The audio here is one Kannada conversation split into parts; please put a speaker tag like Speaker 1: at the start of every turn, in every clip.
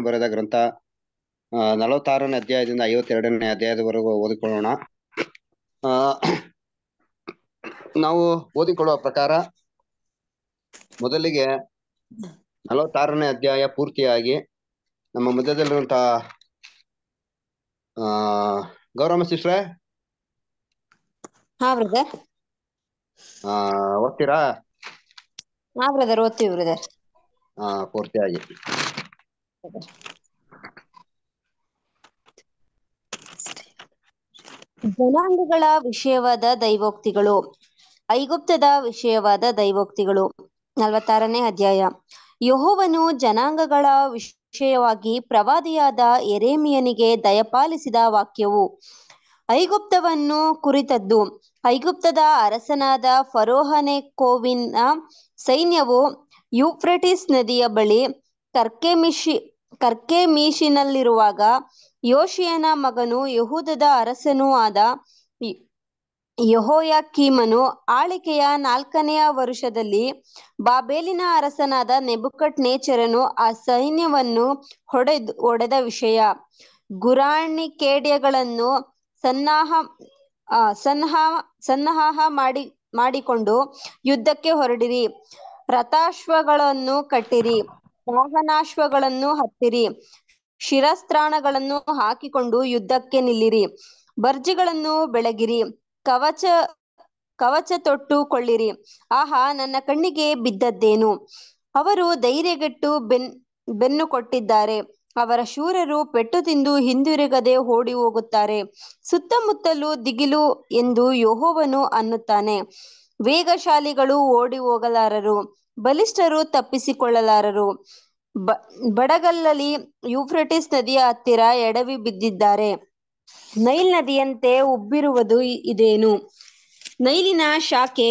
Speaker 1: ಕೃಷ್ಣ ಬರೆದ ಗ್ರಂಥ ನಲವತ್ತಾರನೇ ಅಧ್ಯಾಯದಿಂದ ಐವತ್ತೆರಡನೇ ಅಧ್ಯಾಯದವರೆಗೂ ಓದಿಕೊಳ್ಳೋಣ ನಾವು ಓದಿಕೊಳ್ಳುವ ಪ್ರಕಾರ ಮೊದಲಿಗೆ ನಲವತ್ತಾರನೇ ಅಧ್ಯಾಯ ಪೂರ್ತಿಯಾಗಿ ನಮ್ಮ ಮಧ್ಯದಲ್ಲಿರುವಂತಹ ಗೌರವ ಸಿಸ್ಟ್ರೆ ಹಾ ಓದ್ತೀರಾ
Speaker 2: ಹಾ ಬ್ರದರ್ ಓದ್ತೀವಿ
Speaker 1: ಹಾ ಪೂರ್ತಿಯಾಗಿ
Speaker 2: ಜನಾಂಗಗಳ ವಿಷಯವಾದ ದೈವೋಕ್ತಿಗಳು ಐಗುಪ್ತದ ವಿಷಯವಾದ ದೈವೋಕ್ತಿಗಳು ನಲವತ್ತಾರನೇ ಅಧ್ಯಾಯ ಯಹೋವನು ಜನಾಂಗಗಳ ವಿಷಯವಾಗಿ ಪ್ರವಾದಿಯಾದ ಎರೇಮಿಯನಿಗೆ ದಯಪಾಲಿಸಿದ ವಾಕ್ಯವು ಐಗುಪ್ತವನ್ನು ಕುರಿತದ್ದು ಐಗುಪ್ತದ ಅರಸನಾದ ಫರೋಹನೆ ಕೋವಿನ ಸೈನ್ಯವು ಯುಫ್ರೆಟಿಸ್ ನದಿಯ ಬಳಿ ಕರ್ಕೆಮಿಶಿ ಕರ್ಕೆಮೀಷಿನಲ್ಲಿರುವಾಗ ಯೋಶಿಯನ ಮಗನು ಯಹೂದದ ಅರಸನೂ ಆದ ಕೀಮನು ಆಳಿಕೆಯ ನಾಲ್ಕನೆಯ ವರುಷದಲ್ಲಿ ಬಾಬೇಲಿನ ಅರಸನಾದ ನೆಬುಕಟ್ ನೇಚರನು ಆ ಸೈನ್ಯವನ್ನು ಹೊಡೆದ್ ಒಡೆದ ವಿಷಯ ಗುರಾಣಿಕೇಡ್ಯಗಳನ್ನು ಸನ್ನಾಹ ಸನ್ನಾಹ ಸನ್ನಾಹ ಮಾಡಿ ಮಾಡಿಕೊಂಡು ಯುದ್ಧಕ್ಕೆ ಹೊರಡಿರಿ ರಥಾಶ್ವಗಳನ್ನು ಕಟ್ಟಿರಿ ವಾಹನಾಶ್ವಗಳನ್ನು ಹತ್ತಿರಿ ಶಿರಸ್ತ್ರಾಣಗಳನ್ನು ಹಾಕಿಕೊಂಡು ಯುದ್ಧಕ್ಕೆ ನಿಲ್ಲಿರಿ ಬರ್ಜಿಗಳನ್ನು ಬೆಳಗಿರಿ ಕವಚ ಕವಚ ಕೊಳ್ಳಿರಿ ಆಹಾ ನನ್ನ ಕಣ್ಣಿಗೆ ಬಿದ್ದದ್ದೇನು ಅವರು ಧೈರ್ಯಗೆಟ್ಟು ಬೆನ್ ಬೆನ್ನು ಕೊಟ್ಟಿದ್ದಾರೆ ಅವರ ಶೂರರು ಪೆಟ್ಟು ತಿಂದು ಹಿಂದಿರುಗದೆ ಓಡಿ ಹೋಗುತ್ತಾರೆ ಸುತ್ತಮುತ್ತಲು ದಿಗಿಲು ಎಂದು ಯೋಹೋವನು ಅನ್ನುತ್ತಾನೆ ವೇಗಶಾಲಿಗಳು ಓಡಿ ಹೋಗಲಾರರು ಬಲಿಷ್ಠರು ತಪ್ಪಿಸಿಕೊಳ್ಳಲಾರರು ಬ ಬಡಗಲ್ಲಲ್ಲಿ ಯೂಫ್ರಟಿಸ್ ನದಿಯ ಹತ್ತಿರ ಎಡವಿ ಬಿದ್ದಿದ್ದಾರೆ ನೈಲ್ ನದಿಯಂತೆ ಉಬ್ಬಿರುವುದು ಇದೇನು ನೈಲಿನ ಶಾಖೆ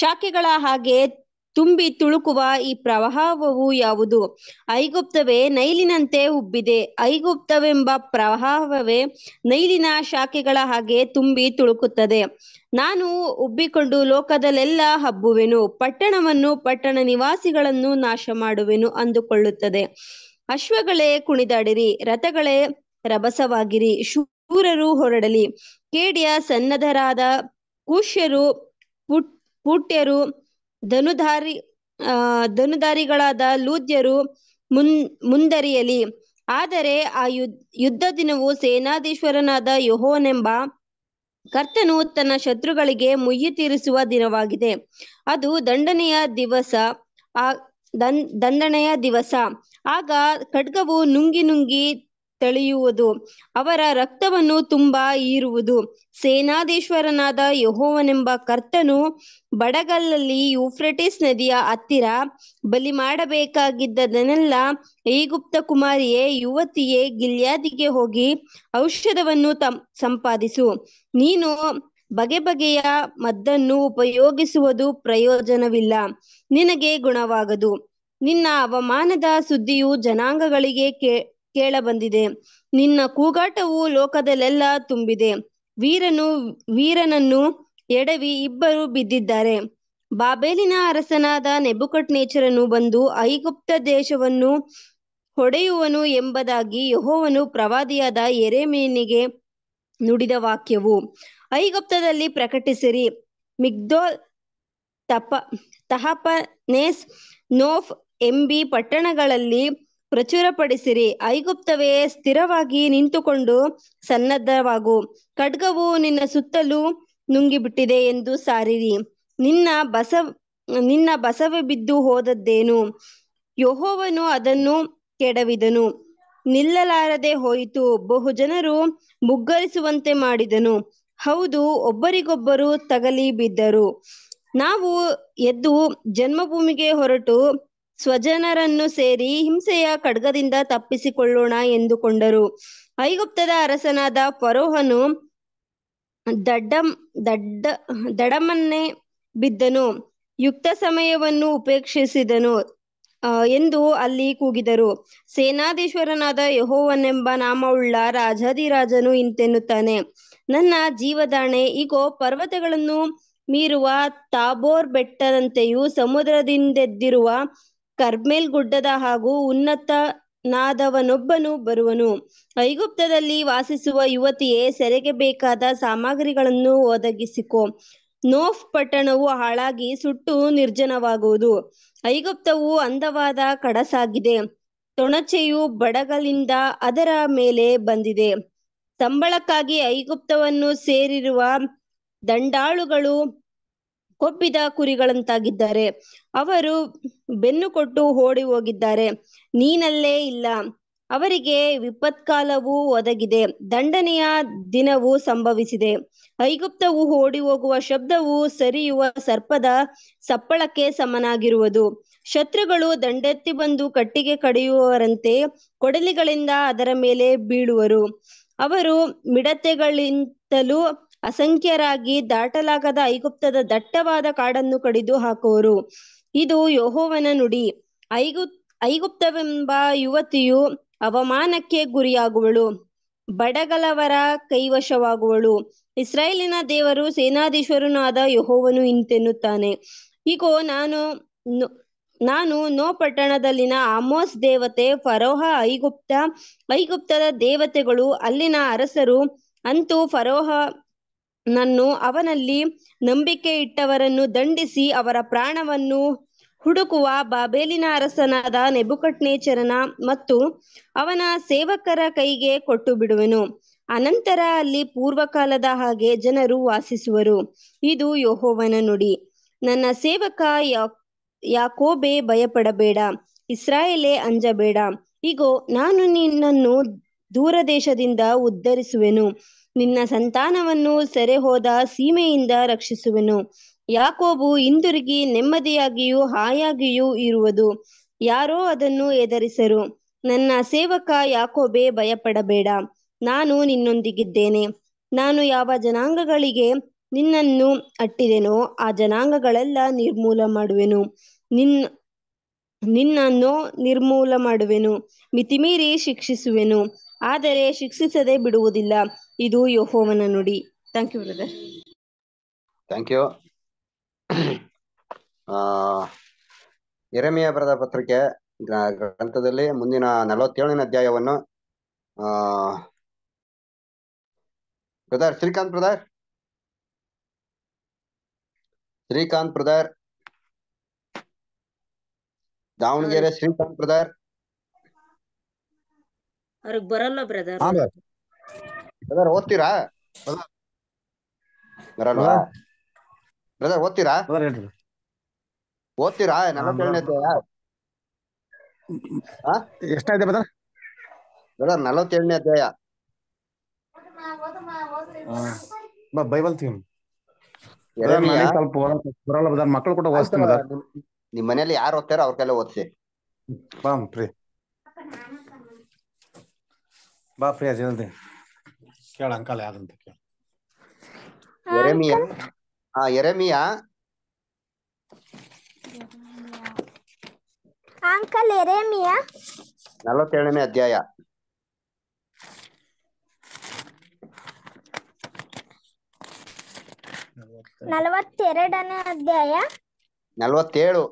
Speaker 2: ಶಾಖೆಗಳ ಹಾಗೆ ತುಂಬಿ ತುಳುಕುವ ಈ ಪ್ರವಾಹವು ಯಾವುದು ಐಗುಪ್ತವೇ ನೈಲಿನಂತೆ ಉಬ್ಬಿದೆ ಐಗುಪ್ತವೆಂಬ ಪ್ರವಾಹವೇ ನೈಲಿನ ಶಾಖೆಗಳ ಹಾಗೆ ತುಂಬಿ ತುಳುಕುತ್ತದೆ ನಾನು ಉಬ್ಬಿಕೊಂಡು ಲೋಕದಲ್ಲೆಲ್ಲ ಹಬ್ಬುವೆನು ಪಟ್ಟಣವನ್ನು ಪಟ್ಟಣ ನಿವಾಸಿಗಳನ್ನು ನಾಶ ಮಾಡುವೆನು ಅಂದುಕೊಳ್ಳುತ್ತದೆ ಅಶ್ವಗಳೇ ಕುಣಿದಾಡಿರಿ ರಥಗಳೇ ರಭಸವಾಗಿರಿ ಶೂರರು ಹೊರಡಲಿ ಕೇಡಿಯ ಸನ್ನದರಾದ ಕುಶ್ಯರು ಪುಟ್ ಪುಟ್ಯರು ಧನುಧಾರಿ ಆ ಧನುಧಾರಿಗಳಾದ ಲೂದ್ಯರು ಮುನ್ ಮುಂದರಿಯಲಿ ಆದರೆ ಆ ಯುದ್ಧ ದಿನವು ಸೇನಾಧೀಶ್ವರನಾದ ಯೋಹೋನೆಂಬ ಕರ್ತನು ತನ್ನ ಶತ್ರುಗಳಿಗೆ ಮುಯ್ಯಿ ತೀರಿಸುವ ದಿನವಾಗಿದೆ ಅದು ದಂಡನೆಯ ದಿವಸ ಆ ದಂಡನೆಯ ದಿವಸ ಆಗ ಖಡ್ಗವು ನುಂಗಿ ನುಂಗಿ ತಳೆಯುವುದು ಅವರ ರಕ್ತವನ್ನು ತುಂಬಾ ಈರುವುದು ಸೇನಾದೇಶ್ವರನಾದ ಯಹೋವನೆಂಬ ಕರ್ತನು ಬಡಗಲ್ಲಲ್ಲಿ ಯುಫ್ರೆಟಿಸ್ ನದಿಯ ಹತ್ತಿರ ಬಲಿ ಮಾಡಬೇಕಾಗಿದ್ದದನ್ನೆಲ್ಲ ಈಗುಪ್ತ ಕುಮಾರಿಯೇ ಯುವತಿಯೇ ಗಿಲ್ಯಾದಿಗೆ ಹೋಗಿ ಔಷಧವನ್ನು ತಂ ಸಂಪಾದಿಸು ನೀನು ಬಗೆ ಬಗೆಯ ಮದ್ದನ್ನು ಉಪಯೋಗಿಸುವುದು ಪ್ರಯೋಜನವಿಲ್ಲ ನಿನಗೆ ಗುಣವಾಗದು ನಿನ್ನ ಅವಮಾನದ ಸುದ್ದಿಯು ಜನಾಂಗಗಳಿಗೆ ಕೇ ಕೇಳಬಂದಿದೆ ನಿನ್ನ ಕೂಗಾಟವು ಲೋಕದಲ್ಲೆಲ್ಲ ತುಂಬಿದೆ ವೀರನು ವೀರನನ್ನು ಎಡವಿ ಇಬ್ಬರು ಬಿದ್ದಿದ್ದಾರೆ ಬಾಬೇಲಿನ ಅರಸನಾದ ನೆಬುಕಟ್ ನೇಚರನ್ನು ಬಂದು ಐಗುಪ್ತ ದೇಶವನ್ನು ಹೊಡೆಯುವನು ಎಂಬುದಾಗಿ ಯಹೋವನು ಪ್ರವಾದಿಯಾದ ಎರೆಮೀನಿಗೆ ನುಡಿದ ವಾಕ್ಯವು ಐಗುಪ್ತದಲ್ಲಿ ಪ್ರಕಟಿಸಿರಿ ಮಿಗ್ದೋಲ್ ತಪ ತಹಪನೇಸ್ ನೋಫ್ ಎಂಬಿ ಪಟ್ಟಣಗಳಲ್ಲಿ ಪ್ರಚುರಪಡಿಸಿರಿ ಐಗುಪ್ತವೇ ಸ್ಥಿರವಾಗಿ ನಿಂತುಕೊಂಡು ಸನ್ನದ್ಧವಾಗು ಖಡ್ಗವು ನಿನ್ನ ಸುತ್ತಲೂ ನುಂಗಿಬಿಟ್ಟಿದೆ ಎಂದು ಸಾರಿರಿ ನಿನ್ನ ಬಸವ ನಿನ್ನ ಬಸವ ಬಿದ್ದು ಹೋದದ್ದೇನು ಯೋಹೋವನು ಅದನ್ನು ಕೆಡವಿದನು ನಿಲ್ಲಲಾರದೆ ಹೋಯಿತು ಬಹು ಜನರು ಮುಗ್ಗರಿಸುವಂತೆ ಮಾಡಿದನು ಹೌದು ಒಬ್ಬರಿಗೊಬ್ಬರು ತಗಲಿ ಬಿದ್ದರು ನಾವು ಎದ್ದು ಜನ್ಮಭೂಮಿಗೆ ಹೊರಟು ಸ್ವಜನರನ್ನು ಸೇರಿ ಹಿಂಸೆಯ ಖಡ್ಗದಿಂದ ತಪ್ಪಿಸಿಕೊಳ್ಳೋಣ ಎಂದುಕೊಂಡರು ಐಗುಪ್ತದ ಅರಸನಾದ ಫರೋಹನು ದಡ್ಡ ದಡ್ಡ ದಡಮನ್ನೆ ಬಿದ್ದನು ಯುಕ್ತ ಸಮಯವನ್ನು ಉಪೇಕ್ಷಿಸಿದನು ಎಂದು ಅಲ್ಲಿ ಕೂಗಿದರು ಸೇನಾಧೀಶ್ವರನಾದ ಯಹೋವನೆಂಬ ನಾಮವುಳ್ಳ ರಾಜಾದಿರಾಜನು ಇಂತೆನ್ನುತ್ತಾನೆ ನನ್ನ ಜೀವದಾಣೆ ಈಗೋ ಪರ್ವತಗಳನ್ನು ಮೀರುವ ತಾಬೋರ್ ಬೆಟ್ಟದಂತೆಯೂ ಸಮುದ್ರದಿಂದೆದ್ದಿರುವ ಕರ್ಮೇಲ್ ಗುಡ್ಡದ ಹಾಗೂ ಉನ್ನತ ನಾದವನೊಬ್ಬನು ಬರುವನು ಐಗುಪ್ತದಲ್ಲಿ ವಾಸಿಸುವ ಯುವತಿಯೇ ಸೆರೆಗೆ ಬೇಕಾದ ಸಾಮಗ್ರಿಗಳನ್ನು ಒದಗಿಸಿಕೊ ನೋಫ್ ಪಟ್ಟಣವು ಹಾಳಾಗಿ ಸುಟ್ಟು ನಿರ್ಜನವಾಗುವುದು ಐಗುಪ್ತವು ಅಂದವಾದ ಕಡಸಾಗಿದೆ ತೊಣಚೆಯು ಬಡಗಲಿಂದ ಅದರ ಮೇಲೆ ಬಂದಿದೆ ಸಂಬಳಕ್ಕಾಗಿ ಐಗುಪ್ತವನ್ನು ಸೇರಿರುವ ದಂಡಾಳುಗಳು ಕೊಬ್ಬಿದ ಕುರಿಗಳಂತಾಗಿದ್ದಾರೆ ಅವರು ಬೆನ್ನು ಕೊಟ್ಟು ಓಡಿ ಹೋಗಿದ್ದಾರೆ ನೀನಲ್ಲೇ ಇಲ್ಲ ಅವರಿಗೆ ವಿಪತ್ಕಾಲವೂ ಒದಗಿದೆ ದಂಡನೆಯ ದಿನವೂ ಸಂಭವಿಸಿದೆ ಐಗುಪ್ತವು ಓಡಿ ಹೋಗುವ ಶಬ್ದವು ಸರಿಯುವ ಸರ್ಪದ ಸಪ್ಪಳಕ್ಕೆ ಸಮನಾಗಿರುವುದು ಶತ್ರುಗಳು ದಂಡೆತ್ತಿ ಬಂದು ಕಟ್ಟಿಗೆ ಕಡಿಯುವವರಂತೆ ಕೊಡಲಿಗಳಿಂದ ಅದರ ಮೇಲೆ ಬೀಳುವರು ಅವರು ಮಿಡತೆಗಳಿಂತಲೂ ಅಸಂಖ್ಯರಾಗಿ ದಾಟಲಾಗದ ಐಗುಪ್ತದ ದಟ್ಟವಾದ ಕಾಡನ್ನು ಕಡಿದು ಹಾಕುವರು ಇದು ಯೋಹೋವನ ನುಡಿ ಐಗುಪ್ ಐಗುಪ್ತವೆಂಬ ಯುವತಿಯು ಅವಮಾನಕ್ಕೆ ಗುರಿಯಾಗುವಳು ಬಡಗಲವರ ಕೈವಶವಾಗುವಳು ಇಸ್ರಾಯೇಲಿನ ದೇವರು ಸೇನಾಧೀಶ್ವರನಾದ ಯಹೋವನು ಇಂತೆನ್ನುತ್ತಾನೆ ಈಗೋ ನಾನು ನಾನು ನೋ ಪಟ್ಟಣದಲ್ಲಿನ ಆಮೋಸ್ ದೇವತೆ ಫರೋಹ ಐಗುಪ್ತ ಐಗುಪ್ತದ ದೇವತೆಗಳು ಅಲ್ಲಿನ ಅರಸರು ಅಂತೂ ಫರೋಹ ನನ್ನು ಅವನಲ್ಲಿ ನಂಬಿಕೆ ಇಟ್ಟವರನ್ನು ದಂಡಿಸಿ ಅವರ ಪ್ರಾಣವನ್ನು ಹುಡುಕುವ ಬಾಬೇಲಿನ ಅರಸನಾದ ನೆಬುಕಟ್ನೇಚರನ ಮತ್ತು ಅವನ ಸೇವಕರ ಕೈಗೆ ಕೊಟ್ಟು ಬಿಡುವೆನು ಅನಂತರ ಅಲ್ಲಿ ಪೂರ್ವಕಾಲದ ಹಾಗೆ ಜನರು ವಾಸಿಸುವರು ಇದು ಯೋಹೋವನ ನುಡಿ ನನ್ನ ಸೇವಕ ಯಾಕೋಬೆ ಭಯಪಡಬೇಡ ಇಸ್ರಾಯೇಲೇ ಅಂಜಬೇಡ ಇಗೋ ನಾನು ನಿನ್ನನ್ನು ದೂರದೇಶದಿಂದ ಉದ್ಧರಿಸುವೆನು ನಿನ್ನ ಸಂತಾನವನ್ನು ಹೋದ ಸೀಮೆಯಿಂದ ರಕ್ಷಿಸುವೆನು ಯಾಕೋಬು ಹಿಂದಿರುಗಿ ನೆಮ್ಮದಿಯಾಗಿಯೂ ಹಾಯಾಗಿಯೂ ಇರುವುದು ಯಾರೋ ಅದನ್ನು ಎದರಿಸರು ನನ್ನ ಸೇವಕ ಯಾಕೋಬೆ ಭಯಪಡಬೇಡ ನಾನು ನಿನ್ನೊಂದಿಗಿದ್ದೇನೆ ನಾನು ಯಾವ ಜನಾಂಗಗಳಿಗೆ ನಿನ್ನನ್ನು ಅಟ್ಟಿದೆನೋ ಆ ಜನಾಂಗಗಳೆಲ್ಲ ನಿರ್ಮೂಲ ಮಾಡುವೆನು ನಿನ್ ನಿನ್ನನ್ನು ನಿರ್ಮೂಲ ಮಾಡುವೆನು ಮಿತಿಮೀರಿ ಶಿಕ್ಷಿಸುವೆನು ಆದರೆ ಶಿಕ್ಷಿಸದೆ ಬಿಡುವುದಿಲ್ಲ ಇದು ಯಹೋವನ ನುಡಿ
Speaker 3: thank you brother
Speaker 1: thank you ಎರೆಮೆಯ ಬರೆದ ಪತ್ರಿಕೆ ಗ್ರಂಥದಲ್ಲಿ ಮುಂದಿನ ನಲವತ್ತೇಳನೇ ಅಧ್ಯಾಯವನ್ನು brother Shrikanth brother Shrikanth brother Davanagere Shrikanth brother ಬರಲ್ಲ ಬ್ರದರ್ ಬ್ರದರ್ ಓದ್ತೀರಾ ಬರಲ್ವಾ ಬ್ರದರ್ ಓದ್ತೀರಾ ಓದ್ತೀರಾ ನಲವತ್ತೇಳನೇ ಅಧ್ಯಾಯ ಎಷ್ಟಾಯ್ತು ಬ್ರದರ್ ಬ್ರದರ್ ನಲವತ್ತೇಳನೇ ಅಧ್ಯಾಯ ಬೈಬಲ್ ಕೂಡ ಯಾರು ಓದ್ತಾರೋ ಅವ್ರ ಕೈಲೇ ಪ್ರೀ ಬಾ ಪ್ರಿಯಾ ಜಲ್ದಿ ಕೇಳ ಅಂಕಲ್ ಯಾವ್ದಂತ ಕೇಳ ಎರೆಮಿಯ ಹಾ ಎರೆಮಿಯ
Speaker 4: ಅಂಕಲ್ ಎರೆಮಿಯ
Speaker 1: ನಲವತ್ತೇಳನೇ ಅಧ್ಯಾಯ
Speaker 4: ನಲವತ್ತೆರಡನೇ ಅಧ್ಯಾಯ
Speaker 1: ನಲವತ್ತೇಳು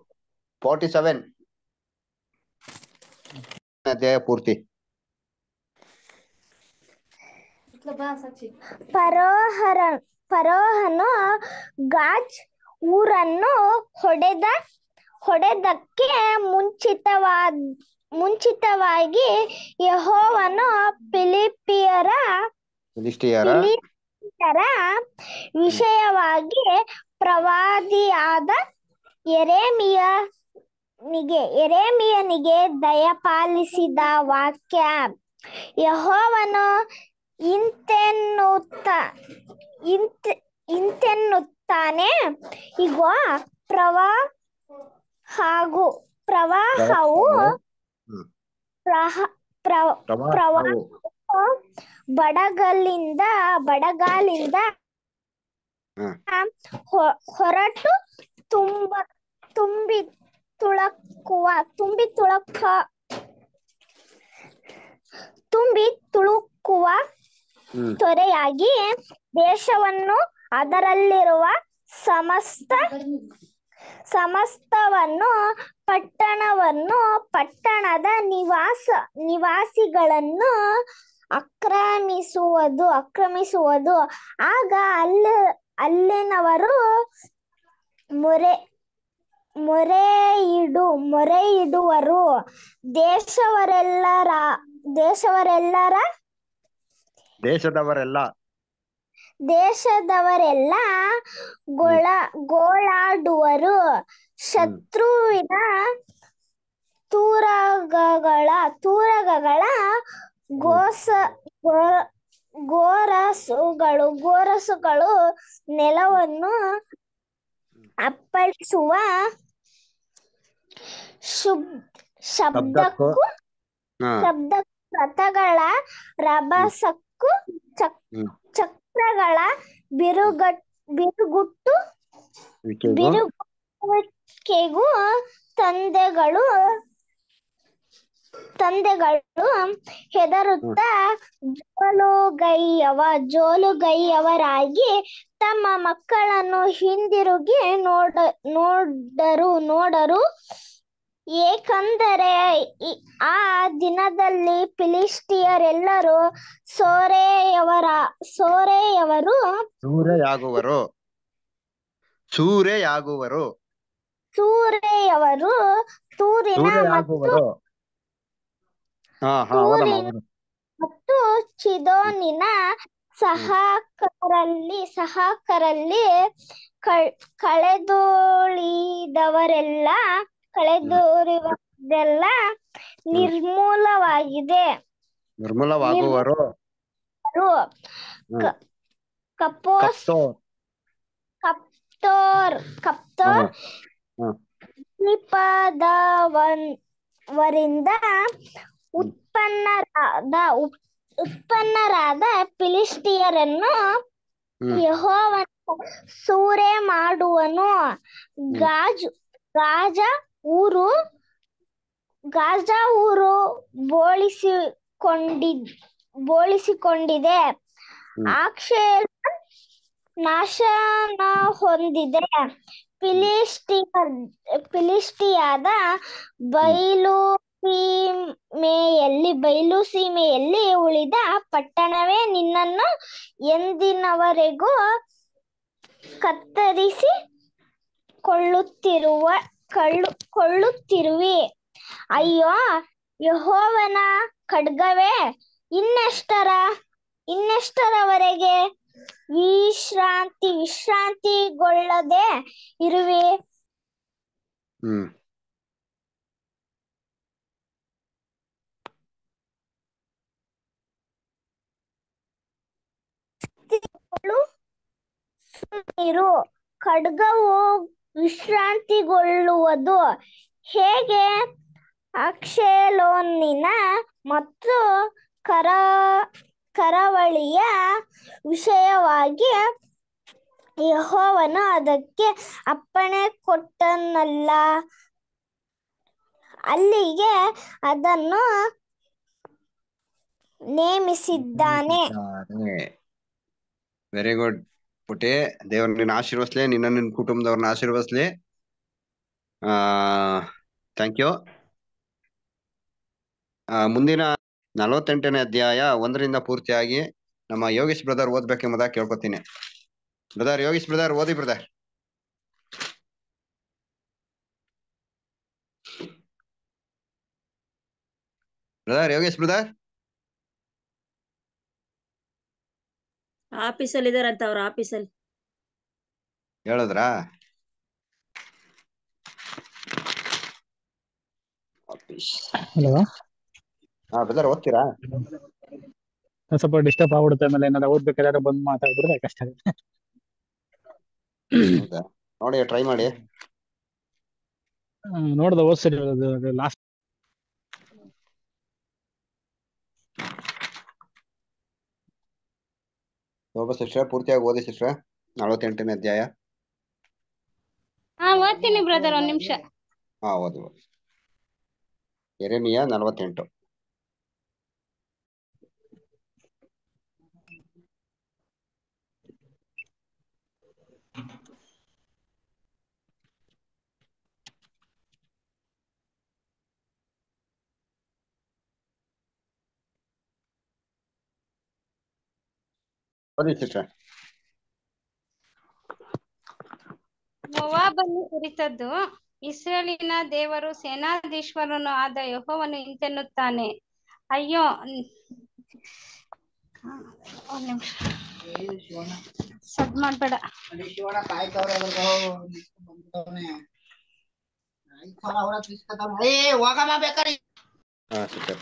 Speaker 1: ಫೋರ್ಟಿ ಸೆವೆನ್ ಅಧ್ಯಾಯ ಪೂರ್ತಿ
Speaker 4: ಪರೋಹರ ಫರೋಹನು ಗಾಜ್ ಊರನ್ನು ಹೊಡೆದ ಹೊಡೆದಕ್ಕೆ ಮುಂಚಿತವಾದ ಮುಂಚಿತವಾಗಿ ಯಹೋವನು ಫಿಲಿಪಿಯರ ಫಿಲಿಪಿಯರ ವಿಷಯವಾಗಿ ಪ್ರವಾದಿಯಾದ ನಿಗೆ ಎರೆಮಿಯನಿಗೆ ದಯಪಾಲಿಸಿದ ವಾಕ್ಯ ಯಹೋವನು ಇಂತೆನ್ನುತ್ತ ಇಂತ ಇಂತೆನ್ನುತ್ತಾನೆ ಈಗ ಪ್ರವಾ ಹಾಗೂ ಪ್ರವಾಹವು ಪ್ರವಾಹ ಬಡಗಲ್ಲಿಂದ ಬಡಗಾಲಿಂದ ಹೊರಟು ತುಂಬ ತುಂಬಿ ತುಳಕುವ ತುಂಬಿ ತುಳಕ ತುಂಬಿ ತುಳುಕುವ ತೊರೆಯಾಗಿ ದೇಶವನ್ನು ಅದರಲ್ಲಿರುವ ಸಮಸ್ತ ಸಮಸ್ತವನ್ನು ಪಟ್ಟಣವನ್ನು ಪಟ್ಟಣದ ನಿವಾಸ ನಿವಾಸಿಗಳನ್ನು ಆಕ್ರಮಿಸುವುದು ಆಕ್ರಮಿಸುವುದು ಆಗ ಅಲ್ಲಿ ಅಲ್ಲಿನವರು ಮೊರೆ ಮೊರೆ ಇಡುವರು ದೇಶವರೆಲ್ಲರ ದೇಶವರೆಲ್ಲರ
Speaker 1: ದೇಶದವರೆಲ್ಲ
Speaker 4: ದೇಶದವರೆಲ್ಲ ಗೋಳ ಗೋಳಾಡುವರು ಶತ್ರುವಿನ ತೂರಗಗಳ ತೂರಗಗಳ ಗೋಸ ಗೋರಸುಗಳು ಗೋರಸುಗಳು ನೆಲವನ್ನು ಅಪ್ಪಳಿಸುವ ಶಬ್ದಕ್ಕೂ ಶಬ್ದ ರಥಗಳ ರಭಸಕ್ಕೂ ಚಕ್ಕು ಚಕ್ರಗಳ ಬಿರುಗಟ್ ಬಿರುಗುಟ್ಟು ಬಿರುಗುಟ್ಟೆಗೂ ತಂದೆಗಳು ತಂದೆಗಳು ಹೆದರುತ್ತ ಜೋಲುಗೈಯವ ಜೋಲುಗೈಯವರಾಗಿ ತಮ್ಮ ಮಕ್ಕಳನ್ನು ಹಿಂದಿರುಗಿ ನೋಡ ನೋಡರು ನೋಡರು ಏಕೆಂದರೆ ಆ ದಿನದಲ್ಲಿ ಪಿಲಿಸ್ಟಿಯರೆಲ್ಲರೂ ಸೋರೆಯವರ ಸೋರೆಯವರು
Speaker 1: ಸೂರೆಯಾಗುವರು ಸೂರೆಯಾಗುವರು
Speaker 4: ಸೂರೆಯವರು ತೂರಿನ ಮತ್ತು ತೂರಿನ ಮತ್ತು ಚಿದೋನಿನ ಸಹಾಕರಲ್ಲಿ ಸಹಾಕರಲ್ಲಿ ಕಳೆದುಳಿದವರೆಲ್ಲ ಕಳೆದೋರಿದೆಲ್ಲ ನಿರ್ಮೂಲವಾಗಿದೆ
Speaker 1: ನಿರ್ಮೂಲವಾಗುವರು
Speaker 4: ಕಪೋಸ್ ಕಪ್ತೋರ್ ಕಪ್ತೋರ್ ವರಿಂದ ಉತ್ಪನ್ನರಾದ ಉತ್ಪನ್ನರಾದ ಪಿಲಿಸ್ಟಿಯರನ್ನು ಯಹೋವನ್ನು ಸೂರೆ ಮಾಡುವನು ಗಾಜು ಗಾಜ ಊರು ಗಾಜಾ ಊರು ಬೋಳಿಸಿಕೊಂಡಿ ಬೋಳಿಸಿಕೊಂಡಿದೆ ಆಕ್ಷೇಪ ನಾಶನ ಹೊಂದಿದೆ ಫಿಲಿಸ್ಟಿಯ ಫಿಲಿಸ್ಟಿಯಾದ ಬಯಲು ಸೀಮೆಯಲ್ಲಿ ಬಯಲು ಸೀಮೆಯಲ್ಲಿ ಉಳಿದ ಪಟ್ಟಣವೇ ನಿನ್ನನ್ನು ಎಂದಿನವರೆಗೂ ಕತ್ತರಿಸಿ ಕೊಳ್ಳುತ್ತಿರುವ ಕಳ್ಳು ಕೊಳ್ಳುತ್ತಿರುವಿ ಅಯ್ಯೋ ಯಹೋವನ ಖಡ್ಗವೇ ಇನ್ನೆಷ್ಟರ ಇನ್ನೆಷ್ಟರವರೆಗೆ ವಿಶ್ರಾಂತಿ ವಿಶ್ರಾಂತಿಗೊಳ್ಳದೆ ಇರುವೆ ಹ್ಮ್ ಖಡ್ಗವು ವಿಶ್ರಾಂತಿಗೊಳ್ಳುವುದು ಹೇಗೆ ಅಕ್ಷೇಲೋನಿನ ಮತ್ತು ಕರ ಕರಾವಳಿಯ ವಿಷಯವಾಗಿ ಯಹೋವನು ಅದಕ್ಕೆ ಅಪ್ಪಣೆ ಕೊಟ್ಟನಲ್ಲ ಅಲ್ಲಿಗೆ ಅದನ್ನು ನೇಮಿಸಿದ್ದಾನೆ
Speaker 1: ವೆರಿ ಗುಡ್ ಪುಟ್ಟಿ ದೇವ್ರ ನಿನ್ನ ಆಶೀರ್ವಸ್ಲಿ ನಿನ್ನ ನಿನ್ನ ಕುಟುಂಬದವ್ರನ್ನ ಆಶೀರ್ವದಿಸ್ಲಿ ಆ ಥ್ಯಾಂಕ್ ಯು ಮುಂದಿನ ನಲವತ್ತೆಂಟನೇ ಅಧ್ಯಾಯ ಒಂದರಿಂದ ಪೂರ್ತಿಯಾಗಿ ನಮ್ಮ ಯೋಗೇಶ್ ಬ್ರದರ್ ಓದ್ಬೇಕೆಂಬುದಾಗಿ ಕೇಳ್ಕೊತೀನಿ ಬ್ರದರ್ ಯೋಗೇಶ್ ಬ್ರದರ್ ಓದಿ ಬ್ರದರ್ ಬ್ರದರ್ ಯೋಗೇಶ್ ಬ್ರದರ್
Speaker 2: ಆಫೀಸಲ್ಲಿ ಇದಾರಂತ ಅವ್ರ ಆಫೀಸಲ್ಲಿ
Speaker 1: ಹೇಳಿದ್ರಾ ಹಾ ಓದ್ತೀರಾ
Speaker 5: ಸ್ವಲ್ಪ ಡಿಸ್ಟರ್ಬ್ ಆಗ್ಬಿಡುತ್ತೆ ಆಮೇಲೆ ಏನಾದ್ರು ಓದ್ಬೇಕಾದ್ರೆ ಬಂದು ಮಾತಾಡ್ಬಿಡ್ರೆ ಕಷ್ಟ ಆಗುತ್ತೆ
Speaker 1: ನೋಡಿ ಟ್ರೈ ಮಾಡಿ
Speaker 5: ನೋಡ್ದೆ ಓದ್ಸರಿ ಅದು ಲಾಸ್ಟ್
Speaker 1: ಶೋಭಾ ಸಿಸ್ಟರ್ ಪೂರ್ತಿಯಾಗಿ ಓದಿ ಸಿಸ್ಟರ್ ನಲವತ್ತೆಂಟನೇ ಅಧ್ಯಾಯ
Speaker 6: ಹಾ ಓದ್ತೀನಿ ಬ್ರದರ್ ಒಂದ್ ನಿಮಿಷ
Speaker 1: ಹಾ ಓದು ಓದಿ ಎರೆಮಿಯ ನಲವತ್ತೆಂಟು
Speaker 5: ಪರಿಚಿತ
Speaker 6: ಮೋವಾಬನ್ನು ಕುರಿತದ್ದು ಇಸ್ರೇಲಿನ ದೇವರು ಸೇನಾಧೀಶ್ವರನು ಆದ ಯಹೋವನು ಇಂತೆನ್ನುತ್ತಾನೆ ಅಯ್ಯೋ ಸದ್
Speaker 7: ಮಾಡ್ಬೇಡ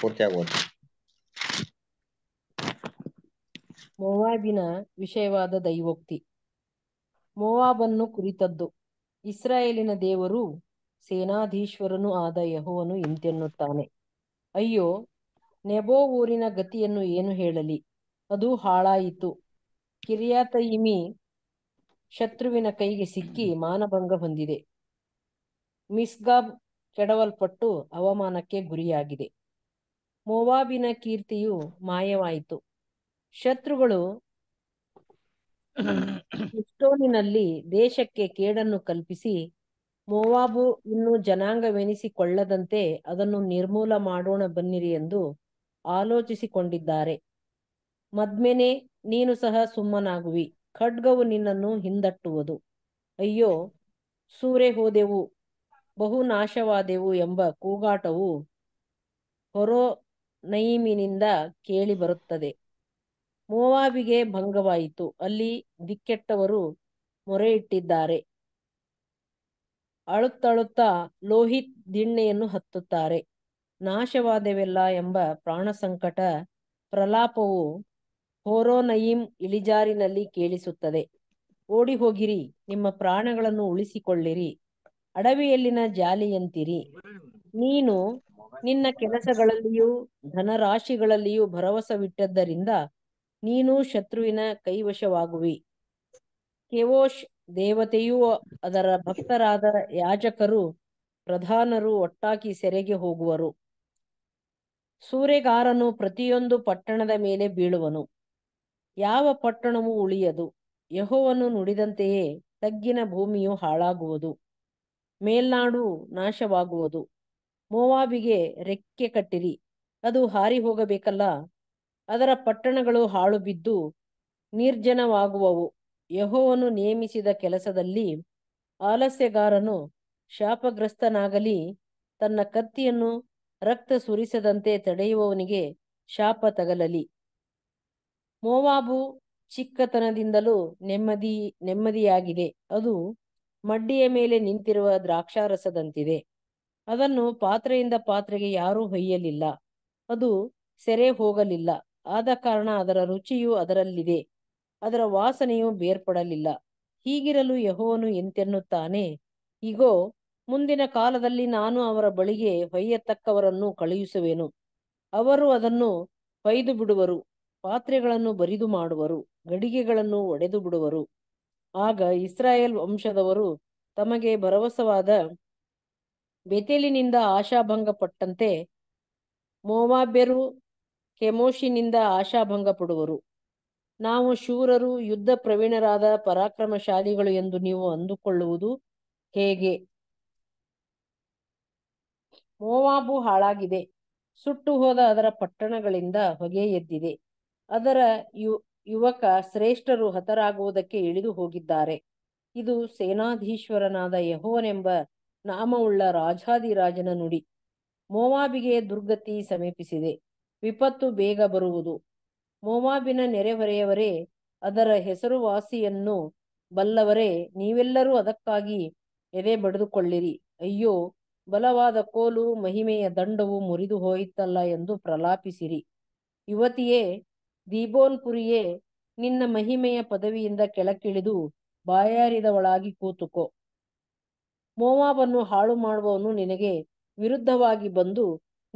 Speaker 1: ಪೂರ್ತಿ ಆಗ್ಬೋದು
Speaker 8: ಮೋವಾಬಿನ ವಿಷಯವಾದ ದೈವೋಕ್ತಿ ಮೋವಾಬನ್ನು ಕುರಿತದ್ದು ಇಸ್ರಾಯೇಲಿನ ದೇವರು ಸೇನಾಧೀಶ್ವರನು ಆದ ಯಹೋವನು ಇಂತೆನ್ನುತ್ತಾನೆ ಅಯ್ಯೋ ನೆಬೋ ಊರಿನ ಗತಿಯನ್ನು ಏನು ಹೇಳಲಿ ಅದು ಹಾಳಾಯಿತು ಕಿರಿಯಾತಯಿಮಿ ಶತ್ರುವಿನ ಕೈಗೆ ಸಿಕ್ಕಿ ಮಾನಭಂಗ ಹೊಂದಿದೆ ಮಿಸ್ಗಾಬ್ ಕೆಡವಲ್ಪಟ್ಟು ಅವಮಾನಕ್ಕೆ ಗುರಿಯಾಗಿದೆ ಮೋವಾಬಿನ ಕೀರ್ತಿಯು ಮಾಯವಾಯಿತು ಶತ್ರುಗಳು ಇಷ್ಟೋನಿನಲ್ಲಿ ದೇಶಕ್ಕೆ ಕೇಡನ್ನು ಕಲ್ಪಿಸಿ ಮೋವಾಬು ಇನ್ನು ಜನಾಂಗವೆನಿಸಿಕೊಳ್ಳದಂತೆ ಅದನ್ನು ನಿರ್ಮೂಲ ಮಾಡೋಣ ಬನ್ನಿರಿ ಎಂದು ಆಲೋಚಿಸಿಕೊಂಡಿದ್ದಾರೆ ಮದ್ಮೆನೆ ನೀನು ಸಹ ಸುಮ್ಮನಾಗುವಿ ಖಡ್ಗವು ನಿನ್ನನ್ನು ಹಿಂದಟ್ಟುವುದು ಅಯ್ಯೋ ಸೂರೆ ಹೋದೆವು ಬಹು ನಾಶವಾದೆವು ಎಂಬ ಕೂಗಾಟವು ಹೊರೋ ನೈಮಿನಿಂದ ಕೇಳಿ ಬರುತ್ತದೆ ಮೋವಾಬಿಗೆ ಭಂಗವಾಯಿತು ಅಲ್ಲಿ ದಿಕ್ಕೆಟ್ಟವರು ಮೊರೆ ಇಟ್ಟಿದ್ದಾರೆ ಅಳುತ್ತಳುತ್ತಾ ಲೋಹಿತ್ ದಿಣ್ಣೆಯನ್ನು ಹತ್ತುತ್ತಾರೆ ನಾಶವಾದೆವೆಲ್ಲ ಎಂಬ ಪ್ರಾಣ ಸಂಕಟ ಪ್ರಲಾಪವು ಹೋರೋನಯಿಂ ಇಳಿಜಾರಿನಲ್ಲಿ ಕೇಳಿಸುತ್ತದೆ ಓಡಿ ಹೋಗಿರಿ ನಿಮ್ಮ ಪ್ರಾಣಗಳನ್ನು ಉಳಿಸಿಕೊಳ್ಳಿರಿ ಅಡವಿಯಲ್ಲಿನ ಜಾಲಿಯಂತಿರಿ ನೀನು ನಿನ್ನ ಕೆಲಸಗಳಲ್ಲಿಯೂ ಧನರಾಶಿಗಳಲ್ಲಿಯೂ ಭರವಸವಿಟ್ಟದ್ದರಿಂದ ನೀನು ಶತ್ರುವಿನ ಕೈವಶವಾಗುವಿ ಕೆವೋಶ್ ದೇವತೆಯೂ ಅದರ ಭಕ್ತರಾದ ಯಾಜಕರು ಪ್ರಧಾನರು ಒಟ್ಟಾಗಿ ಸೆರೆಗೆ ಹೋಗುವರು ಸೂರೆಗಾರನು ಪ್ರತಿಯೊಂದು ಪಟ್ಟಣದ ಮೇಲೆ ಬೀಳುವನು ಯಾವ ಪಟ್ಟಣವೂ ಉಳಿಯದು ಯಹೋವನ್ನು ನುಡಿದಂತೆಯೇ ತಗ್ಗಿನ ಭೂಮಿಯು ಹಾಳಾಗುವುದು ಮೇಲ್ನಾಡು ನಾಶವಾಗುವುದು ಮೋವಾಬಿಗೆ ರೆಕ್ಕೆ ಕಟ್ಟಿರಿ ಅದು ಹಾರಿ ಹೋಗಬೇಕಲ್ಲ ಅದರ ಪಟ್ಟಣಗಳು ಹಾಳು ಬಿದ್ದು ನಿರ್ಜನವಾಗುವವು ಯಹೋವನು ನೇಮಿಸಿದ ಕೆಲಸದಲ್ಲಿ ಆಲಸ್ಯಗಾರನು ಶಾಪಗ್ರಸ್ತನಾಗಲಿ ತನ್ನ ಕತ್ತಿಯನ್ನು ರಕ್ತ ಸುರಿಸದಂತೆ ತಡೆಯುವವನಿಗೆ ಶಾಪ ತಗಲಲಿ ಮೋವಾಬು ಚಿಕ್ಕತನದಿಂದಲೂ ನೆಮ್ಮದಿ ನೆಮ್ಮದಿಯಾಗಿದೆ ಅದು ಮಡ್ಡಿಯ ಮೇಲೆ ನಿಂತಿರುವ ದ್ರಾಕ್ಷಾರಸದಂತಿದೆ ಅದನ್ನು ಪಾತ್ರೆಯಿಂದ ಪಾತ್ರೆಗೆ ಯಾರೂ ಹೊಯ್ಯಲಿಲ್ಲ ಅದು ಸೆರೆ ಹೋಗಲಿಲ್ಲ ಆದ ಕಾರಣ ಅದರ ರುಚಿಯು ಅದರಲ್ಲಿದೆ ಅದರ ವಾಸನೆಯು ಬೇರ್ಪಡಲಿಲ್ಲ ಹೀಗಿರಲು ಯಹೋವನು ಎಂತೆನ್ನುತ್ತಾನೆ ಇಗೋ ಮುಂದಿನ ಕಾಲದಲ್ಲಿ ನಾನು ಅವರ ಬಳಿಗೆ ಹೊಯ್ಯತಕ್ಕವರನ್ನು ಕಳುಹಿಸುವೆನು ಅವರು ಅದನ್ನು ಹೊಯ್ದು ಬಿಡುವರು ಪಾತ್ರೆಗಳನ್ನು ಬರಿದು ಮಾಡುವರು ಗಡಿಗೆಗಳನ್ನು ಒಡೆದು ಬಿಡುವರು ಆಗ ಇಸ್ರಾಯೇಲ್ ವಂಶದವರು ತಮಗೆ ಭರವಸವಾದ ಬೆತೇಲಿನಿಂದ ಆಶಾಭಂಗಪಟ್ಟಂತೆ ಮೋವಾಬ್ಯರು ಕೆಮೋಷಿನಿಂದ ಆಶಾಭಂಗ ಪಡುವರು ನಾವು ಶೂರರು ಯುದ್ಧ ಪ್ರವೀಣರಾದ ಪರಾಕ್ರಮಶಾಲಿಗಳು ಎಂದು ನೀವು ಅಂದುಕೊಳ್ಳುವುದು ಹೇಗೆ ಮೋವಾಬು ಹಾಳಾಗಿದೆ ಸುಟ್ಟು ಹೋದ ಅದರ ಪಟ್ಟಣಗಳಿಂದ ಹೊಗೆ ಎದ್ದಿದೆ ಅದರ ಯು ಯುವಕ ಶ್ರೇಷ್ಠರು ಹತರಾಗುವುದಕ್ಕೆ ಇಳಿದು ಹೋಗಿದ್ದಾರೆ ಇದು ಸೇನಾಧೀಶ್ವರನಾದ ಯಹೋನೆಂಬ ನಾಮವುಳ್ಳ ರಾಜಾದಿರಾಜನ ನುಡಿ ಮೋವಾಬಿಗೆ ದುರ್ಗತಿ ಸಮೀಪಿಸಿದೆ ವಿಪತ್ತು ಬೇಗ ಬರುವುದು ಮೋಮಾಬಿನ ನೆರೆಹೊರೆಯವರೇ ಅದರ ಹೆಸರುವಾಸಿಯನ್ನು ಬಲ್ಲವರೇ ನೀವೆಲ್ಲರೂ ಅದಕ್ಕಾಗಿ ಎದೆ ಬಡಿದುಕೊಳ್ಳಿರಿ ಅಯ್ಯೋ ಬಲವಾದ ಕೋಲು ಮಹಿಮೆಯ ದಂಡವು ಮುರಿದು ಹೋಯಿತಲ್ಲ ಎಂದು ಪ್ರಲಾಪಿಸಿರಿ ಯುವತಿಯೇ ದೀಬೋನ್ಪುರಿಯೇ ನಿನ್ನ ಮಹಿಮೆಯ ಪದವಿಯಿಂದ ಕೆಳಕ್ಕಿಳಿದು ಬಾಯಾರಿದವಳಾಗಿ ಕೂತುಕೋ ಮೋಮಾಬನ್ನು ಹಾಳು ಮಾಡುವವನು ನಿನಗೆ ವಿರುದ್ಧವಾಗಿ ಬಂದು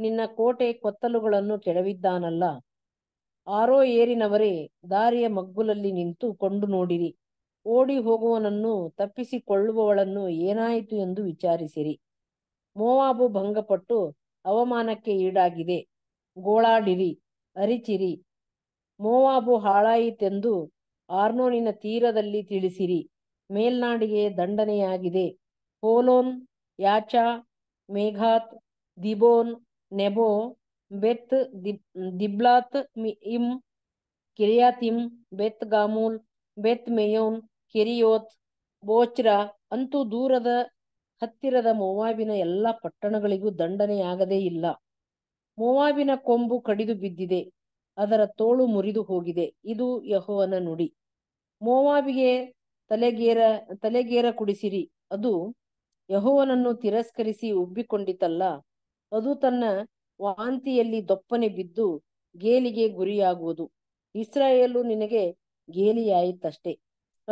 Speaker 8: ನಿನ್ನ ಕೋಟೆ ಕೊತ್ತಲುಗಳನ್ನು ಕೆಡವಿದ್ದಾನಲ್ಲ ಆರೋ ಏರಿನವರೇ ದಾರಿಯ ಮಗ್ಗುಲಲ್ಲಿ ನಿಂತು ಕೊಂಡು ನೋಡಿರಿ ಓಡಿ ಹೋಗುವನನ್ನು ತಪ್ಪಿಸಿಕೊಳ್ಳುವವಳನ್ನು ಏನಾಯಿತು ಎಂದು ವಿಚಾರಿಸಿರಿ ಮೋವಾಬು ಭಂಗಪಟ್ಟು ಅವಮಾನಕ್ಕೆ ಈಡಾಗಿದೆ ಗೋಳಾಡಿರಿ ಅರಿಚಿರಿ ಮೋವಾಬು ಹಾಳಾಯಿತೆಂದು ಆರ್ನೋನಿನ ತೀರದಲ್ಲಿ ತಿಳಿಸಿರಿ ಮೇಲ್ನಾಡಿಗೆ ದಂಡನೆಯಾಗಿದೆ ಹೋಲೋನ್ ಯಾಚಾ ಮೇಘಾತ್ ದಿಬೋನ್ ನೆಬೋ ಬೆತ್ ದಿಬ್ Diblathaim Kiriathaim Beth Gamul Beth Meon Kerioth Bozrah ಅಂತೂ ದೂರದ ಹತ್ತಿರದ ಮೋವಾಬಿನ ಎಲ್ಲ ಪಟ್ಟಣಗಳಿಗೂ ದಂಡನೆಯಾಗದೇ ಇಲ್ಲ ಮೋವಾಬಿನ ಕೊಂಬು ಕಡಿದು ಬಿದ್ದಿದೆ ಅದರ ತೋಳು ಮುರಿದು ಹೋಗಿದೆ ಇದು ಯಹೋವನ ನುಡಿ ಮೋವಾಬಿಗೆ ತಲೆಗೇರ ತಲೆಗೇರ ಕುಡಿಸಿರಿ ಅದು ಯಹೋವನನ್ನು ತಿರಸ್ಕರಿಸಿ ಉಬ್ಬಿಕೊಂಡಿತಲ್ಲ ಅದು ತನ್ನ ವಾಂತಿಯಲ್ಲಿ ದೊಪ್ಪನೆ ಬಿದ್ದು ಗೇಲಿಗೆ ಗುರಿಯಾಗುವುದು ಇಸ್ರಾಯೇಲು ನಿನಗೆ ಗೇಲಿಯಾಯಿತಷ್ಟೇ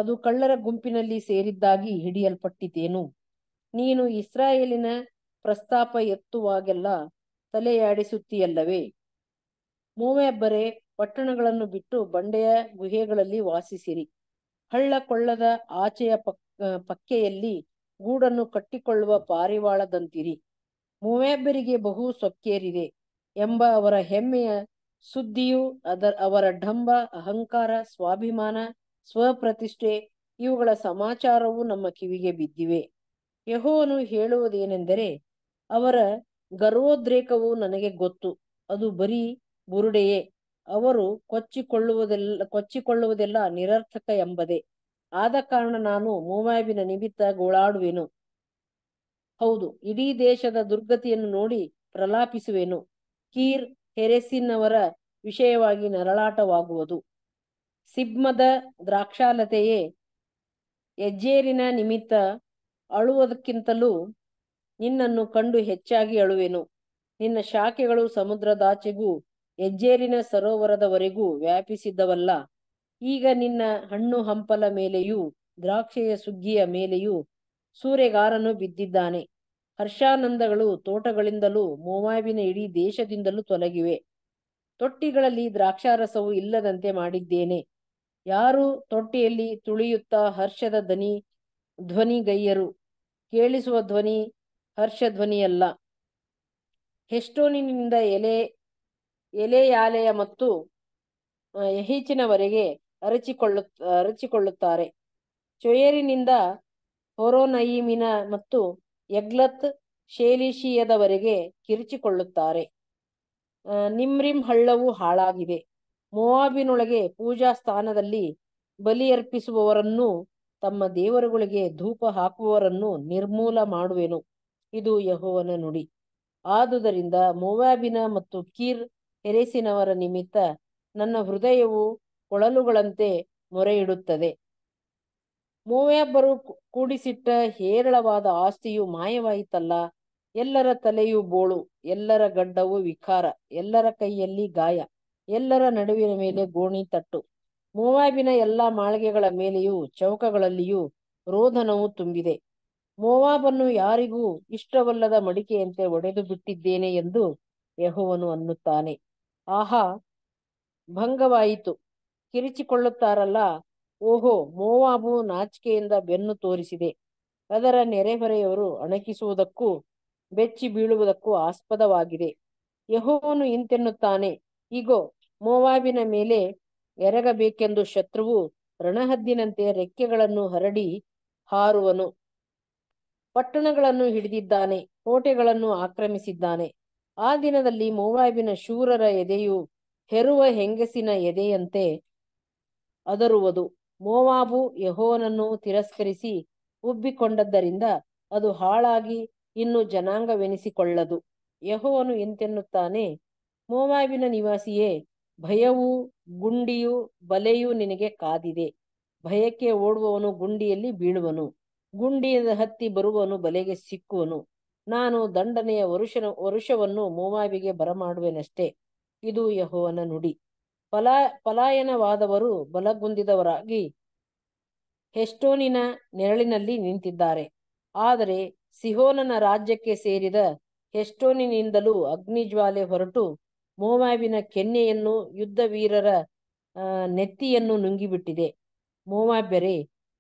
Speaker 8: ಅದು ಕಳ್ಳರ ಗುಂಪಿನಲ್ಲಿ ಸೇರಿದ್ದಾಗಿ ಹಿಡಿಯಲ್ಪಟ್ಟಿತೇನು ನೀನು ಇಸ್ರಾಯೇಲಿನ ಪ್ರಸ್ತಾಪ ಎತ್ತುವಾಗೆಲ್ಲ ತಲೆಯಾಡಿಸುತ್ತೀಯಲ್ಲವೇ ಮೂವೆಬ್ಬರೇ ಪಟ್ಟಣಗಳನ್ನು ಬಿಟ್ಟು ಬಂಡೆಯ ಗುಹೆಗಳಲ್ಲಿ ವಾಸಿಸಿರಿ ಹಳ್ಳ ಕೊಳ್ಳದ ಆಚೆಯ ಪಕ್ ಪಕ್ಕೆಯಲ್ಲಿ ಗೂಡನ್ನು ಕಟ್ಟಿಕೊಳ್ಳುವ ಪಾರಿವಾಳದಂತಿರಿ ಮೂವೇಬ್ಬರಿಗೆ ಬಹು ಸೊಕ್ಕೇರಿದೆ ಎಂಬ ಅವರ ಹೆಮ್ಮೆಯ ಸುದ್ದಿಯು ಅದರ ಅವರ ಢಂಬ ಅಹಂಕಾರ ಸ್ವಾಭಿಮಾನ ಸ್ವಪ್ರತಿಷ್ಠೆ ಇವುಗಳ ಸಮಾಚಾರವು ನಮ್ಮ ಕಿವಿಗೆ ಬಿದ್ದಿವೆ ಯಹೋವನು ಹೇಳುವುದೇನೆಂದರೆ ಅವರ ಗರ್ವೋದ್ರೇಕವು ನನಗೆ ಗೊತ್ತು ಅದು ಬರೀ ಬುರುಡೆಯೇ ಅವರು ಕೊಚ್ಚಿಕೊಳ್ಳುವುದೆಲ್ಲ ಕೊಚ್ಚಿಕೊಳ್ಳುವುದೆಲ್ಲ ನಿರರ್ಥಕ ಎಂಬದೆ ಆದ ಕಾರಣ ನಾನು ಮೂವಾಯಿನ ನಿಮಿತ್ತ ಗೋಳಾಡುವೆನು ಹೌದು ಇಡೀ ದೇಶದ ದುರ್ಗತಿಯನ್ನು ನೋಡಿ ಪ್ರಲಾಪಿಸುವೆನು ಕೀರ್ ಹೆರೆಸಿನ್ನವರ ವಿಷಯವಾಗಿ ನರಳಾಟವಾಗುವುದು ಸಿಬ್ಮದ ದ್ರಾಕ್ಷಾಲತೆಯೇ ಹೆಜ್ಜೇರಿನ ನಿಮಿತ್ತ ಅಳುವುದಕ್ಕಿಂತಲೂ ನಿನ್ನನ್ನು ಕಂಡು ಹೆಚ್ಚಾಗಿ ಅಳುವೆನು ನಿನ್ನ ಶಾಖೆಗಳು ಸಮುದ್ರದಾಚೆಗೂ ಹೆಜ್ಜೇರಿನ ಸರೋವರದವರೆಗೂ ವ್ಯಾಪಿಸಿದ್ದವಲ್ಲ ಈಗ ನಿನ್ನ ಹಣ್ಣು ಹಂಪಲ ಮೇಲೆಯೂ ದ್ರಾಕ್ಷೆಯ ಸುಗ್ಗಿಯ ಮೇಲೆಯೂ ಸೂರೆಗಾರನು ಬಿದ್ದಿದ್ದಾನೆ ಹರ್ಷಾನಂದಗಳು ತೋಟಗಳಿಂದಲೂ ಮೋವಾಬಿನ ಇಡೀ ದೇಶದಿಂದಲೂ ತೊಲಗಿವೆ ತೊಟ್ಟಿಗಳಲ್ಲಿ ದ್ರಾಕ್ಷಾರಸವು ಇಲ್ಲದಂತೆ ಮಾಡಿದ್ದೇನೆ ಯಾರು ತೊಟ್ಟಿಯಲ್ಲಿ ತುಳಿಯುತ್ತಾ ಹರ್ಷದ ಧ್ವನಿ ಧ್ವನಿಗೈಯರು ಕೇಳಿಸುವ ಧ್ವನಿ ಹರ್ಷ ಧ್ವನಿಯಲ್ಲ ಹೆಸ್ಟೋನಿನಿಂದ ಎಲೆ ಎಲೆಯಾಲೆಯ ಮತ್ತು ಎಹೀಚಿನವರೆಗೆ ಅರಚಿಕೊಳ್ಳು ಅರಚಿಕೊಳ್ಳುತ್ತಾರೆ ಚೊಯರಿನಿಂದ ಹೊರೋನಯಿಮಿನ ಮತ್ತು ಯಗ್ಲತ್ ಶೇಲಿಶಿಯದವರೆಗೆ ಕಿರಿಚಿಕೊಳ್ಳುತ್ತಾರೆ ನಿಮ್ರಿಂ ಹಳ್ಳವು ಹಾಳಾಗಿದೆ ಮೋವಾಬಿನೊಳಗೆ ಪೂಜಾ ಸ್ಥಾನದಲ್ಲಿ ಬಲಿಯರ್ಪಿಸುವವರನ್ನು ತಮ್ಮ ದೇವರುಗಳಿಗೆ ಧೂಪ ಹಾಕುವವರನ್ನು ನಿರ್ಮೂಲ ಮಾಡುವೆನು ಇದು ಯಹೋವನ ನುಡಿ ಆದುದರಿಂದ ಮೋವಾಬಿನ ಮತ್ತು ಕೀರ್ ಹೆರೆಸಿನವರ ನಿಮಿತ್ತ ನನ್ನ ಹೃದಯವು ಕೊಳಲುಗಳಂತೆ ಮೊರೆಯಿಡುತ್ತದೆ ಮೂವೆಯೊಬ್ಬರು ಕೂಡಿಸಿಟ್ಟ ಹೇರಳವಾದ ಆಸ್ತಿಯು ಮಾಯವಾಯಿತಲ್ಲ ಎಲ್ಲರ ತಲೆಯು ಬೋಳು ಎಲ್ಲರ ಗಡ್ಡವು ವಿಕಾರ ಎಲ್ಲರ ಕೈಯಲ್ಲಿ ಗಾಯ ಎಲ್ಲರ ನಡುವಿನ ಮೇಲೆ ಗೋಣಿ ತಟ್ಟು ಮೋವಾಬಿನ ಎಲ್ಲಾ ಮಾಳಿಗೆಗಳ ಮೇಲೆಯೂ ಚೌಕಗಳಲ್ಲಿಯೂ ರೋಧನವು ತುಂಬಿದೆ ಮೋವಾಬನ್ನು ಯಾರಿಗೂ ಇಷ್ಟವಲ್ಲದ ಮಡಿಕೆಯಂತೆ ಒಡೆದು ಬಿಟ್ಟಿದ್ದೇನೆ ಎಂದು ಯಹುವನು ಅನ್ನುತ್ತಾನೆ ಆಹಾ ಭಂಗವಾಯಿತು ಕಿರಿಚಿಕೊಳ್ಳುತ್ತಾರಲ್ಲ ಓಹೋ ಮೋವಾಬು ನಾಚಿಕೆಯಿಂದ ಬೆನ್ನು ತೋರಿಸಿದೆ ಅದರ ನೆರೆಹೊರೆಯವರು ಅಣಕಿಸುವುದಕ್ಕೂ ಬೆಚ್ಚಿ ಬೀಳುವುದಕ್ಕೂ ಆಸ್ಪದವಾಗಿದೆ ಯಹೋವನು ಇಂತೆನ್ನುತ್ತಾನೆ ಈಗೋ ಮೋವಾಬಿನ ಮೇಲೆ ಎರಗಬೇಕೆಂದು ಶತ್ರುವು ರಣಹದ್ದಿನಂತೆ ರೆಕ್ಕೆಗಳನ್ನು ಹರಡಿ ಹಾರುವನು ಪಟ್ಟಣಗಳನ್ನು ಹಿಡಿದಿದ್ದಾನೆ ಕೋಟೆಗಳನ್ನು ಆಕ್ರಮಿಸಿದ್ದಾನೆ ಆ ದಿನದಲ್ಲಿ ಮೋವಾಬಿನ ಶೂರರ ಎದೆಯು ಹೆರುವ ಹೆಂಗಸಿನ ಎದೆಯಂತೆ ಅದರುವುದು ಮೋವಾಬು ಯಹೋವನನ್ನು ತಿರಸ್ಕರಿಸಿ ಉಬ್ಬಿಕೊಂಡದ್ದರಿಂದ ಅದು ಹಾಳಾಗಿ ಇನ್ನು ಜನಾಂಗವೆನಿಸಿಕೊಳ್ಳದು ಯಹೋವನು ಎಂತೆನ್ನುತ್ತಾನೆ ಮೋವಾಬಿನ ನಿವಾಸಿಯೇ ಭಯವೂ ಗುಂಡಿಯು ಬಲೆಯೂ ನಿನಗೆ ಕಾದಿದೆ ಭಯಕ್ಕೆ ಓಡುವವನು ಗುಂಡಿಯಲ್ಲಿ ಬೀಳುವನು ಗುಂಡಿಯಿಂದ ಹತ್ತಿ ಬರುವವನು ಬಲೆಗೆ ಸಿಕ್ಕುವನು ನಾನು ದಂಡನೆಯ ವರುಷನ ವರುಷವನ್ನು ಮೋವಾಬಿಗೆ ಬರಮಾಡುವೆನಷ್ಟೇ ಇದು ಯಹೋವನ ನುಡಿ ಪಲಾ ಪಲಾಯನವಾದವರು ಬಲಗುಂದಿದವರಾಗಿ ಹೆಸ್ಟೋನಿನ ನೆರಳಿನಲ್ಲಿ ನಿಂತಿದ್ದಾರೆ ಆದರೆ ಸಿಹೋನನ ರಾಜ್ಯಕ್ಕೆ ಸೇರಿದ ಹೆಸ್ಟೋನಿನಿಂದಲೂ ಅಗ್ನಿಜ್ವಾಲೆ ಹೊರಟು ಮೋವಾಬಿನ ಕೆನ್ನೆಯನ್ನು ಯುದ್ಧ ವೀರರ ನೆತ್ತಿಯನ್ನು ನುಂಗಿಬಿಟ್ಟಿದೆ ಮೋವಾಬ್ಯರೇ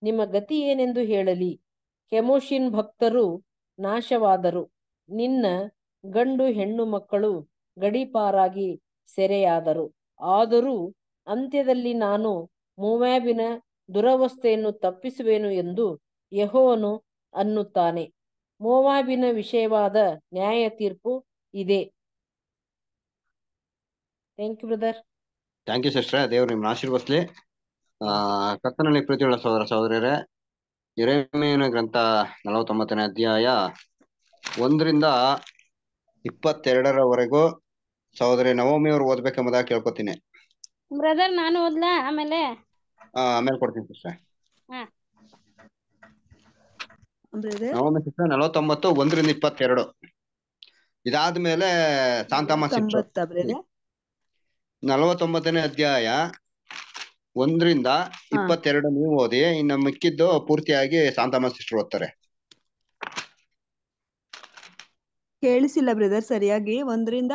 Speaker 8: ನಿಮ್ಮ ಗತಿ ಏನೆಂದು ಹೇಳಲಿ ಕೆಮೋಷಿನ್ ಭಕ್ತರು ನಾಶವಾದರು ನಿನ್ನ ಗಂಡು ಹೆಣ್ಣು ಮಕ್ಕಳು ಗಡೀಪಾರಾಗಿ ಸೆರೆಯಾದರು ಆದರೂ ಅಂತ್ಯದಲ್ಲಿ ನಾನು ಮೋವಾಬಿನ ದುರವಸ್ಥೆಯನ್ನು ತಪ್ಪಿಸುವೆನು ಎಂದು ಯಹೋವನು ಅನ್ನುತ್ತಾನೆ ಮೋವಾಬಿನ ವಿಷಯವಾದ ನ್ಯಾಯ ತೀರ್ಪು ಇದೆ thank you brother
Speaker 1: thank you sister ದೇವ್ರು ನಿಮ್ಮನ್ನ ಆಶೀರ್ವಸ್ಲಿ ಕರ್ತನಲ್ಲಿ ಪ್ರೀತಿಯುಳ್ಳ ಸಹೋದರ ಸಹೋದರರೇ ಎರೆಮೇನ ಗ್ರಂಥ ನಲವತ್ತೊಂಬತ್ತನೇ ಅಧ್ಯಾಯ ಒಂದರಿಂದ ಇಪ್ಪತ್ತೆರಡರವರೆಗೂ ಸಹೋದರಿ ನವಮಿ ಅವ್ರು ಓದ್ಬೇಕೆಂಬುದಾಗ ಕೇಳ್ಕೊತೀನಿ
Speaker 6: ಬ್ರದರ್ ನಾನು ಓದ್ಲಾ ಆಮೇಲೆ
Speaker 1: ಆಮೇಲೆ ಕೊಡ್ತೀನಿ ಸಿಸ್ಟರ್ ನವಮಿ ಸಿಸ್ಟರ್ ನಲವತ್ತೊಂಬತ್ತು ಒಂದರಿಂದ ಇಪ್ಪತ್ತೆರಡು ಇದಾದ್ಮೇಲೆ ಶಾಂತಮ್ಮ ನಲವತ್ತೊಂಬತ್ತನೇ ಅಧ್ಯಾಯ ಒಂದರಿಂದ ಇಪ್ಪತ್ತೆರಡು ನೀವು ಓದಿ ಇನ್ನು ಮಿಕ್ಕಿದ್ದು ಪೂರ್ತಿಯಾಗಿ ಶಾಂತಮ್ಮ ಸಿಸ್ಟರ್ ಓದ್ತಾರೆ
Speaker 3: ಕೇಳಿಸಿಲ್ಲ ಬ್ರದರ್ ಸರಿಯಾಗಿ ಒಂದರಿಂದ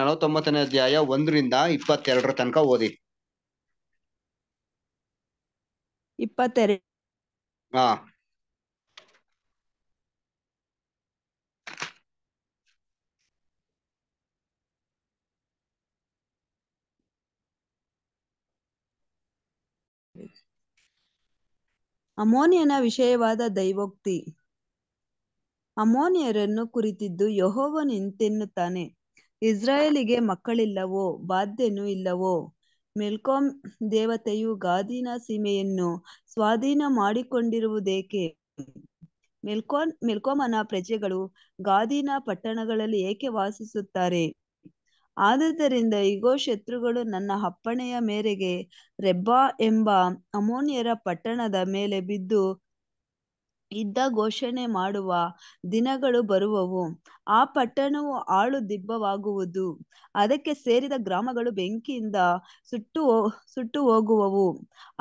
Speaker 1: ನಲವತ್ತೊಂಬತ್ತನೇ ಅಧ್ಯಾಯ ಒಂದರಿಂದ ಇಪ್ಪತ್ತೆರಡರ ತನಕ ಓದಿ
Speaker 3: ಇಪ್ಪತ್ತೆರಡು ಅಮೋನಿಯನ ವಿಷಯವಾದ ದೈವೋಕ್ತಿ ಅಮೋನಿಯರನ್ನು ಕುರಿತಿದ್ದು ಯಹೋವನಿಂತೆನ್ನುತ್ತಾನೆ ಇಸ್ರಾಯೇಲಿಗೆ ಮಕ್ಕಳಿಲ್ಲವೋ ಬಾಧ್ಯನು ಇಲ್ಲವೋ ಮೆಲ್ಕಾಮ್ ದೇವತೆಯು ಗಾದಿನ ಸೀಮೆಯನ್ನು ಸ್ವಾಧೀನ ಮಾಡಿಕೊಂಡಿರುವುದೇಕೆ ಮೆಲ್ಕೋನ್ ಮೆಲ್ಕೋಮನ ಪ್ರಜೆಗಳು ಗಾದಿನ ಪಟ್ಟಣಗಳಲ್ಲಿ ಏಕೆ ವಾಸಿಸುತ್ತಾರೆ ಆದ್ದರಿಂದ ಇಗೋ ಶತ್ರುಗಳು ನನ್ನ ಅಪ್ಪಣೆಯ ಮೇರೆಗೆ ರೆಬ್ಬಾ ಎಂಬ ಅಮೋನಿಯರ ಪಟ್ಟಣದ ಮೇಲೆ ಬಿದ್ದು ಯುದ್ಧ ಘೋಷಣೆ ಮಾಡುವ ದಿನಗಳು ಬರುವವು ಆ ಪಟ್ಟಣವು ಆಳು ದಿಬ್ಬವಾಗುವುದು ಅದಕ್ಕೆ ಸೇರಿದ ಗ್ರಾಮಗಳು ಬೆಂಕಿಯಿಂದ ಸುಟ್ಟು ಸುಟ್ಟು ಹೋಗುವವು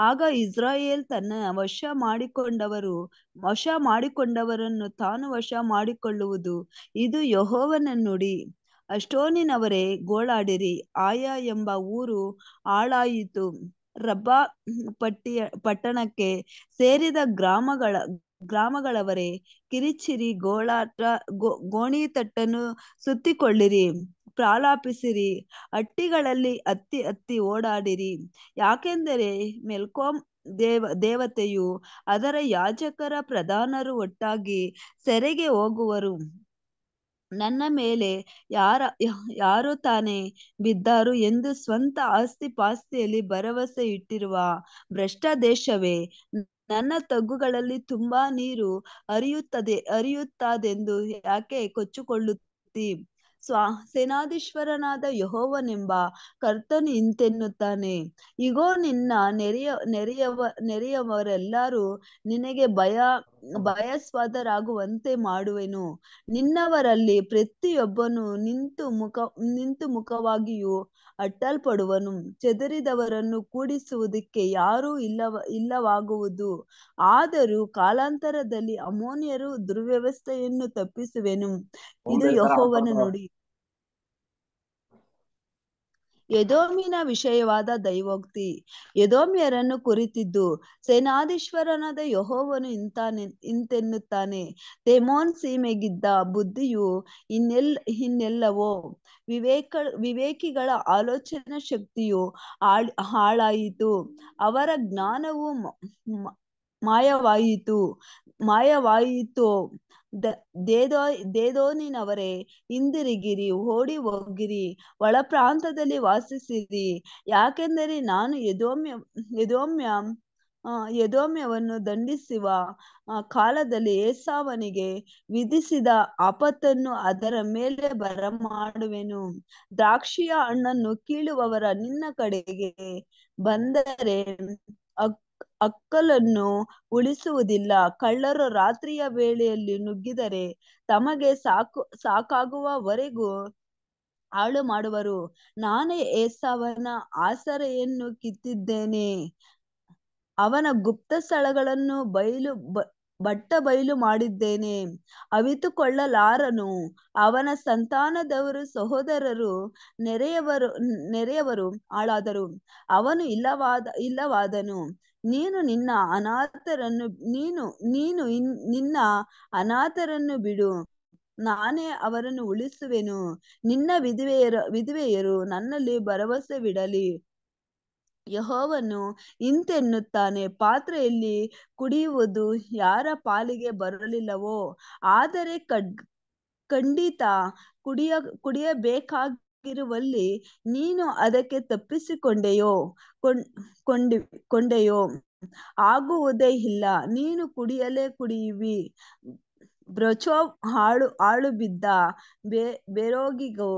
Speaker 3: ಆಗ ಇಸ್ರಾಯೇಲ್ ತನ್ನ ವಶ ಮಾಡಿಕೊಂಡವರು ವಶ ಮಾಡಿಕೊಂಡವರನ್ನು ತಾನು ವಶ ಮಾಡಿಕೊಳ್ಳುವುದು ಇದು ಯಹೋವನ ನುಡಿ ಅಷ್ಟೋನಿನವರೇ ಗೋಳಾಡಿರಿ ಆಯಾ ಎಂಬ ಊರು ಹಾಳಾಯಿತು ರಬ್ಬಾ ಪಟ್ಟಿಯ ಪಟ್ಟಣಕ್ಕೆ ಸೇರಿದ ಗ್ರಾಮಗಳ ಗ್ರಾಮಗಳವರೇ ಕಿರಿಚಿರಿ ಗೋಳಾಟ ಗೋ ಗೋಣಿತಟ್ಟನ್ನು ಸುತ್ತಿಕೊಳ್ಳಿರಿ ಪ್ರಾಲಾಪಿಸಿರಿ ಹಟ್ಟಿಗಳಲ್ಲಿ ಅತ್ತಿ ಅತ್ತಿ ಓಡಾಡಿರಿ ಯಾಕೆಂದರೆ ಮೆಲ್ಕೋಮ್ ದೇವ ದೇವತೆಯು ಅದರ ಯಾಜಕರ ಪ್ರಧಾನರು ಒಟ್ಟಾಗಿ ಸೆರೆಗೆ ಹೋಗುವರು ನನ್ನ ಮೇಲೆ ಯಾರ ಯಾರು ತಾನೇ ಬಿದ್ದಾರು ಎಂದು ಸ್ವಂತ ಆಸ್ತಿ ಪಾಸ್ತಿಯಲ್ಲಿ ಭರವಸೆ ಇಟ್ಟಿರುವ ಭ್ರಷ್ಟ ದೇಶವೇ ನನ್ನ ತಗ್ಗುಗಳಲ್ಲಿ ತುಂಬಾ ನೀರು ಹರಿಯುತ್ತದೆ ಹರಿಯುತ್ತದೆಂದು ಯಾಕೆ ಕೊಚ್ಚಿಕೊಳ್ಳುತ್ತಿ ಸ್ವಾ ಸೇನಾಧೀಶ್ವರನಾದ ಯಹೋವನೆಂಬ ಕರ್ತನು ಇಂತೆನ್ನುತ್ತಾನೆ ಇಗೋ ನಿನ್ನ ನೆರೆಯ ನೆರೆಯವ ನೆರೆಯವರೆಲ್ಲರೂ ನಿನಗೆ ಭಯ ಭಯಸ್ವಾದರಾಗುವಂತೆ ಮಾಡುವೆನು ನಿನ್ನವರಲ್ಲಿ ಪ್ರತಿಯೊಬ್ಬನು ನಿಂತು ಮುಖ ನಿಂತು ಮುಖವಾಗಿಯೂ ಅಟ್ಟಲ್ಪಡುವನು ಚದರಿದವರನ್ನು ಕೂಡಿಸುವುದಕ್ಕೆ ಯಾರೂ ಇಲ್ಲವ ಇಲ್ಲವಾಗುವುದು ಆದರೂ ಕಾಲಾಂತರದಲ್ಲಿ ಅಮೋನಿಯರು ದುರ್ವ್ಯವಸ್ಥೆಯನ್ನು ತಪ್ಪಿಸುವೆನು ಇದು ಯಹೋವನ ನುಡಿ ಯದೋಮಿನ ವಿಷಯವಾದ ದೈವೋಕ್ತಿ ಯದೋಮ್ಯರನ್ನು ಕುರಿತಿದ್ದು ಸೇನಾಧೀಶ್ವರನಾದ ಯಹೋವನು ಇಂತಾನೆ ಇಂತೆನ್ನುತ್ತಾನೆ ತೆಮೋನ್ ಸೀಮೆಗಿದ್ದ ಬುದ್ಧಿಯು ಇನ್ನೆಲ್ ಇನ್ನೆಲ್ಲವೋ ವಿವೇಕ ವಿವೇಕಿಗಳ ಆಲೋಚನಾ ಶಕ್ತಿಯು ಹಾಳ್ ಹಾಳಾಯಿತು ಅವರ ಜ್ಞಾನವು ಮಾಯವಾಯಿತು ಮಾಯವಾಯಿತು ದ ದೇದೋ ದೇದೋನಿನವರೇ ಹಿಂದಿರುಗಿರಿ ಓಡಿ ಹೋಗಿರಿ ಒಳ ಪ್ರಾಂತದಲ್ಲಿ ವಾಸಿಸಿರಿ ಯಾಕೆಂದರೆ ನಾನು ಯದೋಮ್ಯ ಯದೋಮ್ಯ ಯದೋಮ್ಯವನ್ನು ದಂಡಿಸುವ ಕಾಲದಲ್ಲಿ ಏಸಾವನಿಗೆ ವಿಧಿಸಿದ ಆಪತ್ತನ್ನು ಅದರ ಮೇಲೆ ಬರಮಾಡುವೆನು ದ್ರಾಕ್ಷಿಯ ಹಣ್ಣನ್ನು ಕೀಳುವವರ ನಿನ್ನ ಕಡೆಗೆ ಬಂದರೆ ಅಕ್ಕಲನ್ನು ಉಳಿಸುವುದಿಲ್ಲ ಕಳ್ಳರು ರಾತ್ರಿಯ ವೇಳೆಯಲ್ಲಿ ನುಗ್ಗಿದರೆ ತಮಗೆ ಸಾಕು ಸಾಕಾಗುವವರೆಗೂ ಹಾಳು ಮಾಡುವರು ನಾನೇ ಏಸವನ ಆಸರೆಯನ್ನು ಕಿತ್ತಿದ್ದೇನೆ ಅವನ ಗುಪ್ತ ಸ್ಥಳಗಳನ್ನು ಬಯಲು ಬಟ್ಟ ಬಯಲು ಮಾಡಿದ್ದೇನೆ ಅವಿತುಕೊಳ್ಳಲಾರನು ಅವನ ಸಂತಾನದವರು ಸಹೋದರರು ನೆರೆಯವರು ನೆರೆಯವರು ಹಾಳಾದರು ಅವನು ಇಲ್ಲವಾದ ಇಲ್ಲವಾದನು ನೀನು ನಿನ್ನ ಅನಾಥರನ್ನು ನೀನು ನೀನು ನಿನ್ನ ಅನಾಥರನ್ನು ಬಿಡು ನಾನೇ ಅವರನ್ನು ಉಳಿಸುವೆನು ನಿನ್ನ ವಿಧವೆಯರ ವಿಧವೆಯರು ನನ್ನಲ್ಲಿ ಭರವಸೆ ಬಿಡಲಿ ಯಹೋವನ್ನು ಇಂತೆನ್ನುತ್ತಾನೆ ಪಾತ್ರೆಯಲ್ಲಿ ಕುಡಿಯುವುದು ಯಾರ ಪಾಲಿಗೆ ಬರಲಿಲ್ಲವೋ ಆದರೆ ಕಡ್ ಖಂಡಿತ ಕುಡಿಯ ಕುಡಿಯಬೇಕಾಗಿ ಿರುವಲ್ಲಿ ನೀನು ಅದಕ್ಕೆ ತಪ್ಪಿಸಿಕೊಂಡೆಯೋ ಕೊಂಡಿ ಕೊಂಡೆಯೋ ಆಗುವುದೇ ಇಲ್ಲ ನೀನು ಕುಡಿಯಲೇ ಕುಡಿಯುವಿ ಬ್ರಚೋ ಹಾಳು ಹಾಳು ಬಿದ್ದ ಬೇ ಬೆರೋಗಿಗೂ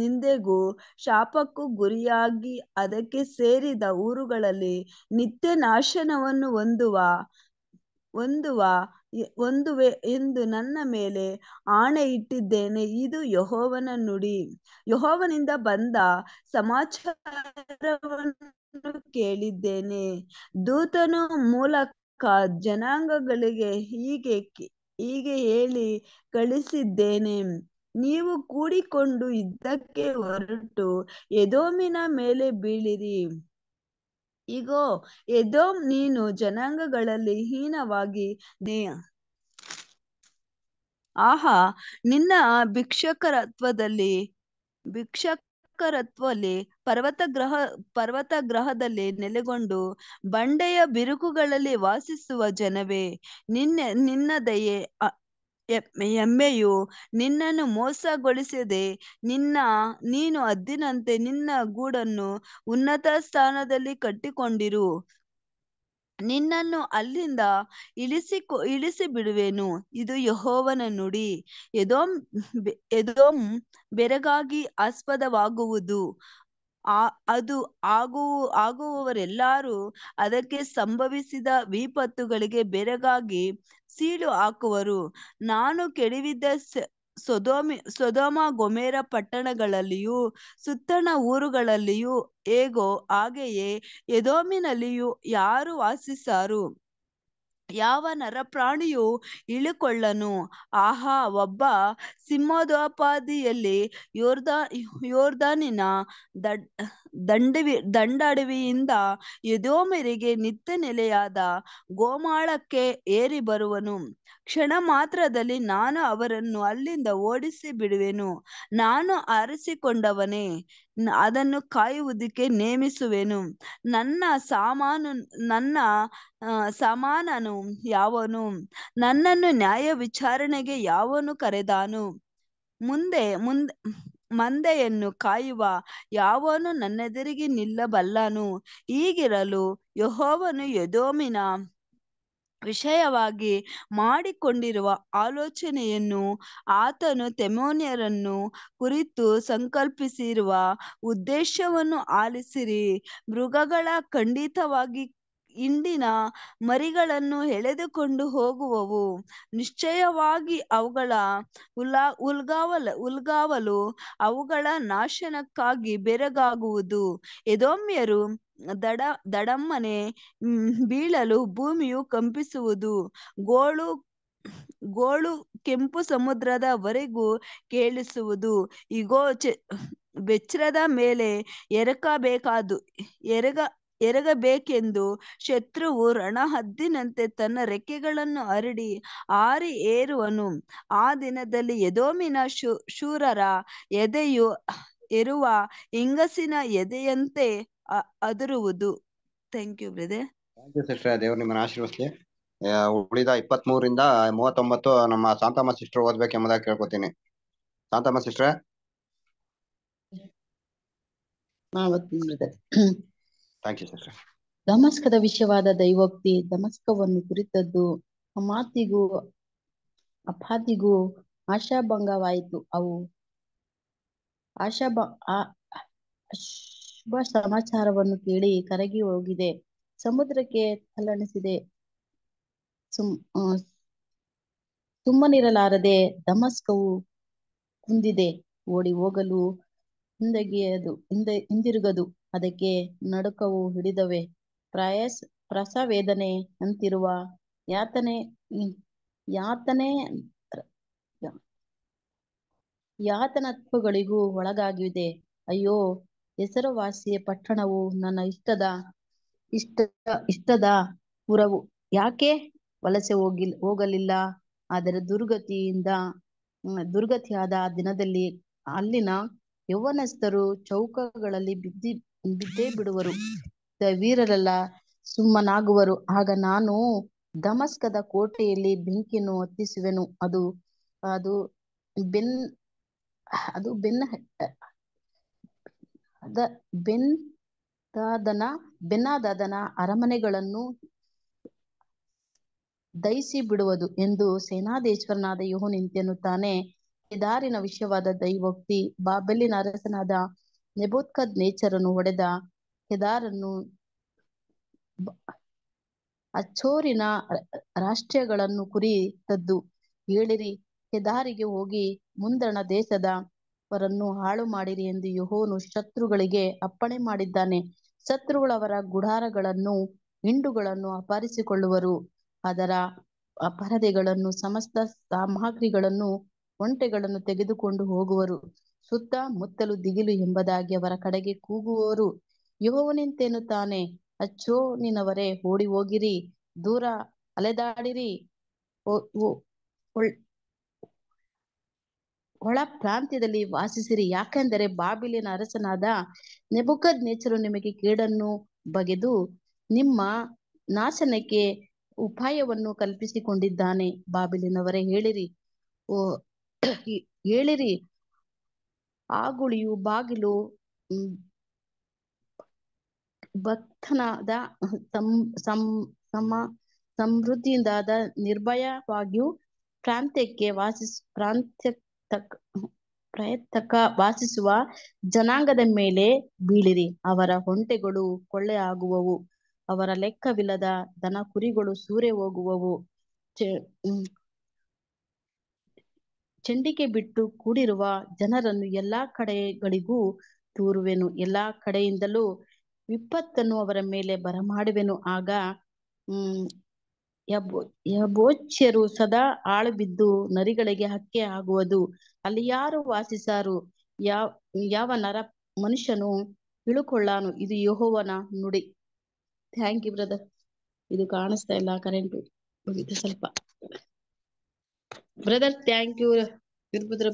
Speaker 3: ನಿಂದೆಗೂ ಶಾಪಕ್ಕೂ ಗುರಿಯಾಗಿ ಅದಕ್ಕೆ ಸೇರಿದ ಊರುಗಳಲ್ಲಿ ನಿತ್ಯ ನಾಶನವನ್ನು ಹೊಂದುವ ಹೊಂದುವ ಒಂದು ವೇ ಎಂದು ನನ್ನ ಮೇಲೆ ಆಣೆ ಇಟ್ಟಿದ್ದೇನೆ ಇದು ಯಹೋವನ ನುಡಿ ಯಹೋವನಿಂದ ಬಂದ ಸಮಾಚಾರವನ್ನು ಕೇಳಿದ್ದೇನೆ ದೂತನು ಮೂಲಕ ಜನಾಂಗಗಳಿಗೆ ಹೀಗೆ ಹೀಗೆ ಹೇಳಿ ಕಳಿಸಿದ್ದೇನೆ ನೀವು ಕೂಡಿಕೊಂಡು ಇದ್ದಕ್ಕೆ ಹೊರಟು ಎದೋಮಿನ ಮೇಲೆ ಬೀಳಿರಿ ಇಗೋ, ಎದೋಮ್, ನೀನು ಜನಾಂಗಗಳಲ್ಲಿ ಹೀನವಾಗಿ ನೇಯ ಆಹಾ, ನಿನ್ನ ಭಿಕ್ಷಕರತ್ವದಲ್ಲಿ ಭಿಕ್ಷಕರತ್ವದಲ್ಲಿ ಪರ್ವತ ಗ್ರಹದಲ್ಲಿ ನೆಲೆಗೊಂಡು ಬಂಡೆಯ ಬಿರುಕುಗಳಲ್ಲಿ ವಾಸಿಸುವ ಜನವೇ ನಿನ್ನೆ ನಿನ್ನ ದಯೆ ಎಮ್ಮೆಯು ನಿನ್ನನ್ನು ಮೋಸಗೊಳಿಸದೆ ನಿನ್ನ ನೀನು ಅದ್ದಿನಂತೆ ನಿನ್ನ ಗೂಡನ್ನು ಉನ್ನತ ಸ್ಥಾನದಲ್ಲಿ ಕಟ್ಟಿಕೊಂಡಿರು ನಿನ್ನನ್ನು ಅಲ್ಲಿಂದ ಇಳಿಸಿ ಇಳಿಸಿ ಬಿಡುವೆನು ಇದು ಯಹೋವನ ನುಡಿ ಎದೋಂ ಎದೋಂ ಬೆರಗಾಗಿ ಆಸ್ಪದವಾಗುವುದು ಆ ಅದು ಆಗುವ ಆಗುವವರೆಲ್ಲರೂ ಅದಕ್ಕೆ ಸಂಭವಿಸಿದ ವಿಪತ್ತುಗಳಿಗೆ ಬೆರಗಾಗಿ ಸೀಳು ಹಾಕುವರು ನಾನು ಕೆಡವಿದ್ದ ಸೊದೋಮಿ ಸೊದೋಮ ಗೊಮೇರ ಪಟ್ಟಣಗಳಲ್ಲಿಯೂ ಸುತ್ತಣ ಊರುಗಳಲ್ಲಿಯೂ ಹೇಗೋ ಹಾಗೆಯೇ ಎದೋಮಿನಲ್ಲಿಯೂ ಯಾರು ವಾಸಿಸಾರು ಯಾವ ನರಪ್ರಾಣಿಯೂ ಇಳುಕೊಳ್ಳನು ಆಹಾ ಒಬ್ಬ ಸಿಂಹದೋಪಾದಿಯಲ್ಲಿ ಯೋರ್ದ ಯೋರ್ದಾನಿನ ದಡ್ ದಂಡವಿ ದಂಡಡವಿಯಿಂದ ಯದೋಮೆರಿಗೆ ನಿತ್ಯ ನೆಲೆಯಾದ ಗೋಮಾಳಕ್ಕೆ ಏರಿ ಬರುವನು ಕ್ಷಣ ಮಾತ್ರದಲ್ಲಿ ನಾನು ಅವರನ್ನು ಅಲ್ಲಿಂದ ಓಡಿಸಿ ಬಿಡುವೆನು ನಾನು ಆರಿಸಿಕೊಂಡವನೇ ಅದನ್ನು ಕಾಯುವುದಕ್ಕೆ ನೇಮಿಸುವೆನು ನನ್ನ ಸಾಮಾನು ನನ್ನ ಸಮಾನನು ಯಾವನು ನನ್ನನ್ನು ನ್ಯಾಯ ವಿಚಾರಣೆಗೆ ಯಾವನು ಕರೆದಾನು ಮುಂದೆ ಮುಂದೆ ಮಂದೆಯನ್ನು ಕಾಯುವ ಯಾವನು ನನ್ನೆದುರಿಗೆ ನಿಲ್ಲಬಲ್ಲನು ಈಗಿರಲು ಯಹೋವನು ಯದೋಮಿನ ವಿಷಯವಾಗಿ ಮಾಡಿಕೊಂಡಿರುವ ಆಲೋಚನೆಯನ್ನು ಆತನು ತೆಮೋನಿಯರನ್ನು ಕುರಿತು ಸಂಕಲ್ಪಿಸಿರುವ ಉದ್ದೇಶವನ್ನು ಆಲಿಸಿರಿ ಮೃಗಗಳ ಖಂಡಿತವಾಗಿ ಇಂಡಿನ ಮರಿಗಳನ್ನು ಎಳೆದುಕೊಂಡು ಹೋಗುವವು ನಿಶ್ಚಯವಾಗಿ ಅವುಗಳ ಉಲಾ ಉಲ್ಗಾವಲ ಉಲ್ಗಾವಲು ಅವುಗಳ ನಾಶನಕ್ಕಾಗಿ ಬೆರಗಾಗುವುದು ಯದೋಮ್ಯರು ದಡ ದಡಮ್ಮನೆ ಬೀಳಲು ಭೂಮಿಯು ಕಂಪಿಸುವುದು ಗೋಳು ಗೋಳು ಕೆಂಪು ಸಮುದ್ರದವರೆಗೂ ಕೇಳಿಸುವುದು ಇಗೋ ಚ ಬೆಚ್ಚರದ ಮೇಲೆ ಎರಕಬೇಕಾದು ಎರಗ ಎರಗಬೇಕೆಂದು ಶತ್ರುವು ರಣಹದ್ದಿನಂತೆ ತನ್ನ ರೆಕ್ಕೆಗಳನ್ನು ಹರಡಿ ಆರಿ ಏರುವನು ಆ ದಿನದಲ್ಲಿ ಯದೋಮಿನ ಶು ಶೂರರ ಎದೆಯು ಇರುವ ಹೆಂಗಸಿನ ಎದೆಯಂತೆ ಅದರುವುದು ಥ್ಯಾಂಕ್ ಯು ಬ್ರದೆ
Speaker 1: ದೇವ್ರ ನಿಮ್ಮನ್ನ ಆಶೀರ್ವಸ್ಲಿ ಉಳಿದ ಇಪ್ಪತ್ ಮೂರಿಂದ ಮೂವತ್ತೊಂಬತ್ತು ನಮ್ಮ ಶಾಂತಮ್ಮ ಸಿಸ್ಟರ್ ಓದ್ಬೇಕೆಂಬುದಾಗಿ ಕೇಳ್ಕೊತೀನಿ ಶಾಂತಮ್ಮ ಸಿಸ್ಟರ್
Speaker 7: ದಮಸ್ಕದ ವಿಷಯವಾದ ದೈವೋಕ್ತಿ ದಮಸ್ಕವನ್ನು ಕುರಿತದ್ದು ಮಾತಿಗೂ ಅಪಾತಿಗೂ ಆಶಾಭಂಗವಾಯಿತು ಅವು ಆಶಾಭ ಆ ಶುಭ ಸಮಾಚಾರವನ್ನು ಕೇಳಿ ಕರಗಿ ಹೋಗಿದೆ ಸಮುದ್ರಕ್ಕೆ ತಲ್ಲಣಿಸಿದೆ ಸುಮ್ ಸುಮ್ಮನಿರಲಾರದೆ ಧಮಸ್ಕವು ಕುಂದಿದೆ ಓಡಿ ಹೋಗಲು ಹಿಂದಗಿಯದು ಹಿಂದೆ ಹಿಂದಿರುಗದು ಅದಕ್ಕೆ ನಡುಕವು ಹಿಡಿದವೆ ಪ್ರಾಯಸ್ ಪ್ರಸವೇದನೆ ಅಂತಿರುವ ಯಾತನೆ ಯಾತನೆ ಯಾತನತ್ವಗಳಿಗೂ ಒಳಗಾಗಿದೆ ಅಯ್ಯೋ ಹೆಸರುವಾಸಿಯ ಪಟ್ಟಣವು ನನ್ನ ಇಷ್ಟದ ಇಷ್ಟ ಇಷ್ಟದ ಪುರವು ಯಾಕೆ ವಲಸೆ ಹೋಗಿಲ್ ಹೋಗಲಿಲ್ಲ ಆದರೆ ದುರ್ಗತಿಯಿಂದ ದುರ್ಗತಿಯಾದ ದಿನದಲ್ಲಿ ಅಲ್ಲಿನ ಯೌವನಸ್ಥರು ಚೌಕಗಳಲ್ಲಿ ಬಿದ್ದಿ ಬಿದ್ದೇ ಬಿಡುವರು ವೀರರೆಲ್ಲ ಸುಮ್ಮನಾಗುವರು ಆಗ ನಾನು ದಮಸ್ಕದ ಕೋಟೆಯಲ್ಲಿ ಬೆಂಕಿಯನ್ನು ಹೊತ್ತಿಸುವೆನು ಅದು ಅದು ಬೆನ್ ಅದು ಬೆನ್ನ ಅದ ಬೆನ್ ದಾದನ ಬೆನ್ನಾದನ ಅರಮನೆಗಳನ್ನು ದಯಿಸಿ ಬಿಡುವುದು ಎಂದು ಸೇನಾದೇಶ್ವರನಾದ ಯೋಹ ನಿಂತೆನ್ನುತ್ತಾನೆ ಹೆದಾರಿನ ವಿಷಯವಾದ ದೈವೋಕ್ತಿ ಬಾಬೆಲಿನ ಅರಸನಾದ ನೆಬೋತ್ಕದ್ ನೇಚರನ್ನು ಹೊಡೆದ ಕೆದಾರನ್ನು ಅಚ್ಚೋರಿನ ರಾಷ್ಟ್ರಗಳನ್ನು ಕುರಿತದ್ದು ಹೇಳಿರಿ ದಾರಿಗೆ ಹೋಗಿ ಮುಂದಣ ದೇಶದ ವರನ್ನು ಹಾಳು ಮಾಡಿರಿ ಎಂದು ಯಹೋನು ಶತ್ರುಗಳಿಗೆ ಅಪ್ಪಣೆ ಮಾಡಿದ್ದಾನೆ ಶತ್ರುಗಳವರ ಗುಡಾರಗಳನ್ನು ಹಿಂಡುಗಳನ್ನು ಅಪಹರಿಸಿಕೊಳ್ಳುವರು ಅದರ ಅಪರದೆಗಳನ್ನು ಸಮಸ್ತ ಸಾಮಗ್ರಿಗಳನ್ನು ಒಂಟೆಗಳನ್ನು ತೆಗೆದುಕೊಂಡು ಹೋಗುವರು ಸುತ್ತ ಮುತ್ತಲು ದಿಗಿಲು ಎಂಬುದಾಗಿ ಅವರ ಕಡೆಗೆ ಕೂಗುವವರು ಯಹೋವನಿಂತೇನು ತಾನೆ ಅಚ್ಚೋ ನಿನವರೇ ಓಡಿ ಹೋಗಿರಿ ದೂರ ಅಲೆದಾಡಿರಿ ಒಳ ಪ್ರಾಂತ್ಯದಲ್ಲಿ ವಾಸಿಸಿರಿ ಯಾಕೆಂದರೆ ಬಾಬಿಲಿನ ಅರಸನಾದ ನೆಬುಕದ್ ನೇಚರು ನಿಮಗೆ ಕೇಡನ್ನು ಬಗೆದು ನಿಮ್ಮ ನಾಶನಕ್ಕೆ ಉಪಾಯವನ್ನು ಕಲ್ಪಿಸಿಕೊಂಡಿದ್ದಾನೆ ಬಾಬಿಲಿನವರೇ ಹೇಳಿರಿ ಓ ಹೇಳಿರಿ ಆಗುಳಿಯು ಬಾಗಿಲು ಭಕ್ತನಾದ ಸಂ ಸಮ ಸಮೃದ್ಧಿಯಿಂದಾದ ನಿರ್ಭಯವಾಗಿಯೂ ಪ್ರಾಂತ್ಯಕ್ಕೆ ವಾಸಿಸ್ ಪ್ರಾಂತ್ಯ ತಕ್ಕ ಪ್ರಯತ್ನಕ ವಾಸಿಸುವ ಜನಾಂಗದ ಮೇಲೆ ಬೀಳಿರಿ ಅವರ ಹೊಂಟೆಗಳು ಕೊಳ್ಳೆ ಆಗುವವು ಅವರ ಲೆಕ್ಕವಿಲ್ಲದ ದನ ಕುರಿಗಳು ಸೂರೆ ಹೋಗುವವು ಚಂಡಿಕೆ ಬಿಟ್ಟು ಕೂಡಿರುವ ಜನರನ್ನು ಎಲ್ಲಾ ಕಡೆಗಳಿಗೂ ತೂರುವೆನು ಎಲ್ಲಾ ಕಡೆಯಿಂದಲೂ ವಿಪತ್ತನ್ನು ಅವರ ಮೇಲೆ ಬರಮಾಡುವೆನು ಆಗ ಹ್ಮ್ ಯಬೋಚ್ಯರು ಸದಾ ಆಳು ಬಿದ್ದು ನರಿಗಳಿಗೆ ಹಕ್ಕೆ ಆಗುವುದು ಅಲ್ಲಿ ಯಾರು ವಾಸಿಸಾರು ಯಾವ ಯಾವ ನರ ಮನುಷ್ಯನು ಇಳುಕೊಳ್ಳಾನು ಇದು ಯಹೋವನ ನುಡಿ ಥ್ಯಾಂಕ್ ಯು ಬ್ರದರ್ ಇದು ಕಾಣಿಸ್ತಾ ಇಲ್ಲ ಕರೆಂಟ್ ಸ್ವಲ್ಪ ಬ್ರದರ್ ಥ್ಯಾಂಕ್ ಯು
Speaker 1: ವೀರಭದ್ರ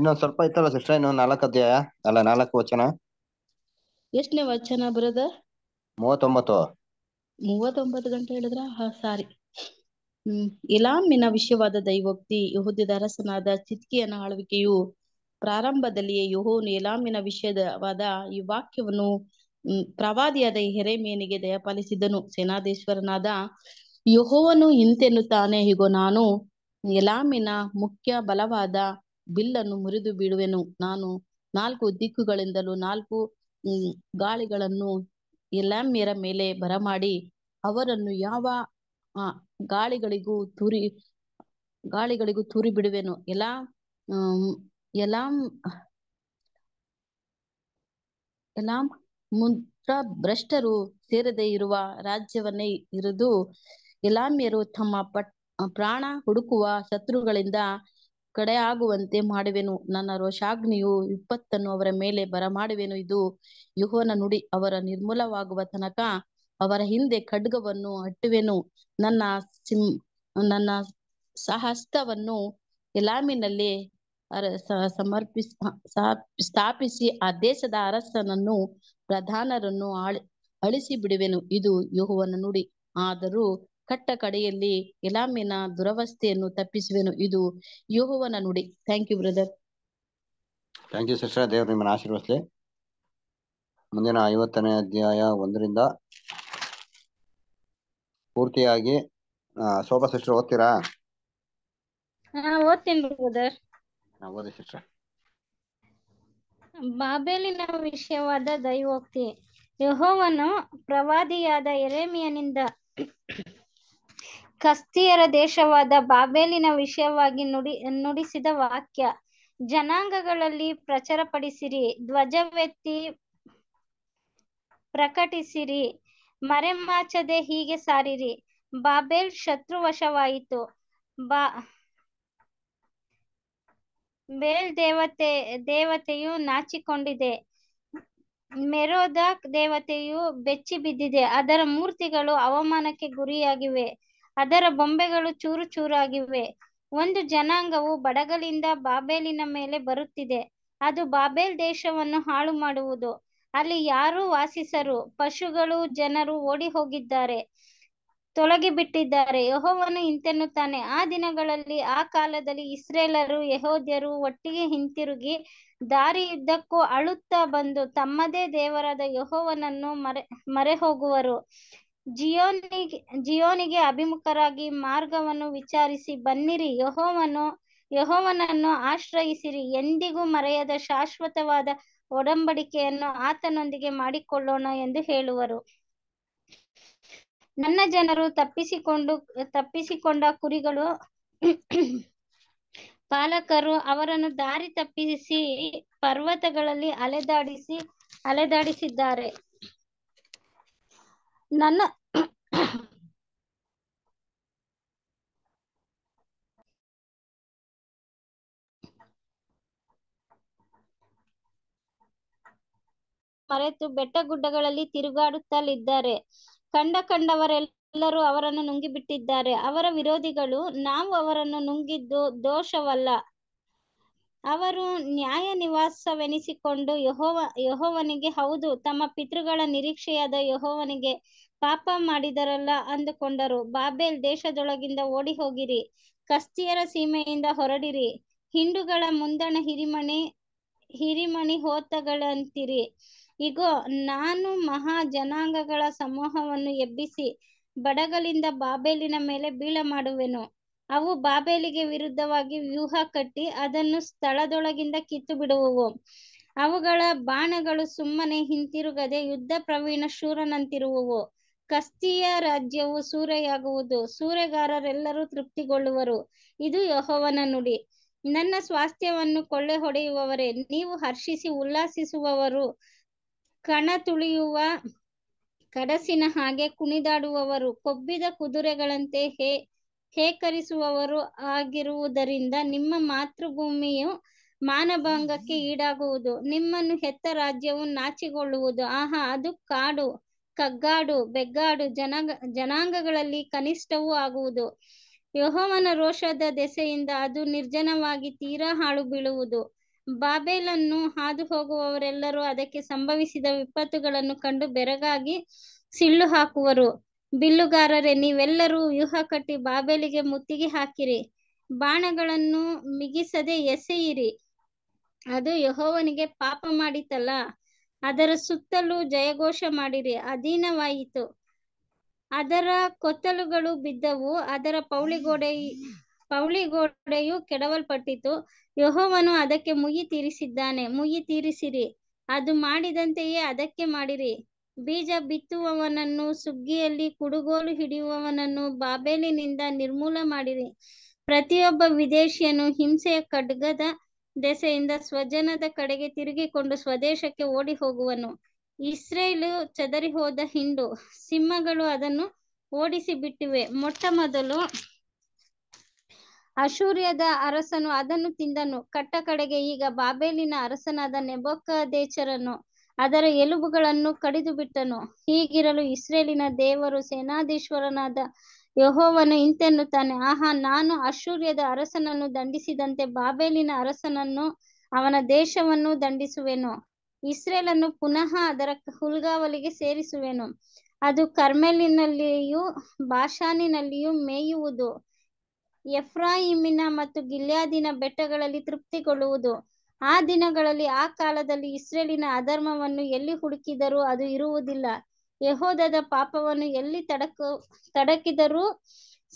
Speaker 1: ಇನ್ನೊಂದ್ ಸ್ವಲ್ಪ ಇತ್ತಲ್ಲ ಸಿಸ್ಟರ್ ಇನ್ನೊಂದ್ ನಾಲ್ಕು ಅಧ್ಯಾಯ ಅಲ್ಲ ನಾಲ್ಕು ವಚನ
Speaker 7: ಎಷ್ಟನೇ ವಚನ ಬ್ರದರ್ ಮೂವತ್ತೊಂಬತ್ತು ಮೂವತ್ತೊಂಬತ್ತು ಗಂಟೆ ಹೇಳಿದ್ರ ಸಾರಿ ಹ್ಮ್ ಇಲಾಮಿನ ವಿಷಯವಾದ ದೈವೋಕ್ತಿ ಯಹೂದ್ಯದ ಅರಸನಾದ ಚಿತ್ಕಿಯನ ಆಳ್ವಿಕೆಯು ಪ್ರಾರಂಭದಲ್ಲಿಯೇ ಯಹೋನು ಇಲಾಮಿನ ವಿಷಯದವಾದ ಈ ವಾಕ್ಯವನ್ನು ಪ್ರವಾದಿಯಾದ ಹೆರೆಮೇನಿಗೆ ದಯಪಾಲಿಸಿದನು ಸೇನಾದೇಶ್ವರನಾದ ಯಹೋವನು ಹಿಂತೆನ್ನುತ್ತಾನೆ ಹೀಗೋ ನಾನು ಎಲಾಮಿನ ಮುಖ್ಯ ಬಲವಾದ ಬಿಲ್ಲನ್ನು ಮುರಿದು ಬೀಳುವೆನು ನಾನು ನಾಲ್ಕು ದಿಕ್ಕುಗಳಿಂದಲೂ ನಾಲ್ಕು ಗಾಳಿಗಳನ್ನು ಎಲಾಮ್ಯರ ಮೇಲೆ ಬರಮಾಡಿ ಅವರನ್ನು ಯಾವ ಗಾಳಿಗಳಿಗೂ ತೂರಿ ಗಾಳಿಗಳಿಗೂ ತೂರಿ ಬಿಡುವೆನು ಎಲ್ಲಾ ಹ್ಮ್ ಎಲ್ಲಾ ಮುಂತ ಭ್ರಷ್ಟರು ಸೇರದೆ ಇರುವ ರಾಜ್ಯವನ್ನೇ ಇರಿದು ಎಲಾಮ್ಯರು ತಮ್ಮ ಪಟ್ ಪ್ರಾಣ ಹುಡುಕುವ ಶತ್ರುಗಳಿಂದ ಕಡೆಯಾಗುವಂತೆ ಮಾಡುವೆನು ನನ್ನ ರೋಷಾಗ್ನಿಯು ಇಪ್ಪತ್ತನ್ನು ಅವರ ಮೇಲೆ ಬರಮಾಡುವೆನು ಇದು ಯೆಹೋವನ ನುಡಿ ಅವರ ನಿರ್ಮೂಲವಾಗುವ ತನಕ ಅವರ ಹಿಂದೆ ಖಡ್ಗವನ್ನು ಅಟ್ಟುವೆನು ನನ್ನ ಸಿಂ ನನ್ನ ಸಹಸ್ತವನ್ನು ಎಲಾಮಿನಲ್ಲಿ ಸಮರ್ಪಿಸ ಸ್ಥಾಪಿಸಿ ಆ ದೇಶದ ಅರಸನನ್ನು ಪ್ರಧಾನರನ್ನು ಆಳ್ ಅಳಿಸಿ ಬಿಡುವೆನು ಇದು ಯೋಹುವನ ನುಡಿ ಆದರೂ ಕಟ್ಟ ಕಡೆಯಲ್ಲಿ ಎಲಾಮಿನ ದುರವಸ್ಥೆಯನ್ನು ತಪ್ಪಿಸುವೆನು ಇದು ಯೋಹುವನ ನುಡಿ thank you brother
Speaker 1: thank you sister ದೇವರು ನಿಮ್ಮನ್ನು ಆಶೀರ್ವಸ್ಲಿ ಮುಂದಿನ ಐವತ್ತನೇ ಅಧ್ಯಾಯ ಒಂದರಿಂದ ಪೂರ್ತಿಯಾಗಿ ಶೋಭಾ ಸಿಸ್ಟರ್ ಓದ್ತೀರಾ
Speaker 6: ಓದ್ತೀನಿ ಬ್ರದರ್ ಓದಿ ಸಿಸ್ಟರ್ ಬಾಬೆಲಿನ ವಿಷಯವಾದ ದೈವೋಕ್ತಿ ಯಹೋವನು ಪ್ರವಾದಿಯಾದ ಎರೆಮಿಯನಿಂದ ಕಸ್ತಿಯರ ದೇಶವಾದ ಬಾಬೆಲಿನ ವಿಷಯವಾಗಿ ನುಡಿ ನುಡಿಸಿದ ವಾಕ್ಯ ಜನಾಂಗಗಳಲ್ಲಿ ಪ್ರಚರಪಡಿಸಿರಿ ಧ್ವಜವೆತ್ತಿ ಪ್ರಕಟಿಸಿರಿ ಮರೆಮಾಚದೆ ಹೀಗೆ ಸಾರಿರಿ ಬಾಬೆಲ್ ಶತ್ರುವಶವಾಯಿತು ಬಾ ಬೇಲ್ ದೇವತೆ ದೇವತೆಯು ನಾಚಿಕೊಂಡಿದೆ ಮೆರೋದಕ್ ದೇವತೆಯು ಬೆಚ್ಚಿ ಬಿದ್ದಿದೆ ಅದರ ಮೂರ್ತಿಗಳು ಅವಮಾನಕ್ಕೆ ಗುರಿಯಾಗಿವೆ ಅದರ ಬೊಂಬೆಗಳು ಚೂರು ಚೂರಾಗಿವೆ ಒಂದು ಜನಾಂಗವು ಬಡಗಲಿಂದ ಬಾಬೇಲಿನ ಮೇಲೆ ಬರುತ್ತಿದೆ ಅದು ಬಾಬೇಲ್ ದೇಶವನ್ನು ಹಾಳು ಮಾಡುವುದು ಅಲ್ಲಿ ಯಾರೂ ವಾಸಿಸರು ಪಶುಗಳು ಜನರು ಓಡಿ ಹೋಗಿದ್ದಾರೆ ತೊಲಗಿ ಬಿಟ್ಟಿದ್ದಾರೆ ಯಹೋವನು ಹಿಂತೆನ್ನುತ್ತಾನೆ ಆ ದಿನಗಳಲ್ಲಿ ಆ ಕಾಲದಲ್ಲಿ ಇಸ್ರೇಲರು ಯಹೋದ್ಯರು ಒಟ್ಟಿಗೆ ಹಿಂತಿರುಗಿ ದಾರಿಯುದ್ದಕ್ಕೂ ಅಳುತ್ತಾ ಬಂದು ತಮ್ಮದೇ ದೇವರಾದ ಯಹೋವನನ್ನು ಮರೆ ಮರೆ ಹೋಗುವರು ಜಿಯೋನಿಗೆ ಜಿಯೋನಿಗೆ ಅಭಿಮುಖರಾಗಿ ಮಾರ್ಗವನ್ನು ವಿಚಾರಿಸಿ ಬನ್ನಿರಿ ಯಹೋವನು ಯಹೋವನನ್ನು ಆಶ್ರಯಿಸಿರಿ ಎಂದಿಗೂ ಮರೆಯದ ಶಾಶ್ವತವಾದ ಒಡಂಬಡಿಕೆಯನ್ನು ಆತನೊಂದಿಗೆ ಮಾಡಿಕೊಳ್ಳೋಣ ಎಂದು ಹೇಳುವರು ನನ್ನ ಜನರು ತಪ್ಪಿಸಿಕೊಂಡು ತಪ್ಪಿಸಿಕೊಂಡ ಕುರಿಗಳು ಪಾಲಕರು ಅವರನ್ನು ದಾರಿ ತಪ್ಪಿಸಿ ಪರ್ವತಗಳಲ್ಲಿ ಅಲೆದಾಡಿಸಿ ಅಲೆದಾಡಿಸಿದ್ದಾರೆ ನನ್ನ ಮರೆತು ಬೆಟ್ಟ ಗುಡ್ಡಗಳಲ್ಲಿ ತಿರುಗಾಡುತ್ತಲಿದ್ದಾರೆ ಕಂಡ ಕಂಡವರೆಲ್ಲರೂ ಅವರನ್ನು ನುಂಗಿಬಿಟ್ಟಿದ್ದಾರೆ ಅವರ ವಿರೋಧಿಗಳು ನಾವು ಅವರನ್ನು ನುಂಗಿದ್ದು ದೋಷವಲ್ಲ ಅವರು ನ್ಯಾಯ ನಿವಾಸವೆನಿಸಿಕೊಂಡು ಯಹೋವ ಯಹೋವನಿಗೆ ಹೌದು ತಮ್ಮ ಪಿತೃಗಳ ನಿರೀಕ್ಷೆಯಾದ ಯಹೋವನಿಗೆ ಪಾಪ ಮಾಡಿದರಲ್ಲ ಅಂದುಕೊಂಡರು ಬಾಬೆಲ್ ದೇಶದೊಳಗಿಂದ ಓಡಿ ಹೋಗಿರಿ ಕಸ್ತಿಯರ ಸೀಮೆಯಿಂದ ಹೊರಡಿರಿ ಹಿಂಡುಗಳ ಮುಂದಣ ಹಿರಿಮಣಿ ಹಿರಿಮಣಿ ಹೋತಗಳಂತಿರಿ ಇಗೋ ನಾನು ಮಹಾ ಜನಾಂಗಗಳ ಸಮೂಹವನ್ನು ಎಬ್ಬಿಸಿ ಬಡಗಲಿಂದ ಬಾಬೇಲಿನ ಮೇಲೆ ಬೀಳ ಮಾಡುವೆನು ಅವು ಬಾಬೇಲಿಗೆ ವಿರುದ್ಧವಾಗಿ ವ್ಯೂಹ ಕಟ್ಟಿ ಅದನ್ನು ಸ್ಥಳದೊಳಗಿಂದ ಕಿತ್ತು ಬಿಡುವವು ಅವುಗಳ ಬಾಣಗಳು ಸುಮ್ಮನೆ ಹಿಂತಿರುಗದೆ ಯುದ್ಧ ಪ್ರವೀಣ ಶೂರನಂತಿರುವವು ಕಸ್ತಿಯ ರಾಜ್ಯವು ಸೂರೆಯಾಗುವುದು ಸೂರೆಗಾರರೆಲ್ಲರೂ ತೃಪ್ತಿಗೊಳ್ಳುವರು ಇದು ಯಹೋವನ ನುಡಿ ನನ್ನ ಸ್ವಾಸ್ಥ್ಯವನ್ನು ಕೊಳ್ಳೆ ಹೊಡೆಯುವವರೇ ನೀವು ಹರ್ಷಿಸಿ ಉಲ್ಲಾಸಿಸುವವರು ಕಣ ತುಳಿಯುವ ಕಡಸಿನ ಹಾಗೆ ಕುಣಿದಾಡುವವರು ಕೊಬ್ಬಿದ ಕುದುರೆಗಳಂತೆ ಹೇ ಹೇಕರಿಸುವವರು ಆಗಿರುವುದರಿಂದ ನಿಮ್ಮ ಮಾತೃಭೂಮಿಯು ಮಾನಭಂಗಕ್ಕೆ ಈಡಾಗುವುದು ನಿಮ್ಮನ್ನು ಹೆತ್ತ ರಾಜ್ಯವು ನಾಚಿಕೊಳ್ಳುವುದು ಆಹಾ ಅದು ಕಾಡು ಕಗ್ಗಾಡು ಬೆಗ್ಗಾಡು ಜನಾಂಗ ಜನಾಂಗಗಳಲ್ಲಿ ಕನಿಷ್ಠವೂ ಆಗುವುದು ಯಹೋವನ ರೋಷದ ದೆಸೆಯಿಂದ ಅದು ನಿರ್ಜನವಾಗಿ ತೀರಾ ಹಾಳು ಬೀಳುವುದು ಬಾಬೆಲನ್ನು ಹಾದು ಹೋಗುವವರೆಲ್ಲರೂ ಅದಕ್ಕೆ ಸಂಭವಿಸಿದ ವಿಪತ್ತುಗಳನ್ನು ಕಂಡು ಬೆರಗಾಗಿ ಸಿಳ್ಳು ಹಾಕುವರು ಬಿಲ್ಲುಗಾರರೇ ನೀವೆಲ್ಲರೂ ವ್ಯೂಹ ಕಟ್ಟಿ ಬಾಬೆಲಿಗೆ ಮುತ್ತಿಗೆ ಹಾಕಿರಿ ಬಾಣಗಳನ್ನು ಮಿಗಿಸದೆ ಎಸೆಯಿರಿ ಅದು ಯಹೋವನಿಗೆ ಪಾಪ ಮಾಡಿತಲ್ಲ ಅದರ ಸುತ್ತಲೂ ಜಯಘೋಷ ಮಾಡಿರಿ ಅಧೀನವಾಯಿತು ಅದರ ಕೊತ್ತಲುಗಳು ಬಿದ್ದವು ಅದರ ಪೌಳಿಗೋಡೆ ಪೌಳಿಗೋಡೆಯು ಕೆಡವಲ್ಪಟ್ಟಿತು ಯಹೋವನು ಅದಕ್ಕೆ ಮುಗಿ ತೀರಿಸಿದ್ದಾನೆ ಮುಗಿ ತೀರಿಸಿರಿ ಅದು ಮಾಡಿದಂತೆಯೇ ಅದಕ್ಕೆ ಮಾಡಿರಿ ಬೀಜ ಬಿತ್ತುವವನನ್ನು ಸುಗ್ಗಿಯಲ್ಲಿ ಕುಡುಗೋಲು ಹಿಡಿಯುವವನನ್ನು ಬಾಬೇಲಿನಿಂದ ನಿರ್ಮೂಲ ಮಾಡಿರಿ ಪ್ರತಿಯೊಬ್ಬ ವಿದೇಶಿಯನು ಹಿಂಸೆಯ ಖಡ್ಗದ ದೆಸೆಯಿಂದ ಸ್ವಜನದ ಕಡೆಗೆ ತಿರುಗಿಕೊಂಡು ಸ್ವದೇಶಕ್ಕೆ ಓಡಿ ಹೋಗುವನು ಇಸ್ರೇಲು ಚದರಿ ಹೋದ ಹಿಂಡು ಸಿಂಹಗಳು ಅದನ್ನು ಓಡಿಸಿ ಬಿಟ್ಟಿವೆ ಮೊಟ್ಟ ಮೊದಲು ಅಶೂರ್ಯದ ಅರಸನು ಅದನ್ನು ತಿಂದನು ಕಟ್ಟ ಕಡೆಗೆ ಈಗ ಬಾಬೇಲಿನ ಅರಸನಾದ ನೆಬೊಕದೇಚರನು ಅದರ ಎಲುಬುಗಳನ್ನು ಕಡಿದು ಬಿಟ್ಟನು ಹೀಗಿರಲು ಇಸ್ರೇಲಿನ ದೇವರು ಸೇನಾಧೀಶ್ವರನಾದ ಯಹೋವನು ಇಂತೆನ್ನುತ್ತಾನೆ ಆಹಾ ನಾನು ಅಶೂರ್ಯದ ಅರಸನನ್ನು ದಂಡಿಸಿದಂತೆ ಬಾಬೇಲಿನ ಅರಸನನ್ನು ಅವನ ದೇಶವನ್ನು ದಂಡಿಸುವೆನು ಇಸ್ರೇಲನ್ನು ಪುನಃ ಅದರ ಹುಲ್ಗಾವಲಿಗೆ ಸೇರಿಸುವೆನು ಅದು ಕರ್ಮೆಲಿನಲ್ಲಿಯೂ ಬಾಷಾನಿನಲ್ಲಿಯೂ ಮೇಯುವುದು ಎಫ್ರಾಯಿಮಿನ ಮತ್ತು ಗಿಲ್ಯಾದಿನ ಬೆಟ್ಟಗಳಲ್ಲಿ ತೃಪ್ತಿಗೊಳ್ಳುವುದು ಆ ದಿನಗಳಲ್ಲಿ ಆ ಕಾಲದಲ್ಲಿ ಇಸ್ರೇಲಿನ ಅಧರ್ಮವನ್ನು ಎಲ್ಲಿ ಹುಡುಕಿದರೂ ಅದು ಇರುವುದಿಲ್ಲ ಯಹೋದದ ಪಾಪವನ್ನು ಎಲ್ಲಿ ತಡಕು ತಡಕಿದರೂ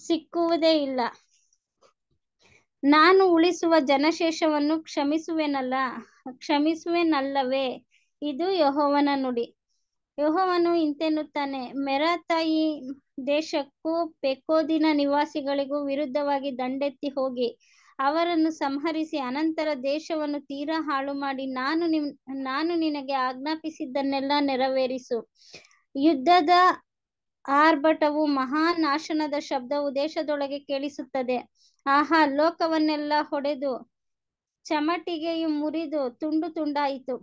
Speaker 6: ಸಿಕ್ಕುವುದೇ ಇಲ್ಲ ನಾನು ಉಳಿಸುವ ಜನಶೇಷವನ್ನು ಕ್ಷಮಿಸುವೆನಲ್ಲ ಕ್ಷಮಿಸುವೆನಲ್ಲವೇ ಇದು ಯಹೋವನ ನುಡಿ ಯಹೋವನು ಇಂತೆನ್ನುತ್ತಾನೆ ಮೆರಾತಾಯಿ ದೇಶಕ್ಕೂ ಪೆಕೋದಿನ ನಿವಾಸಿಗಳಿಗೂ ವಿರುದ್ಧವಾಗಿ ದಂಡೆತ್ತಿ ಹೋಗಿ ಅವರನ್ನು ಸಂಹರಿಸಿ ಅನಂತರ ದೇಶವನ್ನು ತೀರಾ ಹಾಳು ಮಾಡಿ ನಾನು ನಿಮ್ ನಾನು ನಿನಗೆ ಆಜ್ಞಾಪಿಸಿದ್ದನ್ನೆಲ್ಲ ನೆರವೇರಿಸು ಯುದ್ಧದ ಆರ್ಭಟವು ಮಹಾನಾಶನದ ಶಬ್ದವು ದೇಶದೊಳಗೆ ಕೇಳಿಸುತ್ತದೆ ಆಹಾ ಲೋಕವನ್ನೆಲ್ಲ ಹೊಡೆದು ಚಮಟಿಗೆಯು ಮುರಿದು ತುಂಡು ತುಂಡಾಯಿತು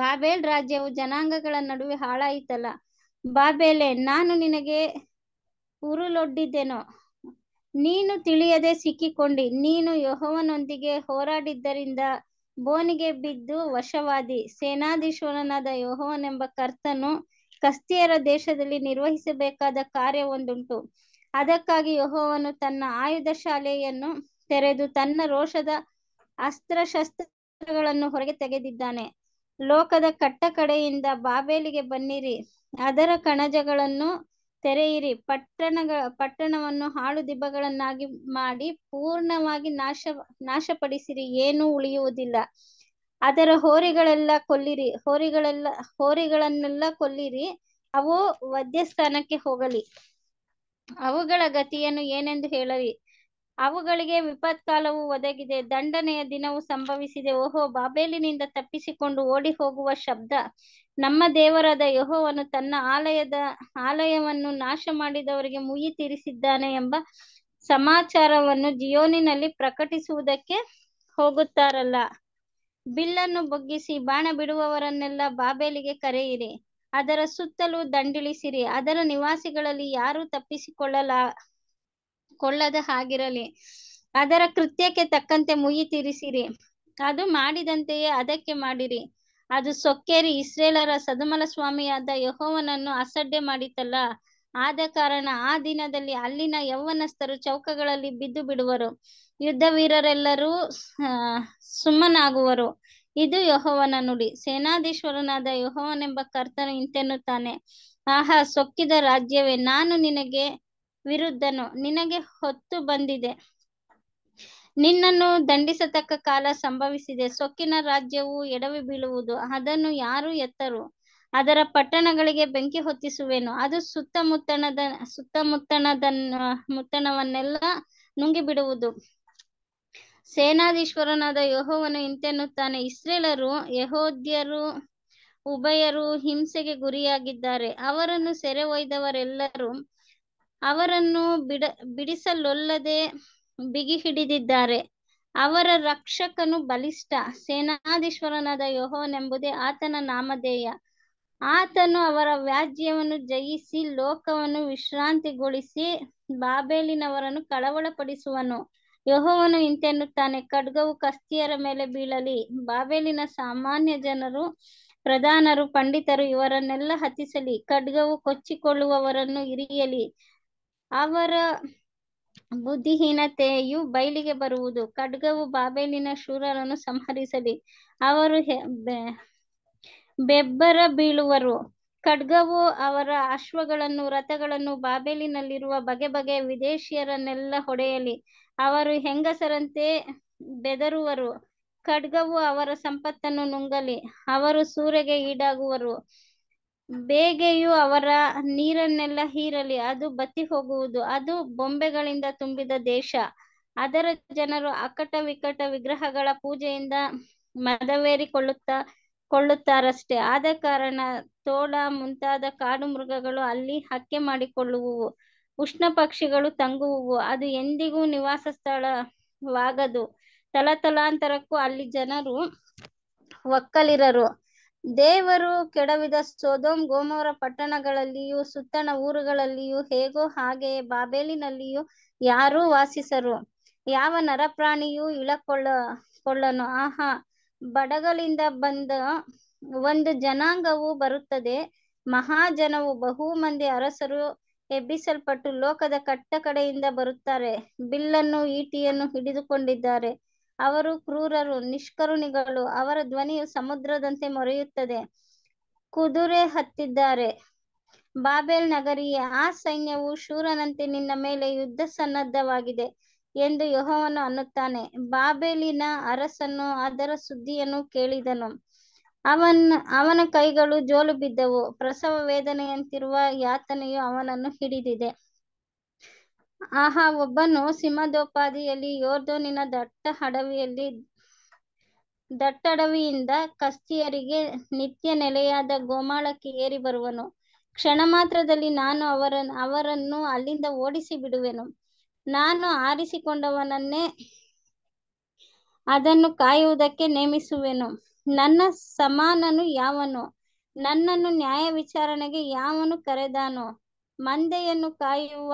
Speaker 6: ಬಾಬೆಲ್ ರಾಜ್ಯವು ಜನಾಂಗಗಳ ನಡುವೆ ಹಾಳಾಯಿತಲ್ಲ ಬಾಬೇಲೆ ನಾನು ನಿನಗೆ ಉರುಳೊಡ್ಡಿದ್ದೇನೋ ನೀನು ತಿಳಿಯದೆ ಸಿಕ್ಕಿಕೊಂಡಿ ನೀನು ಯೋಹವನೊಂದಿಗೆ ಹೋರಾಡಿದ್ದರಿಂದ ಬೋನಿಗೆ ಬಿದ್ದು ವಶವಾದಿ ಸೇನಾಧೀಶ್ವರನಾದ ಯೋಹವನೆಂಬ ಕರ್ತನು ಕಸ್ತಿಯರ ದೇಶದಲ್ಲಿ ನಿರ್ವಹಿಸಬೇಕಾದ ಕಾರ್ಯವೊಂದುಂಟು ಅದಕ್ಕಾಗಿ ಯೋಹವನು ತನ್ನ ಆಯುಧ ಶಾಲೆಯನ್ನು ತೆರೆದು ತನ್ನ ರೋಷದ ಅಸ್ತ್ರಶಸ್ತ್ರಗಳನ್ನು ಹೊರಗೆ ತೆಗೆದಿದ್ದಾನೆ ಲೋಕದ ಕಟ್ಟ ಕಡೆಯಿಂದ ಬಾಬೇಲಿಗೆ ಬನ್ನಿರಿ ಅದರ ಕಣಜಗಳನ್ನು ತೆರೆಯಿರಿ ಪಟ್ಟಣಗ ಪಟ್ಟಣವನ್ನು ಹಾಳು ದಿಬ್ಬಗಳನ್ನಾಗಿ ಮಾಡಿ ಪೂರ್ಣವಾಗಿ ನಾಶ ನಾಶಪಡಿಸಿರಿ ಏನೂ ಉಳಿಯುವುದಿಲ್ಲ ಅದರ ಹೋರಿಗಳೆಲ್ಲ ಕೊಲ್ಲಿರಿ ಹೋರಿಗಳೆಲ್ಲ ಹೋರಿಗಳನ್ನೆಲ್ಲ ಕೊಲ್ಲಿರಿ ಅವು ವದ್ಯಸ್ಥಾನಕ್ಕೆ ಹೋಗಲಿ ಅವುಗಳ ಗತಿಯನ್ನು ಏನೆಂದು ಹೇಳಲಿ ಅವುಗಳಿಗೆ ವಿಪತ್ಕಾಲವು ಒದಗಿದೆ ದಂಡನೆಯ ದಿನವು ಸಂಭವಿಸಿದೆ ಓಹೋ ಬಾಬೇಲಿನಿಂದ ತಪ್ಪಿಸಿಕೊಂಡು ಓಡಿ ಹೋಗುವ ಶಬ್ದ ನಮ್ಮ ದೇವರಾದ ಯೋಹವನ್ನು ತನ್ನ ಆಲಯದ ಆಲಯವನ್ನು ನಾಶ ಮಾಡಿದವರಿಗೆ ಮುಯಿ ತೀರಿಸಿದ್ದಾನೆ ಎಂಬ ಸಮಾಚಾರವನ್ನು ಜಿಯೋನಿನಲ್ಲಿ ಪ್ರಕಟಿಸುವುದಕ್ಕೆ ಹೋಗುತ್ತಾರಲ್ಲ ಬಿಲ್ಲನ್ನು ಬೊಗ್ಗಿಸಿ ಬಾಣ ಬಿಡುವವರನ್ನೆಲ್ಲ ಬಾಬೇಲಿಗೆ ಕರೆಯಿರಿ ಅದರ ಸುತ್ತಲೂ ದಂಡಿಳಿಸಿರಿ ಅದರ ನಿವಾಸಿಗಳಲ್ಲಿ ಯಾರೂ ತಪ್ಪಿಸಿಕೊಳ್ಳಲ ಕೊಳ್ಳದ ಹಾಗಿರಲಿ ಅದರ ಕೃತ್ಯಕ್ಕೆ ತಕ್ಕಂತೆ ಮುಯಿ ತೀರಿಸಿರಿ ಅದು ಮಾಡಿದಂತೆಯೇ ಅದಕ್ಕೆ ಮಾಡಿರಿ ಅದು ಸೊಕ್ಕೇರಿ ಇಸ್ರೇಲರ ಸದಮಲ ಸ್ವಾಮಿಯಾದ ಯಹೋವನನ್ನು ಅಸಡ್ಡೆ ಮಾಡಿತಲ್ಲ ಆದ ಕಾರಣ ಆ ದಿನದಲ್ಲಿ ಅಲ್ಲಿನ ಯೌವನಸ್ಥರು ಚೌಕಗಳಲ್ಲಿ ಬಿದ್ದು ಬಿಡುವರು ಯುದ್ಧ ವೀರರೆಲ್ಲರೂ ಸುಮ್ಮನಾಗುವರು ಇದು ಯಹೋವನ ನುಡಿ ಸೇನಾಧೀಶ್ವರನಾದ ಯಹೋವನೆಂಬ ಕರ್ತನು ಇಂತೆನ್ನುತ್ತಾನೆ ಆಹಾ ಸೊಕ್ಕಿದ ರಾಜ್ಯವೇ ನಾನು ನಿನಗೆ ವಿರುದ್ಧನು ನಿನಗೆ ಹೊತ್ತು ಬಂದಿದೆ ನಿನ್ನನ್ನು ದಂಡಿಸತಕ್ಕ ಕಾಲ ಸಂಭವಿಸಿದೆ ಸೊಕ್ಕಿನ ರಾಜ್ಯವು ಎಡವಿ ಬೀಳುವುದು ಅದನ್ನು ಯಾರು ಎತ್ತರು ಅದರ ಪಟ್ಟಣಗಳಿಗೆ ಬೆಂಕಿ ಹೊತ್ತಿಸುವೆನು ಅದು ಸುತ್ತಮುತ್ತಣದ ಸುತ್ತಮುತ್ತಣದ ಮುತ್ತಣವನ್ನೆಲ್ಲ ನುಂಗಿ ಬಿಡುವುದು ಸೇನಾಧೀಶ್ವರನಾದ ಯಹೋವನು ಇಂತೆನ್ನುತ್ತಾನೆ ಇಸ್ರೇಲರು ಯಹೋದ್ಯರು ಉಭಯರು ಹಿಂಸೆಗೆ ಗುರಿಯಾಗಿದ್ದಾರೆ ಅವರನ್ನು ಸೆರೆ ಒಯ್ದವರೆಲ್ಲರೂ ಅವರನ್ನು ಬಿಡ ಬಿಡಿಸಲೊಲ್ಲದೆ ಬಿಗಿ ಹಿಡಿದಿದ್ದಾರೆ ಅವರ ರಕ್ಷಕನು ಬಲಿಷ್ಠ ಸೇನಾಧೀಶ್ವರನಾದ ಯೋಹೋನೆಂಬುದೇ ಆತನ ನಾಮಧೇಯ ಆತನು ಅವರ ವ್ಯಾಜ್ಯವನ್ನು ಜಯಿಸಿ ಲೋಕವನ್ನು ವಿಶ್ರಾಂತಿಗೊಳಿಸಿ ಬಾಬೇಲಿನವರನ್ನು ಕಳವಳಪಡಿಸುವನು ಯಹೋವನು ಇಂತೆನ್ನುತ್ತಾನೆ ಖಡ್ಗವು ಕಸ್ತಿಯರ ಮೇಲೆ ಬೀಳಲಿ ಬಾಬೇಲಿನ ಸಾಮಾನ್ಯ ಜನರು ಪ್ರಧಾನರು ಪಂಡಿತರು ಇವರನ್ನೆಲ್ಲ ಹತಿಸಲಿ ಖಡ್ಗವು ಕೊಚ್ಚಿಕೊಳ್ಳುವವರನ್ನು ಇರಿಯಲಿ ಅವರ ಬುದ್ಧಿಹೀನತೆಯು ಬಯಲಿಗೆ ಬರುವುದು ಖಡ್ಗವು ಬಾಬೇಲಿನ ಶೂರರನ್ನು ಸಂಹರಿಸಲಿ ಅವರು ಬೆಬ್ಬರ ಬೀಳುವರು ಖಡ್ಗವು ಅವರ ಅಶ್ವಗಳನ್ನು ರಥಗಳನ್ನು ಬಾಬೇಲಿನಲ್ಲಿರುವ ಬಗೆ ಬಗೆ ವಿದೇಶಿಯರನ್ನೆಲ್ಲ ಹೊಡೆಯಲಿ ಅವರು ಹೆಂಗಸರಂತೆ ಬೆದರುವರು ಖಡ್ಗವು ಅವರ ಸಂಪತ್ತನ್ನು ನುಂಗಲಿ ಅವರು ಸೂರೆಗೆ ಈಡಾಗುವರು ಬೇಗೆಯು ಅವರ ನೀರನ್ನೆಲ್ಲ ಹೀರಲಿ ಅದು ಬತ್ತಿ ಹೋಗುವುದು ಅದು ಬೊಂಬೆಗಳಿಂದ ತುಂಬಿದ ದೇಶ ಅದರ ಜನರು ಅಕಟ ವಿಕಟ ವಿಗ್ರಹಗಳ ಪೂಜೆಯಿಂದ ಮದವೇರಿಕೊಳ್ಳುತ್ತಾ ಕೊಳ್ಳುತ್ತಾರಷ್ಟೇ ಆದ ಕಾರಣ ತೋಳ ಮುಂತಾದ ಕಾಡು ಮೃಗಗಳು ಅಲ್ಲಿ ಹಕ್ಕೆ ಮಾಡಿಕೊಳ್ಳುವುವು ಉಷ್ಣ ಪಕ್ಷಿಗಳು ತಂಗುವುವು ಅದು ಎಂದಿಗೂ ನಿವಾಸ ಸ್ಥಳವಾಗದು ತಲತಲಾಂತರಕ್ಕೂ ಅಲ್ಲಿ ಜನರು ಒಕ್ಕಲಿರರು ದೇವರು ಕೆಡವಿದ ಸೋದೋಮ್ ಗೋಮೋರ ಪಟ್ಟಣಗಳಲ್ಲಿಯೂ ಸುತ್ತಣ ಊರುಗಳಲ್ಲಿಯೂ ಹೇಗೋ ಹಾಗೆಯೇ ಬಾಬೇಲಿನಲ್ಲಿಯೂ ಯಾರೂ ವಾಸಿಸರು ಯಾವ ನರಪ್ರಾಣಿಯೂ ಇಳಕೊಳ್ಳ ಕೊಳ್ಳನು ಆಹಾ ಬಡಗಲಿಂದ ಬಂದ ಒಂದು ಜನಾಂಗವು ಬರುತ್ತದೆ ಮಹಾಜನವು ಬಹು ಮಂದಿ ಅರಸರು ಎಬ್ಬಿಸಲ್ಪಟ್ಟು ಲೋಕದ ಕಟ್ಟ ಕಡೆಯಿಂದ ಬರುತ್ತಾರೆ ಬಿಲ್ಲನ್ನು ಈಟಿಯನ್ನು ಹಿಡಿದುಕೊಂಡಿದ್ದಾರೆ ಅವರು ಕ್ರೂರರು ನಿಷ್ಕರುಣಿಗಳು ಅವರ ಧ್ವನಿಯು ಸಮುದ್ರದಂತೆ ಮೊರೆಯುತ್ತದೆ ಕುದುರೆ ಹತ್ತಿದ್ದಾರೆ ಬಾಬೆಲ್ ನಗರಿಯೇ ಆ ಸೈನ್ಯವು ಶೂರನಂತೆ ನಿನ್ನ ಮೇಲೆ ಯುದ್ಧ ಸನ್ನದ್ಧವಾಗಿದೆ ಎಂದು ಯೋಹವನ್ನು ಅನ್ನುತ್ತಾನೆ ಬಾಬೆಲಿನ ಅರಸನ್ನು ಅದರ ಸುದ್ದಿಯನ್ನು ಕೇಳಿದನು ಅವನ್ ಅವನ ಕೈಗಳು ಜೋಲು ಬಿದ್ದವು ಪ್ರಸವ ವೇದನೆಯಂತಿರುವ ಯಾತನೆಯು ಅವನನ್ನು ಹಿಡಿದಿದೆ ಆಹ ಒಬ್ಬನು ಸಿಂಹದೋಪಾದಿಯಲ್ಲಿ ಯೋರ್ದೋನಿನ ದಟ್ಟ ಅಡವಿಯಲ್ಲಿ ದಟ್ಟಡವಿಯಿಂದ ಕಸ್ತಿಯರಿಗೆ ನಿತ್ಯ ನೆಲೆಯಾದ ಗೋಮಾಳಕ್ಕೆ ಏರಿ ಬರುವನು ಕ್ಷಣ ಮಾತ್ರದಲ್ಲಿ ನಾನು ಅವರ ಅವರನ್ನು ಅಲ್ಲಿಂದ ಓಡಿಸಿ ಬಿಡುವೆನು ನಾನು ಆರಿಸಿಕೊಂಡವನನ್ನೇ ಅದನ್ನು ಕಾಯುವುದಕ್ಕೆ ನೇಮಿಸುವೆನು ನನ್ನ ಸಮಾನನು ಯಾವನು ನನ್ನನ್ನು ನ್ಯಾಯ ವಿಚಾರಣೆಗೆ ಯಾವನು ಕರೆದಾನೋ ಮಂದೆಯನ್ನು ಕಾಯುವ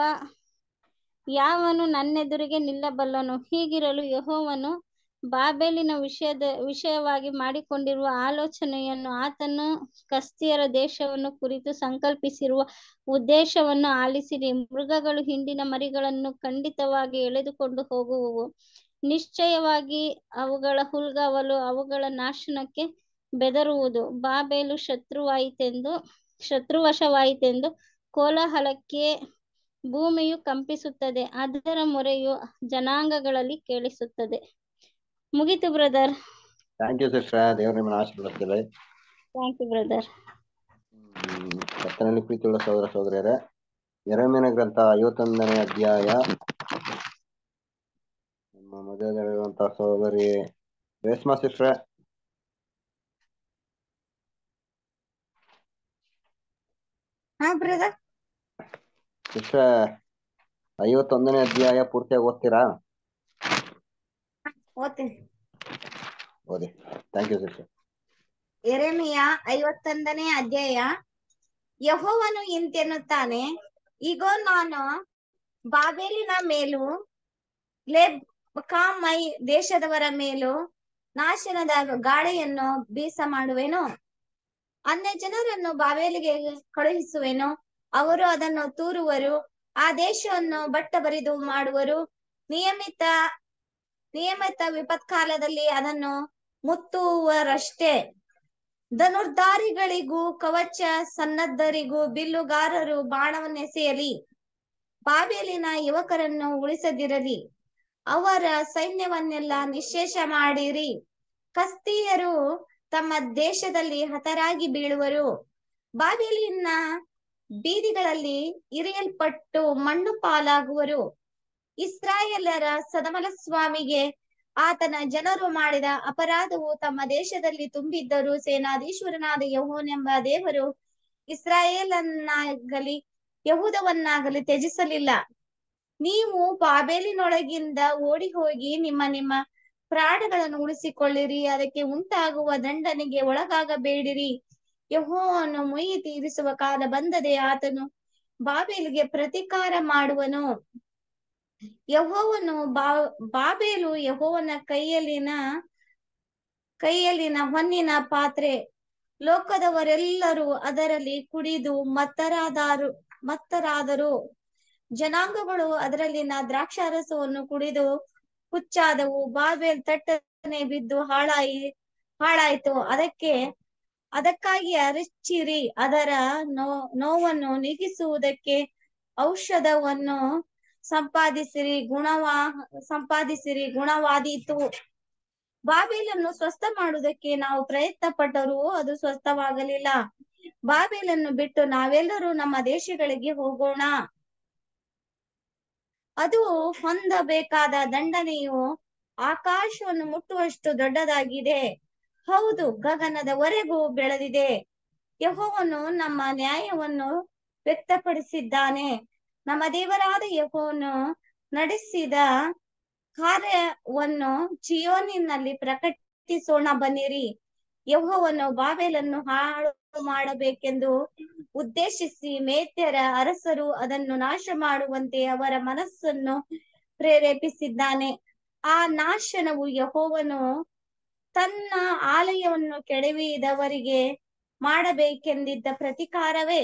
Speaker 6: ಯಾವನು ನನ್ನೆದುರಿಗೆ ನಿಲ್ಲಬಲ್ಲನು ಹೀಗಿರಲು ಯಹೋವನು ಬಾಬೆಲಿನ ವಿಷಯದ ವಿಷಯವಾಗಿ ಮಾಡಿಕೊಂಡಿರುವ ಆಲೋಚನೆಯನ್ನು ಆತನು ಕಸ್ತಿಯರ ದೇಶವನ್ನು ಕುರಿತು ಸಂಕಲ್ಪಿಸಿರುವ ಉದ್ದೇಶವನ್ನು ಆಲಿಸಿರಿ ಮೃಗಗಳು ಹಿಂಡಿನ ಮರಿಗಳನ್ನು ಖಂಡಿತವಾಗಿ ಎಳೆದುಕೊಂಡು ಹೋಗುವವು ನಿಶ್ಚಯವಾಗಿ ಅವುಗಳ ಹುಲ್ಗಾವಲು ಅವುಗಳ ನಾಶನಕ್ಕೆ ಬೆದರುವುದು ಬಾಬೇಲು ಶತ್ರುವಾಯಿತೆಂದು ಶತ್ರುವಶವಾಯಿತೆಂದು ಕೋಲಾಹಲಕ್ಕೆ ಭೂಮಿಯು ಕಂಪಿಸುತ್ತದೆ ಅದರ ಮೊರೆಯು ಜನಾಂಗಗಳಲ್ಲಿ ಕೇಳಿಸುತ್ತದೆ ಮುಗಿತು ಬ್ರದರ್
Speaker 1: ಥ್ಯಾಂಕ್ ಯು ಸಿಸ್ಟರ್ ದೇವರ ನಿಮ್ಮನ್ನು ಆಶೀರ್ವದಿಸ್ತಾರೆ
Speaker 6: ಥ್ಯಾಂಕ್ ಯು ಬ್ರದರ್
Speaker 1: ಕರ್ತನಲ್ಲಿ ಪ್ರೀತಿಯುಳ್ಳ ಸಹೋದರ ಸಹೋದರಿಯರೇ ಎರಮೇನ ಗ್ರಂಥ ಐವತ್ತೊಂದನೇ ಅಧ್ಯಾಯ ನಮ್ಮ ಮದುವೆಯಲ್ಲಿರುವಂತಹ ಸಹೋದರಿ ರೇಷ್ಮಾ ಸಿಸ್ಟರ್
Speaker 9: ಹಾ ಬ್ರದರ್ ವಿಶ್ವ
Speaker 1: ಐವತ್ತೊಂದನೇ ಅಧ್ಯಾಯ ಪೂರ್ತಿಯಾಗಿ ಓದ್ತೀರಾ ಓದಿ ಥ್ಯಾಂಕ್ ಯು
Speaker 9: ಎರೆಮಿಯ ಐವತ್ತೊಂದನೇ ಅಧ್ಯಾಯ ಯಹೋವನು ಇಂತೆನ್ನುತ್ತಾನೆ ಈಗ ನಾನು ಬಾಬೇಲಿನ ಮೇಲೂ ಲೆಬ್ ಕಾಮೈ ದೇಶದವರ ಮೇಲೂ ನಾಶನದ ಗಾಳಿಯನ್ನು ಬೀಸ ಮಾಡುವೆನು ಅನ್ಯ ಜನರನ್ನು ಬಾಬೇಲಿಗೆ ಕಳುಹಿಸುವೆನು ಅವರು ಅದನ್ನು ತೂರುವರು ಆ ದೇಶವನ್ನು ಬಟ್ಟ ಬರಿದು ಮಾಡುವರು ನಿಯಮಿತ ನಿಯಮಿತ ವಿಪತ್ ಕಾಲದಲ್ಲಿ ಅದನ್ನು ಮುತ್ತುವರಷ್ಟೇ ಧನುರ್ಧಾರಿಗಳಿಗೂ ಕವಚ ಸನ್ನದ್ಧರಿಗೂ ಬಿಲ್ಲುಗಾರರು ಬಾಣವನ್ನೆಸೆಯಲಿ ಬಾವೇಲಿನ ಯುವಕರನ್ನು ಉಳಿಸದಿರಲಿ ಅವರ ಸೈನ್ಯವನ್ನೆಲ್ಲ ನಿಶೇಷ ಮಾಡಿರಿ ಕಸ್ತಿಯರು ತಮ್ಮ ದೇಶದಲ್ಲಿ ಹತರಾಗಿ ಬೀಳುವರು ಬಾವೇಲಿನ ಬೀದಿಗಳಲ್ಲಿ ಇರಿಯಲ್ಪಟ್ಟು ಮಣ್ಣು ಪಾಲಾಗುವರು ಇಸ್ರಾಯೇಲರ ಸದಮಲ ಸ್ವಾಮಿಗೆ ಆತನ ಜನರು ಮಾಡಿದ ಅಪರಾಧವು ತಮ್ಮ ದೇಶದಲ್ಲಿ ತುಂಬಿದ್ದರೂ ಸೇನಾಧೀಶ್ವರನಾದ ಯಹೋನೆಂಬ ದೇವರು ಇಸ್ರಾಯೇಲನ್ನಾಗಲಿ ಯಹೂದವನ್ನಾಗಲಿ ತ್ಯಜಿಸಲಿಲ್ಲ ನೀವು ಬಾಬೇಲಿನೊಳಗಿಂದ ಓಡಿ ಹೋಗಿ ನಿಮ್ಮ ನಿಮ್ಮ ಪ್ರಾಣಗಳನ್ನು ಉಳಿಸಿಕೊಳ್ಳಿರಿ ಅದಕ್ಕೆ ಉಂಟಾಗುವ ದಂಡನೆಗೆ ಒಳಗಾಗಬೇಡಿರಿ ಯಹೋವನ್ನು ಮೊಯಿ ತೀರಿಸುವ ಕಾಲ ಬಂದದೆ ಆತನು ಬಾಬೇಲಿಗೆ ಪ್ರತಿಕಾರ ಮಾಡುವನು ಯಹೋವನು ಬಾ ಬಾಬೇಲು ಯಹೋವನ ಕೈಯಲ್ಲಿನ ಕೈಯಲ್ಲಿನ ಹೊನ್ನಿನ ಪಾತ್ರೆ ಲೋಕದವರೆಲ್ಲರೂ ಅದರಲ್ಲಿ ಕುಡಿದು ಮತ್ತರಾದರು ಮತ್ತರಾದರು ಜನಾಂಗಗಳು ಅದರಲ್ಲಿನ ದ್ರಾಕ್ಷಾರಸವನ್ನು ಕುಡಿದು ಹುಚ್ಚಾದವು ಬಾಬೆಲ್ ತಟ್ಟನೆ ಬಿದ್ದು ಹಾಳಾಯಿ ಹಾಳಾಯ್ತು ಅದಕ್ಕೆ ಅದಕ್ಕಾಗಿ ಅರಿಚಿರಿ ಅದರ ನೋ ನೋವನ್ನು ನೀಗಿಸುವುದಕ್ಕೆ ಔಷಧವನ್ನು ಸಂಪಾದಿಸಿರಿ ಗುಣವಾ ಸಂಪಾದಿಸಿರಿ ಗುಣವಾದೀತು ಬಾಬೇಲನ್ನು ಸ್ವಸ್ಥ ಮಾಡುವುದಕ್ಕೆ ನಾವು ಪ್ರಯತ್ನ ಪಟ್ಟರೂ ಅದು ಸ್ವಸ್ಥವಾಗಲಿಲ್ಲ ಬಾಬೇಲನ್ನು ಬಿಟ್ಟು ನಾವೆಲ್ಲರೂ ನಮ್ಮ ದೇಶಗಳಿಗೆ ಹೋಗೋಣ ಅದು ಹೊಂದಬೇಕಾದ ದಂಡನೆಯು ಆಕಾಶವನ್ನು ಮುಟ್ಟುವಷ್ಟು ದೊಡ್ಡದಾಗಿದೆ ಹೌದು ಗಗನದವರೆಗೂ ಬೆಳೆದಿದೆ ಯಹೋವನು ನಮ್ಮ ನ್ಯಾಯವನ್ನು ವ್ಯಕ್ತಪಡಿಸಿದ್ದಾನೆ ನಮ್ಮ ದೇವರಾದ ಯಹೋವನ್ನು ನಡೆಸಿದ ಕಾರ್ಯವನ್ನು ಜಿಯೋನಿನಲ್ಲಿ ಪ್ರಕಟಿಸೋಣ ಬನ್ನಿರಿ ಯಹೋವನ್ನು ಬಾವೆಲನ್ನು ಹಾಳು ಮಾಡಬೇಕೆಂದು ಉದ್ದೇಶಿಸಿ ಮೇತ್ಯರ ಅರಸರು ಅದನ್ನು ನಾಶ ಮಾಡುವಂತೆ ಅವರ ಮನಸ್ಸನ್ನು ಪ್ರೇರೇಪಿಸಿದ್ದಾನೆ ಆ ನಾಶನವು ಯಹೋವನು ತನ್ನ ಆಲಯವನ್ನು ಕೆಡವಿದವರಿಗೆ ಮಾಡಬೇಕೆಂದಿದ್ದ ಪ್ರತಿಕಾರವೇ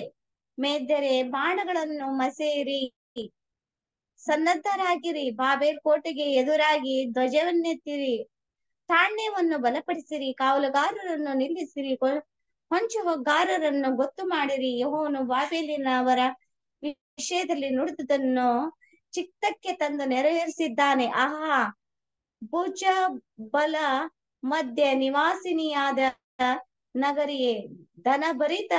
Speaker 9: ಮೇದರೆ ಬಾಣಗಳನ್ನು ಮಸೇರಿ ಸನ್ನದ್ಧರಾಗಿರಿ ಬಾಬೇರ್ ಕೋಟೆಗೆ ಎದುರಾಗಿ ಧ್ವಜವನ್ನೆತ್ತಿರಿ ತಾಣ್ಯವನ್ನು ಬಲಪಡಿಸಿರಿ ಕಾವಲುಗಾರರನ್ನು ನಿಲ್ಲಿಸಿರಿ ಹೊಂಚುಗಾರರನ್ನು ಗೊತ್ತು ಮಾಡಿರಿ ಯಹೋನು ಬಾಬೇಲಿನ ಅವರ ವಿಷಯದಲ್ಲಿ ನುಡಿದುದನ್ನು ಚಿತ್ತಕ್ಕೆ ತಂದು ನೆರವೇರಿಸಿದ್ದಾನೆ ಆಹಾ ಭುಜ ಬಲ ಮಧ್ಯ ನಿವಾಸಿನಿಯಾದ ನಗರಿಯೇ ಧನಭರಿತ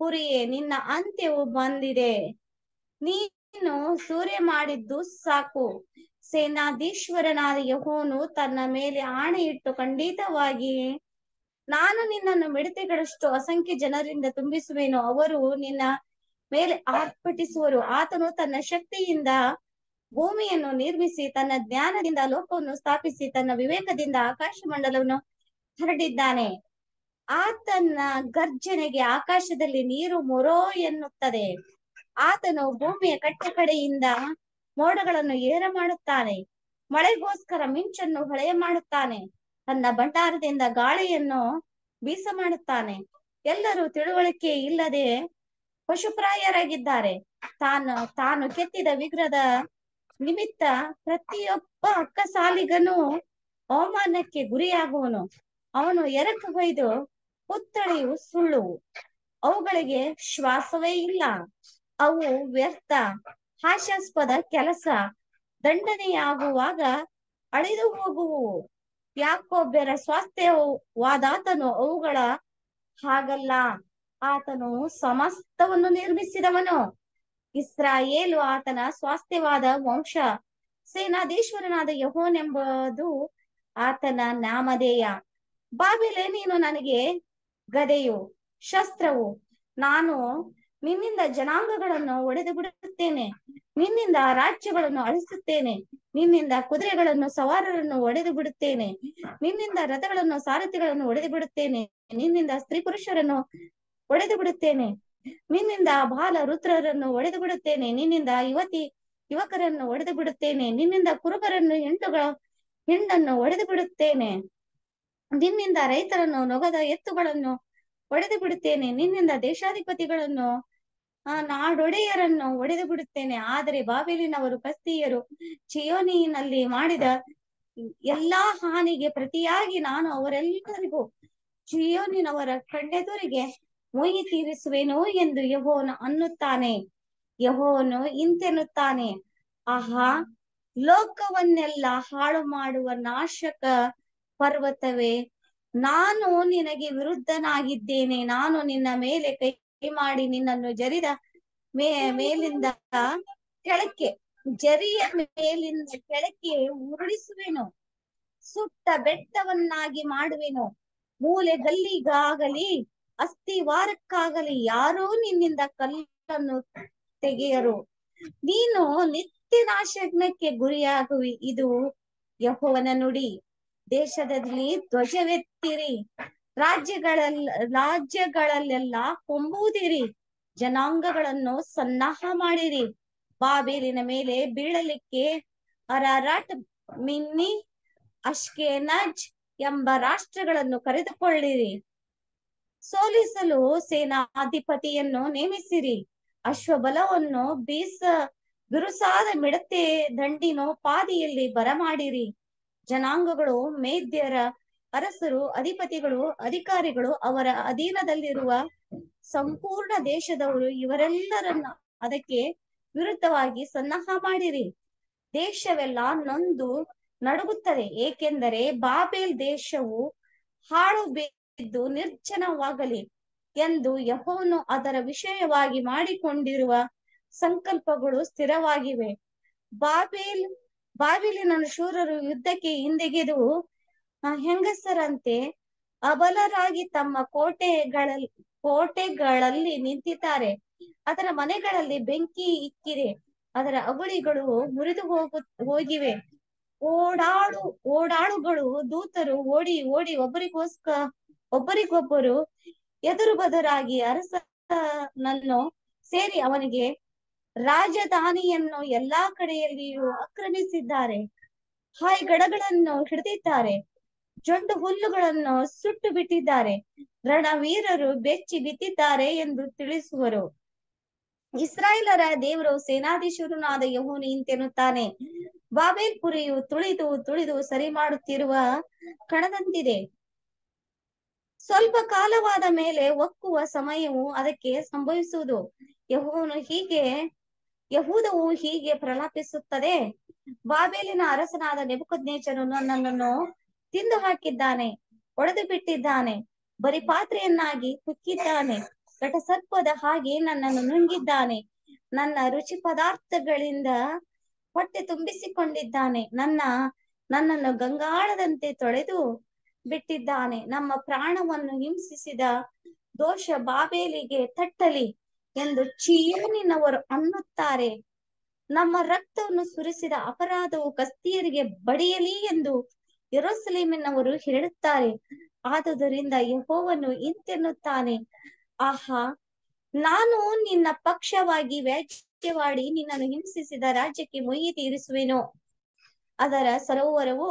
Speaker 9: ಪುರಿಯೇ ನಿನ್ನ ಅಂತ್ಯವು ಬಂದಿದೆ ನೀನು ಸೂರ್ಯ ಮಾಡಿದ್ದು ಸಾಕು ಸೇನಾಧೀಶ್ವರನಾದ ಯಹೋನು ತನ್ನ ಮೇಲೆ ಆಣೆ ಇಟ್ಟು ಖಂಡಿತವಾಗಿ ನಾನು ನಿನ್ನನ್ನು ಮಿಡತೆಗಳಷ್ಟು ಅಸಂಖ್ಯ ಜನರಿಂದ ತುಂಬಿಸುವೆನು ಅವರು ನಿನ್ನ ಮೇಲೆ ಆರ್ಭಟಿಸುವರು ಆತನು ತನ್ನ ಶಕ್ತಿಯಿಂದ ಭೂಮಿಯನ್ನು ನಿರ್ಮಿಸಿ ತನ್ನ ಜ್ಞಾನದಿಂದ ಲೋಕವನ್ನು ಸ್ಥಾಪಿಸಿ ತನ್ನ ವಿವೇಕದಿಂದ ಆಕಾಶ ಮಂಡಲವನ್ನು ಹರಡಿದ್ದಾನೆ ಆತನ ಗರ್ಜನೆಗೆ ಆಕಾಶದಲ್ಲಿ ನೀರು ಮೊರೋ ಎನ್ನುತ್ತದೆ ಆತನು ಭೂಮಿಯ ಕಟ್ಟೆ ಕಡೆಯಿಂದ ಮೋಡಗಳನ್ನು ಏರ ಮಾಡುತ್ತಾನೆ ಮಳೆಗೋಸ್ಕರ ಮಿಂಚನ್ನು ಹೊಳೆಯ ಮಾಡುತ್ತಾನೆ ತನ್ನ ಭಂಡಾರದಿಂದ ಗಾಳಿಯನ್ನು ಬೀಸ ಮಾಡುತ್ತಾನೆ ಎಲ್ಲರೂ ತಿಳುವಳಿಕೆ ಇಲ್ಲದೆ ಪಶುಪ್ರಾಯರಾಗಿದ್ದಾರೆ ತಾನು ತಾನು ಕೆತ್ತಿದ ವಿಗ್ರಹದ ನಿಮಿತ್ತ ಪ್ರತಿಯೊಬ್ಬ ಅಕ್ಕ ಸಾಲಿಗನು ಅವಮಾನಕ್ಕೆ ಗುರಿಯಾಗುವನು ಅವನು ಎರಕ ಹೊಯ್ದು ಪುತ್ಥಳಿಯು ಸುಳ್ಳುವು ಅವುಗಳಿಗೆ ಶ್ವಾಸವೇ ಇಲ್ಲ ಅವು ವ್ಯರ್ಥ ಹಾಸ್ಯಾಸ್ಪದ ಕೆಲಸ ದಂಡನೆಯಾಗುವಾಗ ಅಳಿದು ಹೋಗುವು ಯಾಕೊಬ್ಬರ ಸ್ವಾಸ್ಥ್ಯವಾದಾತನು ಅವುಗಳ ಹಾಗಲ್ಲ ಆತನು ಸಮಸ್ತವನ್ನು ನಿರ್ಮಿಸಿದವನು ಇಸ್ರಾಯೇಲು ಆತನ ಸ್ವಾಸ್ಥ್ಯವಾದ ವಂಶ ಸೇನಾದೇಶ್ವರನಾದ ಯಹೋನೆಂಬುದು ಆತನ ನಾಮಧೇಯ ಬಾಬಿಲೆ ನೀನು ನನಗೆ ಗದೆಯು ಶಸ್ತ್ರವು ನಾನು ನಿನ್ನಿಂದ ಜನಾಂಗಗಳನ್ನು ಒಡೆದು ಬಿಡುತ್ತೇನೆ ನಿನ್ನಿಂದ ರಾಜ್ಯಗಳನ್ನು ಅಳಿಸುತ್ತೇನೆ ನಿನ್ನಿಂದ ಕುದುರೆಗಳನ್ನು ಸವಾರರನ್ನು ಒಡೆದು ಬಿಡುತ್ತೇನೆ ನಿನ್ನಿಂದ ರಥಗಳನ್ನು ಸಾರಥಿಗಳನ್ನು ಒಡೆದು ಬಿಡುತ್ತೇನೆ ನಿನ್ನಿಂದ ಸ್ತ್ರೀ ಪುರುಷರನ್ನು ಒಡೆದು ಬಿಡುತ್ತೇನೆ ನಿನ್ನಿಂದ ಬಾಲ ರುದ್ರರನ್ನು ಒಡೆದು ಬಿಡುತ್ತೇನೆ ನಿನ್ನಿಂದ ಯುವತಿ ಯುವಕರನ್ನು ಒಡೆದು ಬಿಡುತ್ತೇನೆ ನಿನ್ನಿಂದ ಕುರುಬರನ್ನು ಹೆಣ್ಣುಗಳ ಹೆಣ್ಣನ್ನು ಒಡೆದು ಬಿಡುತ್ತೇನೆ ನಿನ್ನಿಂದ ರೈತರನ್ನು ನೊಗದ ಎತ್ತುಗಳನ್ನು ಒಡೆದು ಬಿಡುತ್ತೇನೆ ನಿನ್ನಿಂದ ದೇಶಾಧಿಪತಿಗಳನ್ನು ನಾಡೊಡೆಯರನ್ನು ಒಡೆದು ಬಿಡುತ್ತೇನೆ ಆದರೆ ಬಾಬೆಲಿನವರು ಕಸ್ತಿಯರು ಚಿಯೋನಿನಲ್ಲಿ ಮಾಡಿದ ಎಲ್ಲಾ ಹಾನಿಗೆ ಪ್ರತಿಯಾಗಿ ನಾನು ಅವರೆಲ್ಲರಿಗೂ ಚಿಯೋನಿನವರ ಕಣ್ಣೆದುರಿಗೆ ಮುಯಿ ತೀರಿಸುವೆನು ಎಂದು ಯಹೋನು ಅನ್ನುತ್ತಾನೆ ಯಹೋನು ಇಂತೆನ್ನುತ್ತಾನೆ ಆಹಾ ಲೋಕವನ್ನೆಲ್ಲ ಹಾಳು ಮಾಡುವ ನಾಶಕ ಪರ್ವತವೇ ನಾನು ನಿನಗೆ ವಿರುದ್ಧನಾಗಿದ್ದೇನೆ ನಾನು ನಿನ್ನ ಮೇಲೆ ಕೈ ಮಾಡಿ ನಿನ್ನನ್ನು ಜರಿದ ಮೇ ಮೇಲಿಂದ ಕೆಳಕ್ಕೆ ಜರಿಯ ಮೇಲಿಂದ ಕೆಳಕ್ಕೆ ಉರುಳಿಸುವೆನು ಸುಟ್ಟ ಬೆಟ್ಟವನ್ನಾಗಿ ಮಾಡುವೆನು ಮೂಲೆ ಗಲ್ಲಿಗಾಗಲಿ ಅಸ್ಥಿವಾರಕ್ಕಾಗಲಿ ಯಾರೂ ನಿನ್ನಿಂದ ಕಲ್ಲನ್ನು ತೆಗೆಯರು ನೀನು ನಿತ್ಯ ನಾಶಜ್ಞಕ್ಕೆ ಗುರಿಯಾಗುವಿ ಇದು ಯಹೋವನ ನುಡಿ ದೇಶದಲ್ಲಿ ಧ್ವಜವೆತ್ತಿರಿ ರಾಜ್ಯಗಳಲ್ಲ ರಾಜ್ಯಗಳಲ್ಲೆಲ್ಲ ಕೊಂಬುವುದಿರಿ ಜನಾಂಗಗಳನ್ನು ಸನ್ನಾಹ ಮಾಡಿರಿ ಬಾಬೇಲಿನ ಮೇಲೆ ಬೀಳಲಿಕ್ಕೆ ಅರಾರಟ್ ಮಿನ್ನಿ ಅಶ್ಕೇನಜ್ ಎಂಬ ರಾಷ್ಟ್ರಗಳನ್ನು ಕರೆದುಕೊಳ್ಳಿರಿ ಸೋಲಿಸಲು ಸೇನಾಧಿಪತಿಯನ್ನು ನೇಮಿಸಿರಿ ಅಶ್ವಬಲವನ್ನು ಬೀಸ ಬಿರುಸಾದ ಮಿಡತೆ ಪಾದಿಯಲ್ಲಿ ಬರಮಾಡಿರಿ ಜನಾಂಗಗಳು ಮೇದ್ಯರ ಅರಸರು ಅಧಿಪತಿಗಳು ಅಧಿಕಾರಿಗಳು ಅವರ ಅಧೀನದಲ್ಲಿರುವ ಸಂಪೂರ್ಣ ದೇಶದವರು ಇವರೆಲ್ಲರನ್ನ ಅದಕ್ಕೆ ವಿರುದ್ಧವಾಗಿ ಸನ್ನಹ ಮಾಡಿರಿ ದೇಶವೆಲ್ಲ ನೊಂದು ನಡುಗುತ್ತದೆ ಏಕೆಂದರೆ ಬಾಬೆಲ್ ದೇಶವು ಹಾಳು ಬೇ ಇದ್ದು ನಿರ್ಜನವಾಗಲಿ ಎಂದು ಯಹೋನು ಅದರ ವಿಷಯವಾಗಿ ಮಾಡಿಕೊಂಡಿರುವ ಸಂಕಲ್ಪಗಳು ಸ್ಥಿರವಾಗಿವೆ ಬಾಬೇಲ್ ಬಾಬಿಲಿನ ಶೂರರು ಯುದ್ಧಕ್ಕೆ ಹಿಂದೆಗೆದು ಹೆಂಗಸರಂತೆ ಅಬಲರಾಗಿ ತಮ್ಮ ಕೋಟೆಗಳ ಕೋಟೆಗಳಲ್ಲಿ ನಿಂತಿದ್ದಾರೆ ಅದರ ಮನೆಗಳಲ್ಲಿ ಬೆಂಕಿ ಇಕ್ಕಿದೆ ಅದರ ಅಗುಳಿಗಳು ಮುರಿದು ಹೋಗು ಹೋಗಿವೆ ಓಡಾಡು ಓಡಾಳುಗಳು ದೂತರು ಓಡಿ ಓಡಿ ಒಬ್ಬರಿಗೋಸ್ಕರ ಒಬ್ಬರಿಗೊಬ್ಬರು ಎದುರು ಬದರಾಗಿ ಅರಸನನ್ನು ಸೇರಿ ಅವನಿಗೆ ರಾಜಧಾನಿಯನ್ನು ಎಲ್ಲಾ ಕಡೆಯಲ್ಲಿಯೂ ಆಕ್ರಮಿಸಿದ್ದಾರೆ ಗಡಗಳನ್ನು ಹಿಡಿದಿದ್ದಾರೆ ಜೊಂಡು ಹುಲ್ಲುಗಳನ್ನು ಸುಟ್ಟು ಬಿಟ್ಟಿದ್ದಾರೆ ರಣವೀರರು ಬೆಚ್ಚಿ ಬಿತ್ತಿದ್ದಾರೆ ಎಂದು ತಿಳಿಸುವರು ಇಸ್ರಾಯೇಲರ ದೇವರು ಸೇನಾಧೀಶನಾದ ಯಹೋನಿ ಇಂತೆನ್ನುತ್ತಾನೆ ಬಾಬೇಲ್ ಪುರಿಯು ತುಳಿದು ತುಳಿದು ಸರಿ ಮಾಡುತ್ತಿರುವ ಕಣದಂತಿದೆ ಸ್ವಲ್ಪ ಕಾಲವಾದ ಮೇಲೆ ಒಕ್ಕುವ ಸಮಯವು ಅದಕ್ಕೆ ಸಂಭವಿಸುವುದು ಯಹೋನು ಹೀಗೆ ಯಹೂದವು ಹೀಗೆ ಪ್ರಲಾಪಿಸುತ್ತದೆ ಬಾಬೇಲಿನ ಅರಸನಾದ ನೆಬುಕದ್ನೇಚನು ನನ್ನನ್ನು ತಿಂದು ಹಾಕಿದ್ದಾನೆ ಒಡೆದು ಬಿಟ್ಟಿದ್ದಾನೆ ಬರಿ ಪಾತ್ರೆಯನ್ನಾಗಿ ಕುಕ್ಕಿದ್ದಾನೆ ಘಟಸರ್ಪದ ಹಾಗೆ ನನ್ನನ್ನು ನುಂಗಿದ್ದಾನೆ ನನ್ನ ರುಚಿ ಪದಾರ್ಥಗಳಿಂದ ಹೊಟ್ಟೆ ತುಂಬಿಸಿಕೊಂಡಿದ್ದಾನೆ ನನ್ನ ನನ್ನನ್ನು ಗಂಗಾಳದಂತೆ ತೊಳೆದು ಬಿಟ್ಟಿದ್ದಾನೆ ನಮ್ಮ ಪ್ರಾಣವನ್ನು ಹಿಂಸಿಸಿದ ದೋಷ ಬಾಬೇಲಿಗೆ ತಟ್ಟಲಿ ಎಂದು ಚಿಯೋನಿನವರು ಅನ್ನುತ್ತಾರೆ ನಮ್ಮ ರಕ್ತವನ್ನು ಸುರಿಸಿದ ಅಪರಾಧವು ಕಸ್ತಿಯರಿಗೆ ಬಡಿಯಲಿ ಎಂದು ಯರೋಸಲೀಮಿನವರು ಹೇಳುತ್ತಾರೆ ಆದುದರಿಂದ ಯಹೋವನ್ನು ಇಂತೆನ್ನುತ್ತಾನೆ ಆಹಾ ನಾನು ನಿನ್ನ ಪಕ್ಷವಾಗಿ ವ್ಯಾಜ್ಯವಾಡಿ ನಿನ್ನನ್ನು ಹಿಂಸಿಸಿದ ರಾಜ್ಯಕ್ಕೆ ಮೊಯಿ ತೀರಿಸುವೆನು ಅದರ ಸರೋವರವು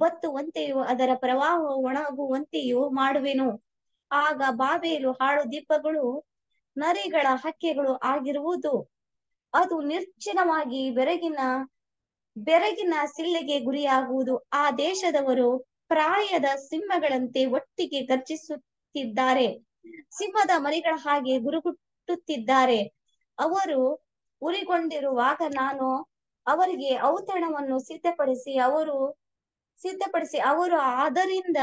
Speaker 9: ಬತ್ತುವಂತೆಯೋ ಅದರ ಪ್ರವಾಹ ಒಣಗುವಂತೆಯೂ ಮಾಡುವೆನು ಆಗ ಬಾಬೇಲು ಹಾಳು ದೀಪಗಳು ನರಿಗಳ ಹಕ್ಕೆಗಳು ಆಗಿರುವುದು ಅದು ನಿರ್ಜನವಾಗಿ ಬೆರಗಿನ ಬೆರಗಿನ ಸಿಳ್ಳೆಗೆ ಗುರಿಯಾಗುವುದು ಆ ದೇಶದವರು ಪ್ರಾಯದ ಸಿಂಹಗಳಂತೆ ಒಟ್ಟಿಗೆ ಗರ್ಜಿಸುತ್ತಿದ್ದಾರೆ ಸಿಂಹದ ಮರಿಗಳ ಹಾಗೆ ಗುರುಗುಟ್ಟುತ್ತಿದ್ದಾರೆ ಅವರು ಉರಿಗೊಂಡಿರುವಾಗ ನಾನು ಅವರಿಗೆ ಔತಣವನ್ನು ಸಿದ್ಧಪಡಿಸಿ ಅವರು ಸಿದ್ಧಪಡಿಸಿ ಅವರು ಅದರಿಂದ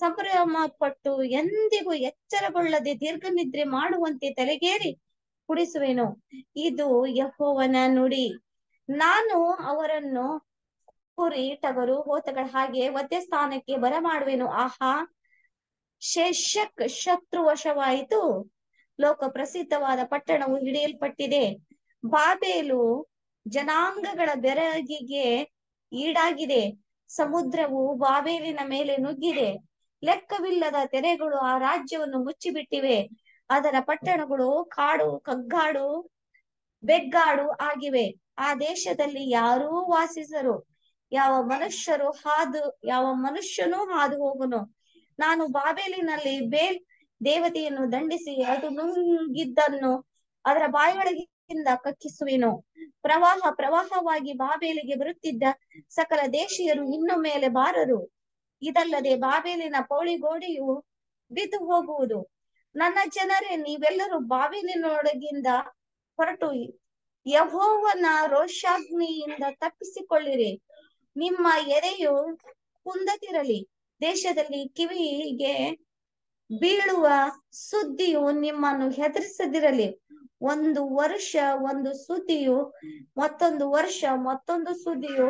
Speaker 9: ಸಂಭ್ರಮ ಪಟ್ಟು ಎಂದಿಗೂ ಎಚ್ಚರಗೊಳ್ಳದೆ ದೀರ್ಘ ನಿದ್ರೆ ಮಾಡುವಂತೆ ತಲೆಗೇರಿ ಕುಡಿಸುವೆನು ಇದು ಯಹೋವನ ನುಡಿ ನಾನು ಅವರನ್ನು ಕುರಿ ಟಗರು ಹೋತಗಳ ಹಾಗೆ ಒದ್ದೆ ಸ್ಥಾನಕ್ಕೆ ಬರಮಾಡುವೆನು ಆಹಾ ಶೇಷಕ್ ಶತ್ರು ವಶವಾಯಿತು ಲೋಕ ಪ್ರಸಿದ್ಧವಾದ ಪಟ್ಟಣವು ಹಿಡಿಯಲ್ಪಟ್ಟಿದೆ ಬಾಬೇಲು ಜನಾಂಗಗಳ ಬೆರಗಿಗೆ ಈಡಾಗಿದೆ ಸಮುದ್ರವು ಬಾಬೇಲಿನ ಮೇಲೆ ನುಗ್ಗಿದೆ ಲೆಕ್ಕವಿಲ್ಲದ ತೆರೆಗಳು ಆ ರಾಜ್ಯವನ್ನು ಮುಚ್ಚಿಬಿಟ್ಟಿವೆ ಅದರ ಪಟ್ಟಣಗಳು ಕಾಡು ಕಗ್ಗಾಡು ಬೆಗ್ಗಾಡು ಆಗಿವೆ ಆ ದೇಶದಲ್ಲಿ ಯಾರೂ ವಾಸಿಸರು ಯಾವ ಮನುಷ್ಯರು ಹಾದು ಯಾವ ಮನುಷ್ಯನೂ ಹಾದು ಹೋಗನು ನಾನು ಬಾಬೇಲಿನಲ್ಲಿ ಬೇಲ್ ದೇವತೆಯನ್ನು ದಂಡಿಸಿ ಅದು ನುಂಗಿದ್ದನ್ನು ಅದರ ಬಾಯೊಳಗೆ ದಿಂದ ಕಕ್ಕಿಸುವೆನು ಪ್ರವಾಹ ಪ್ರವಾಹವಾಗಿ ಬಾಬೇಲಿಗೆ ಬರುತ್ತಿದ್ದ ಸಕಲ ದೇಶಿಯರು ಇನ್ನು ಮೇಲೆ ಬಾರರು ಇದಲ್ಲದೆ ಬಾಬೇಲಿನ ಪೌಳಿಗೋಡೆಯು ಬಿದ್ದು ಹೋಗುವುದು ನನ್ನ ಜನರೇ ನೀವೆಲ್ಲರೂ ಬಾಬೇಲಿನೊಳಗಿಂದ ಹೊರಟು ಯಹೋವನ ರೋಷಾಗ್ನಿಯಿಂದ ತಪ್ಪಿಸಿಕೊಳ್ಳಿರಿ ನಿಮ್ಮ ಎದೆಯು ಕುಂದತಿರಲಿ ದೇಶದಲ್ಲಿ ಕಿವಿಗೆ ಬೀಳುವ ಸುದ್ದಿಯು ನಿಮ್ಮನ್ನು ಹೆದರಿಸದಿರಲಿ ಒಂದು ವರ್ಷ ಒಂದು ಸುದ್ದಿಯು ಮತ್ತೊಂದು ವರ್ಷ ಮತ್ತೊಂದು ಸುದ್ದಿಯು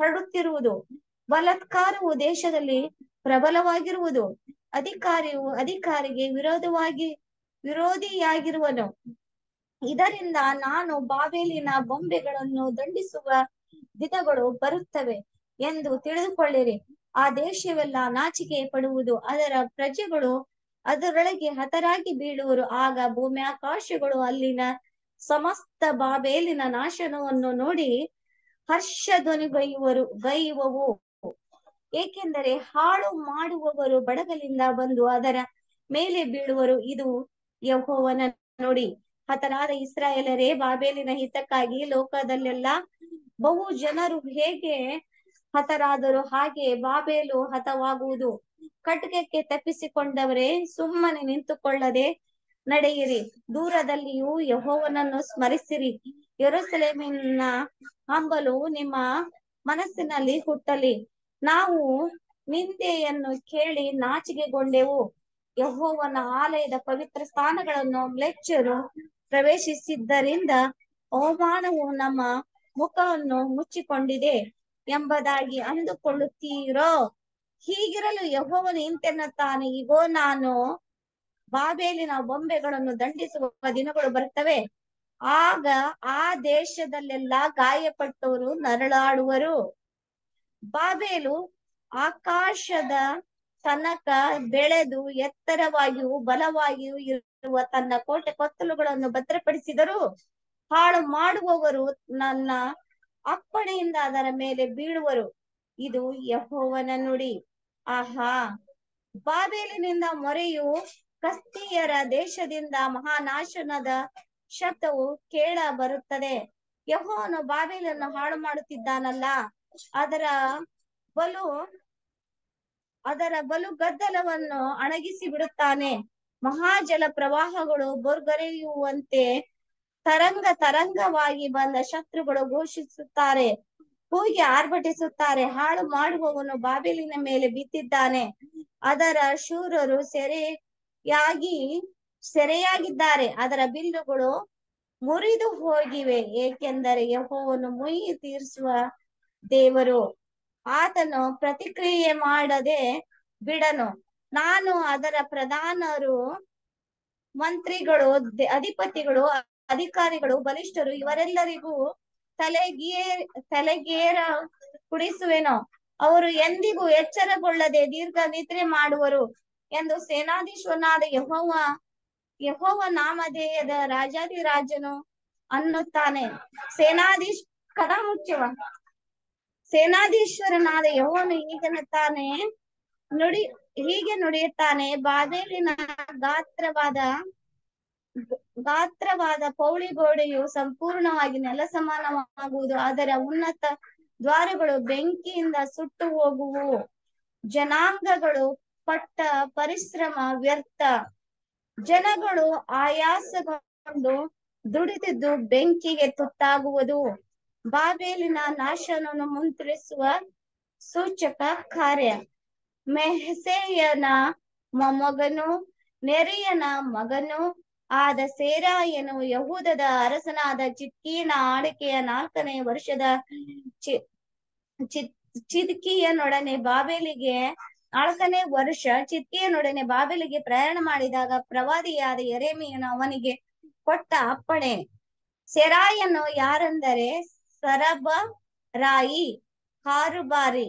Speaker 9: ಹರಡುತ್ತಿರುವುದು ಬಲತ್ಕಾರವು ದೇಶದಲ್ಲಿ ಪ್ರಬಲವಾಗಿರುವುದು ಅಧಿಕಾರಿಯು ಅಧಿಕಾರಿಗೆ ವಿರೋಧವಾಗಿ ವಿರೋಧಿಯಾಗಿರುವನು ಇದರಿಂದ ನಾನು ಬಾವೇಲಿನ ಬೊಂಬೆಗಳನ್ನು ದಂಡಿಸುವ ದಿನಗಳು ಬರುತ್ತವೆ ಎಂದು ತಿಳಿದುಕೊಳ್ಳಿರಿ ಆ ದೇಶವೆಲ್ಲ ನಾಚಿಕೆ ಪಡುವುದು ಅದರ ಪ್ರಜೆಗಳು ಅದರೊಳಗೆ ಹತರಾಗಿ ಬೀಳುವರು ಆಗ ಭೂಮಿ ಆಕಾಶಗಳು ಅಲ್ಲಿನ ಸಮಸ್ತ ಬಾಬೇಲಿನ ನಾಶನವನ್ನು ನೋಡಿ ಹರ್ಷ ಬೈಯುವರು ಗೈಯುವವು ಏಕೆಂದರೆ ಹಾಳು ಮಾಡುವವರು ಬಡಗಲಿಂದ ಬಂದು ಅದರ ಮೇಲೆ ಬೀಳುವರು ಇದು ಯಹೋವನ ನೋಡಿ ಹತರಾದ ಇಸ್ರಾಯೇಲರೇ ಬಾಬೇಲಿನ ಹಿತಕ್ಕಾಗಿ ಲೋಕದಲ್ಲೆಲ್ಲ ಬಹು ಜನರು ಹೇಗೆ ಹತರಾದರು ಹಾಗೆ ಬಾಬೇಲು ಹತವಾಗುವುದು ಕಟ್ಟಿಗೆಕ್ಕೆ ತಪ್ಪಿಸಿಕೊಂಡವರೇ ಸುಮ್ಮನೆ ನಿಂತುಕೊಳ್ಳದೆ ನಡೆಯಿರಿ ದೂರದಲ್ಲಿಯೂ ಯಹೋವನನ್ನು ಸ್ಮರಿಸಿರಿ ಯರುಸಲೇಮಿನ ಹಂಬಲು ನಿಮ್ಮ ಮನಸ್ಸಿನಲ್ಲಿ ಹುಟ್ಟಲಿ ನಾವು ನಿಂದೆಯನ್ನು ಕೇಳಿ ನಾಚಿಗೆಗೊಂಡೆವು ಯಹೋವನ ಆಲಯದ ಪವಿತ್ರ ಸ್ಥಾನಗಳನ್ನು ಮ್ಲೆಚ್ಚರು ಪ್ರವೇಶಿಸಿದ್ದರಿಂದ ಅವಮಾನವು ನಮ್ಮ ಮುಖವನ್ನು ಮುಚ್ಚಿಕೊಂಡಿದೆ ಎಂಬುದಾಗಿ ಅಂದುಕೊಳ್ಳುತ್ತೀರೋ ಹೀಗಿರಲು ಯಹೋವನು ಇಂತೆನ್ನುತ್ತಾನೆ ಇಗೋ ನಾನು ಬಾಬೇಲಿನ ಬೊಂಬೆಗಳನ್ನು ದಂಡಿಸುವ ದಿನಗಳು ಬರ್ತವೆ ಆಗ ಆ ದೇಶದಲ್ಲೆಲ್ಲ ಗಾಯಪಟ್ಟವರು ನರಳಾಡುವರು ಬಾಬೇಲು ಆಕಾಶದ ತನಕ ಬೆಳೆದು ಎತ್ತರವಾಗಿಯೂ ಬಲವಾಗಿಯೂ ಇರುವ ತನ್ನ ಕೋಟೆ ಕೊತ್ತಲುಗಳನ್ನು ಭದ್ರಪಡಿಸಿದರು ಹಾಳು ಮಾಡುವವರು ನನ್ನ ಅಪ್ಪಣೆಯಿಂದ ಅದರ ಮೇಲೆ ಬೀಳುವರು ಇದು ಯಹೋವನ ನುಡಿ ಆಹಾ ಬಾಬೇಲಿನಿಂದ ಮೊರೆಯು ಕಸ್ತಿಯರ ದೇಶದಿಂದ ಮಹಾನಾಶನದ ಶಬ್ದವು ಕೇಳ ಬರುತ್ತದೆ ಯಹೋವನು ಬಾಬೇಲನ್ನು ಹಾಳು ಮಾಡುತ್ತಿದ್ದಾನಲ್ಲ ಅದರ ಬಲು ಅದರ ಬಲು ಗದ್ದಲವನ್ನು ಅಣಗಿಸಿ ಬಿಡುತ್ತಾನೆ ಮಹಾಜಲ ಪ್ರವಾಹಗಳು ಬೊರ್ಗರೆಯುವಂತೆ ತರಂಗ ತರಂಗವಾಗಿ ಬಂದ ಶತ್ರುಗಳು ಘೋಷಿಸುತ್ತಾರೆ ಕೂಗಿ ಆರ್ಭಟಿಸುತ್ತಾರೆ ಹಾಳು ಮಾಡುವವನು ಬಾಬಿಲಿನ ಮೇಲೆ ಬಿದ್ದಿದ್ದಾನೆ ಅದರ ಶೂರರು ಸೆರೆಯಾಗಿ ಸೆರೆಯಾಗಿದ್ದಾರೆ ಅದರ ಬಿಲ್ಲುಗಳು ಮುರಿದು ಹೋಗಿವೆ ಏಕೆಂದರೆ ಯಹೋವನ್ನು ಮುಯಿ ತೀರಿಸುವ ದೇವರು ಆತನು ಪ್ರತಿಕ್ರಿಯೆ ಮಾಡದೆ ಬಿಡನು ನಾನು ಅದರ ಪ್ರಧಾನರು ಮಂತ್ರಿಗಳು ಅಧಿಪತಿಗಳು ಅಧಿಕಾರಿಗಳು ಬಲಿಷ್ಠರು ಇವರೆಲ್ಲರಿಗೂ ತಲೆಗೇ ತಲೆಗೇರ ಕುಡಿಸುವೆನೋ ಅವರು ಎಂದಿಗೂ ಎಚ್ಚರಗೊಳ್ಳದೆ ದೀರ್ಘ ನಿದ್ರೆ ಮಾಡುವರು ಎಂದು ಸೇನಾಧೀಶ್ವರನಾದ ಯಹೋವ ಯಹೋವ ನಾಮಧೇಯದ ರಾಜಾಧಿರಾಜನು ಅನ್ನುತ್ತಾನೆ ಸೇನಾಧೀಶ್ ಕದ ಮುಚ್ಚುವ ಸೇನಾಧೀಶ್ವರನಾದ ಯಹೋವನು ಹೀಗೆನ್ನುತ್ತಾನೆ ನುಡಿ ಹೀಗೆ ನುಡಿಯುತ್ತಾನೆ ಬಾಬೇಲಿನ ಗಾತ್ರವಾದ ಗಾತ್ರವಾದ ಪೌಳಿ ಗೋಡೆಯು ಸಂಪೂರ್ಣವಾಗಿ ಸಮಾನವಾಗುವುದು ಆದರೆ ಉನ್ನತ ದ್ವಾರಗಳು ಬೆಂಕಿಯಿಂದ ಸುಟ್ಟು ಹೋಗುವು ಜನಾಂಗಗಳು ಪಟ್ಟ ಪರಿಶ್ರಮ ವ್ಯರ್ಥ ಜನಗಳು ಆಯಾಸಗೊಂಡು ದುಡಿದಿದ್ದು ಬೆಂಕಿಗೆ ತುತ್ತಾಗುವುದು ಬಾಬೇಲಿನ ನಾಶನನ್ನು ಮುಂತರಿಸುವ ಸೂಚಕ ಕಾರ್ಯ ಮೆಹಸೆಯನ ಮೊಮ್ಮಗನು ನೆರೆಯನ ಮಗನು ಆದ ಸೇರಾ ಯಹೂದದ ಅರಸನಾದ ಚಿತ್ಕೀನ ಆಳಿಕೆಯ ನಾಲ್ಕನೇ ವರ್ಷದ ಚಿ ಚಿದ್ಕಿಯನೊಡನೆ ಬಾಬೆಲಿಗೆ ನಾಲ್ಕನೇ ವರ್ಷ ಚಿತ್ಕಿಯನೊಡನೆ ಬಾಬೆಲಿಗೆ ಪ್ರಯಾಣ ಮಾಡಿದಾಗ ಪ್ರವಾದಿಯಾದ ಎರೆಮಿಯನು ಅವನಿಗೆ ಕೊಟ್ಟ ಅಪ್ಪಣೆ ಸೆರಾಯನು ಯಾರೆಂದರೆ ಸರಬ ರಾಯಿ ಹಾರುಬಾರಿ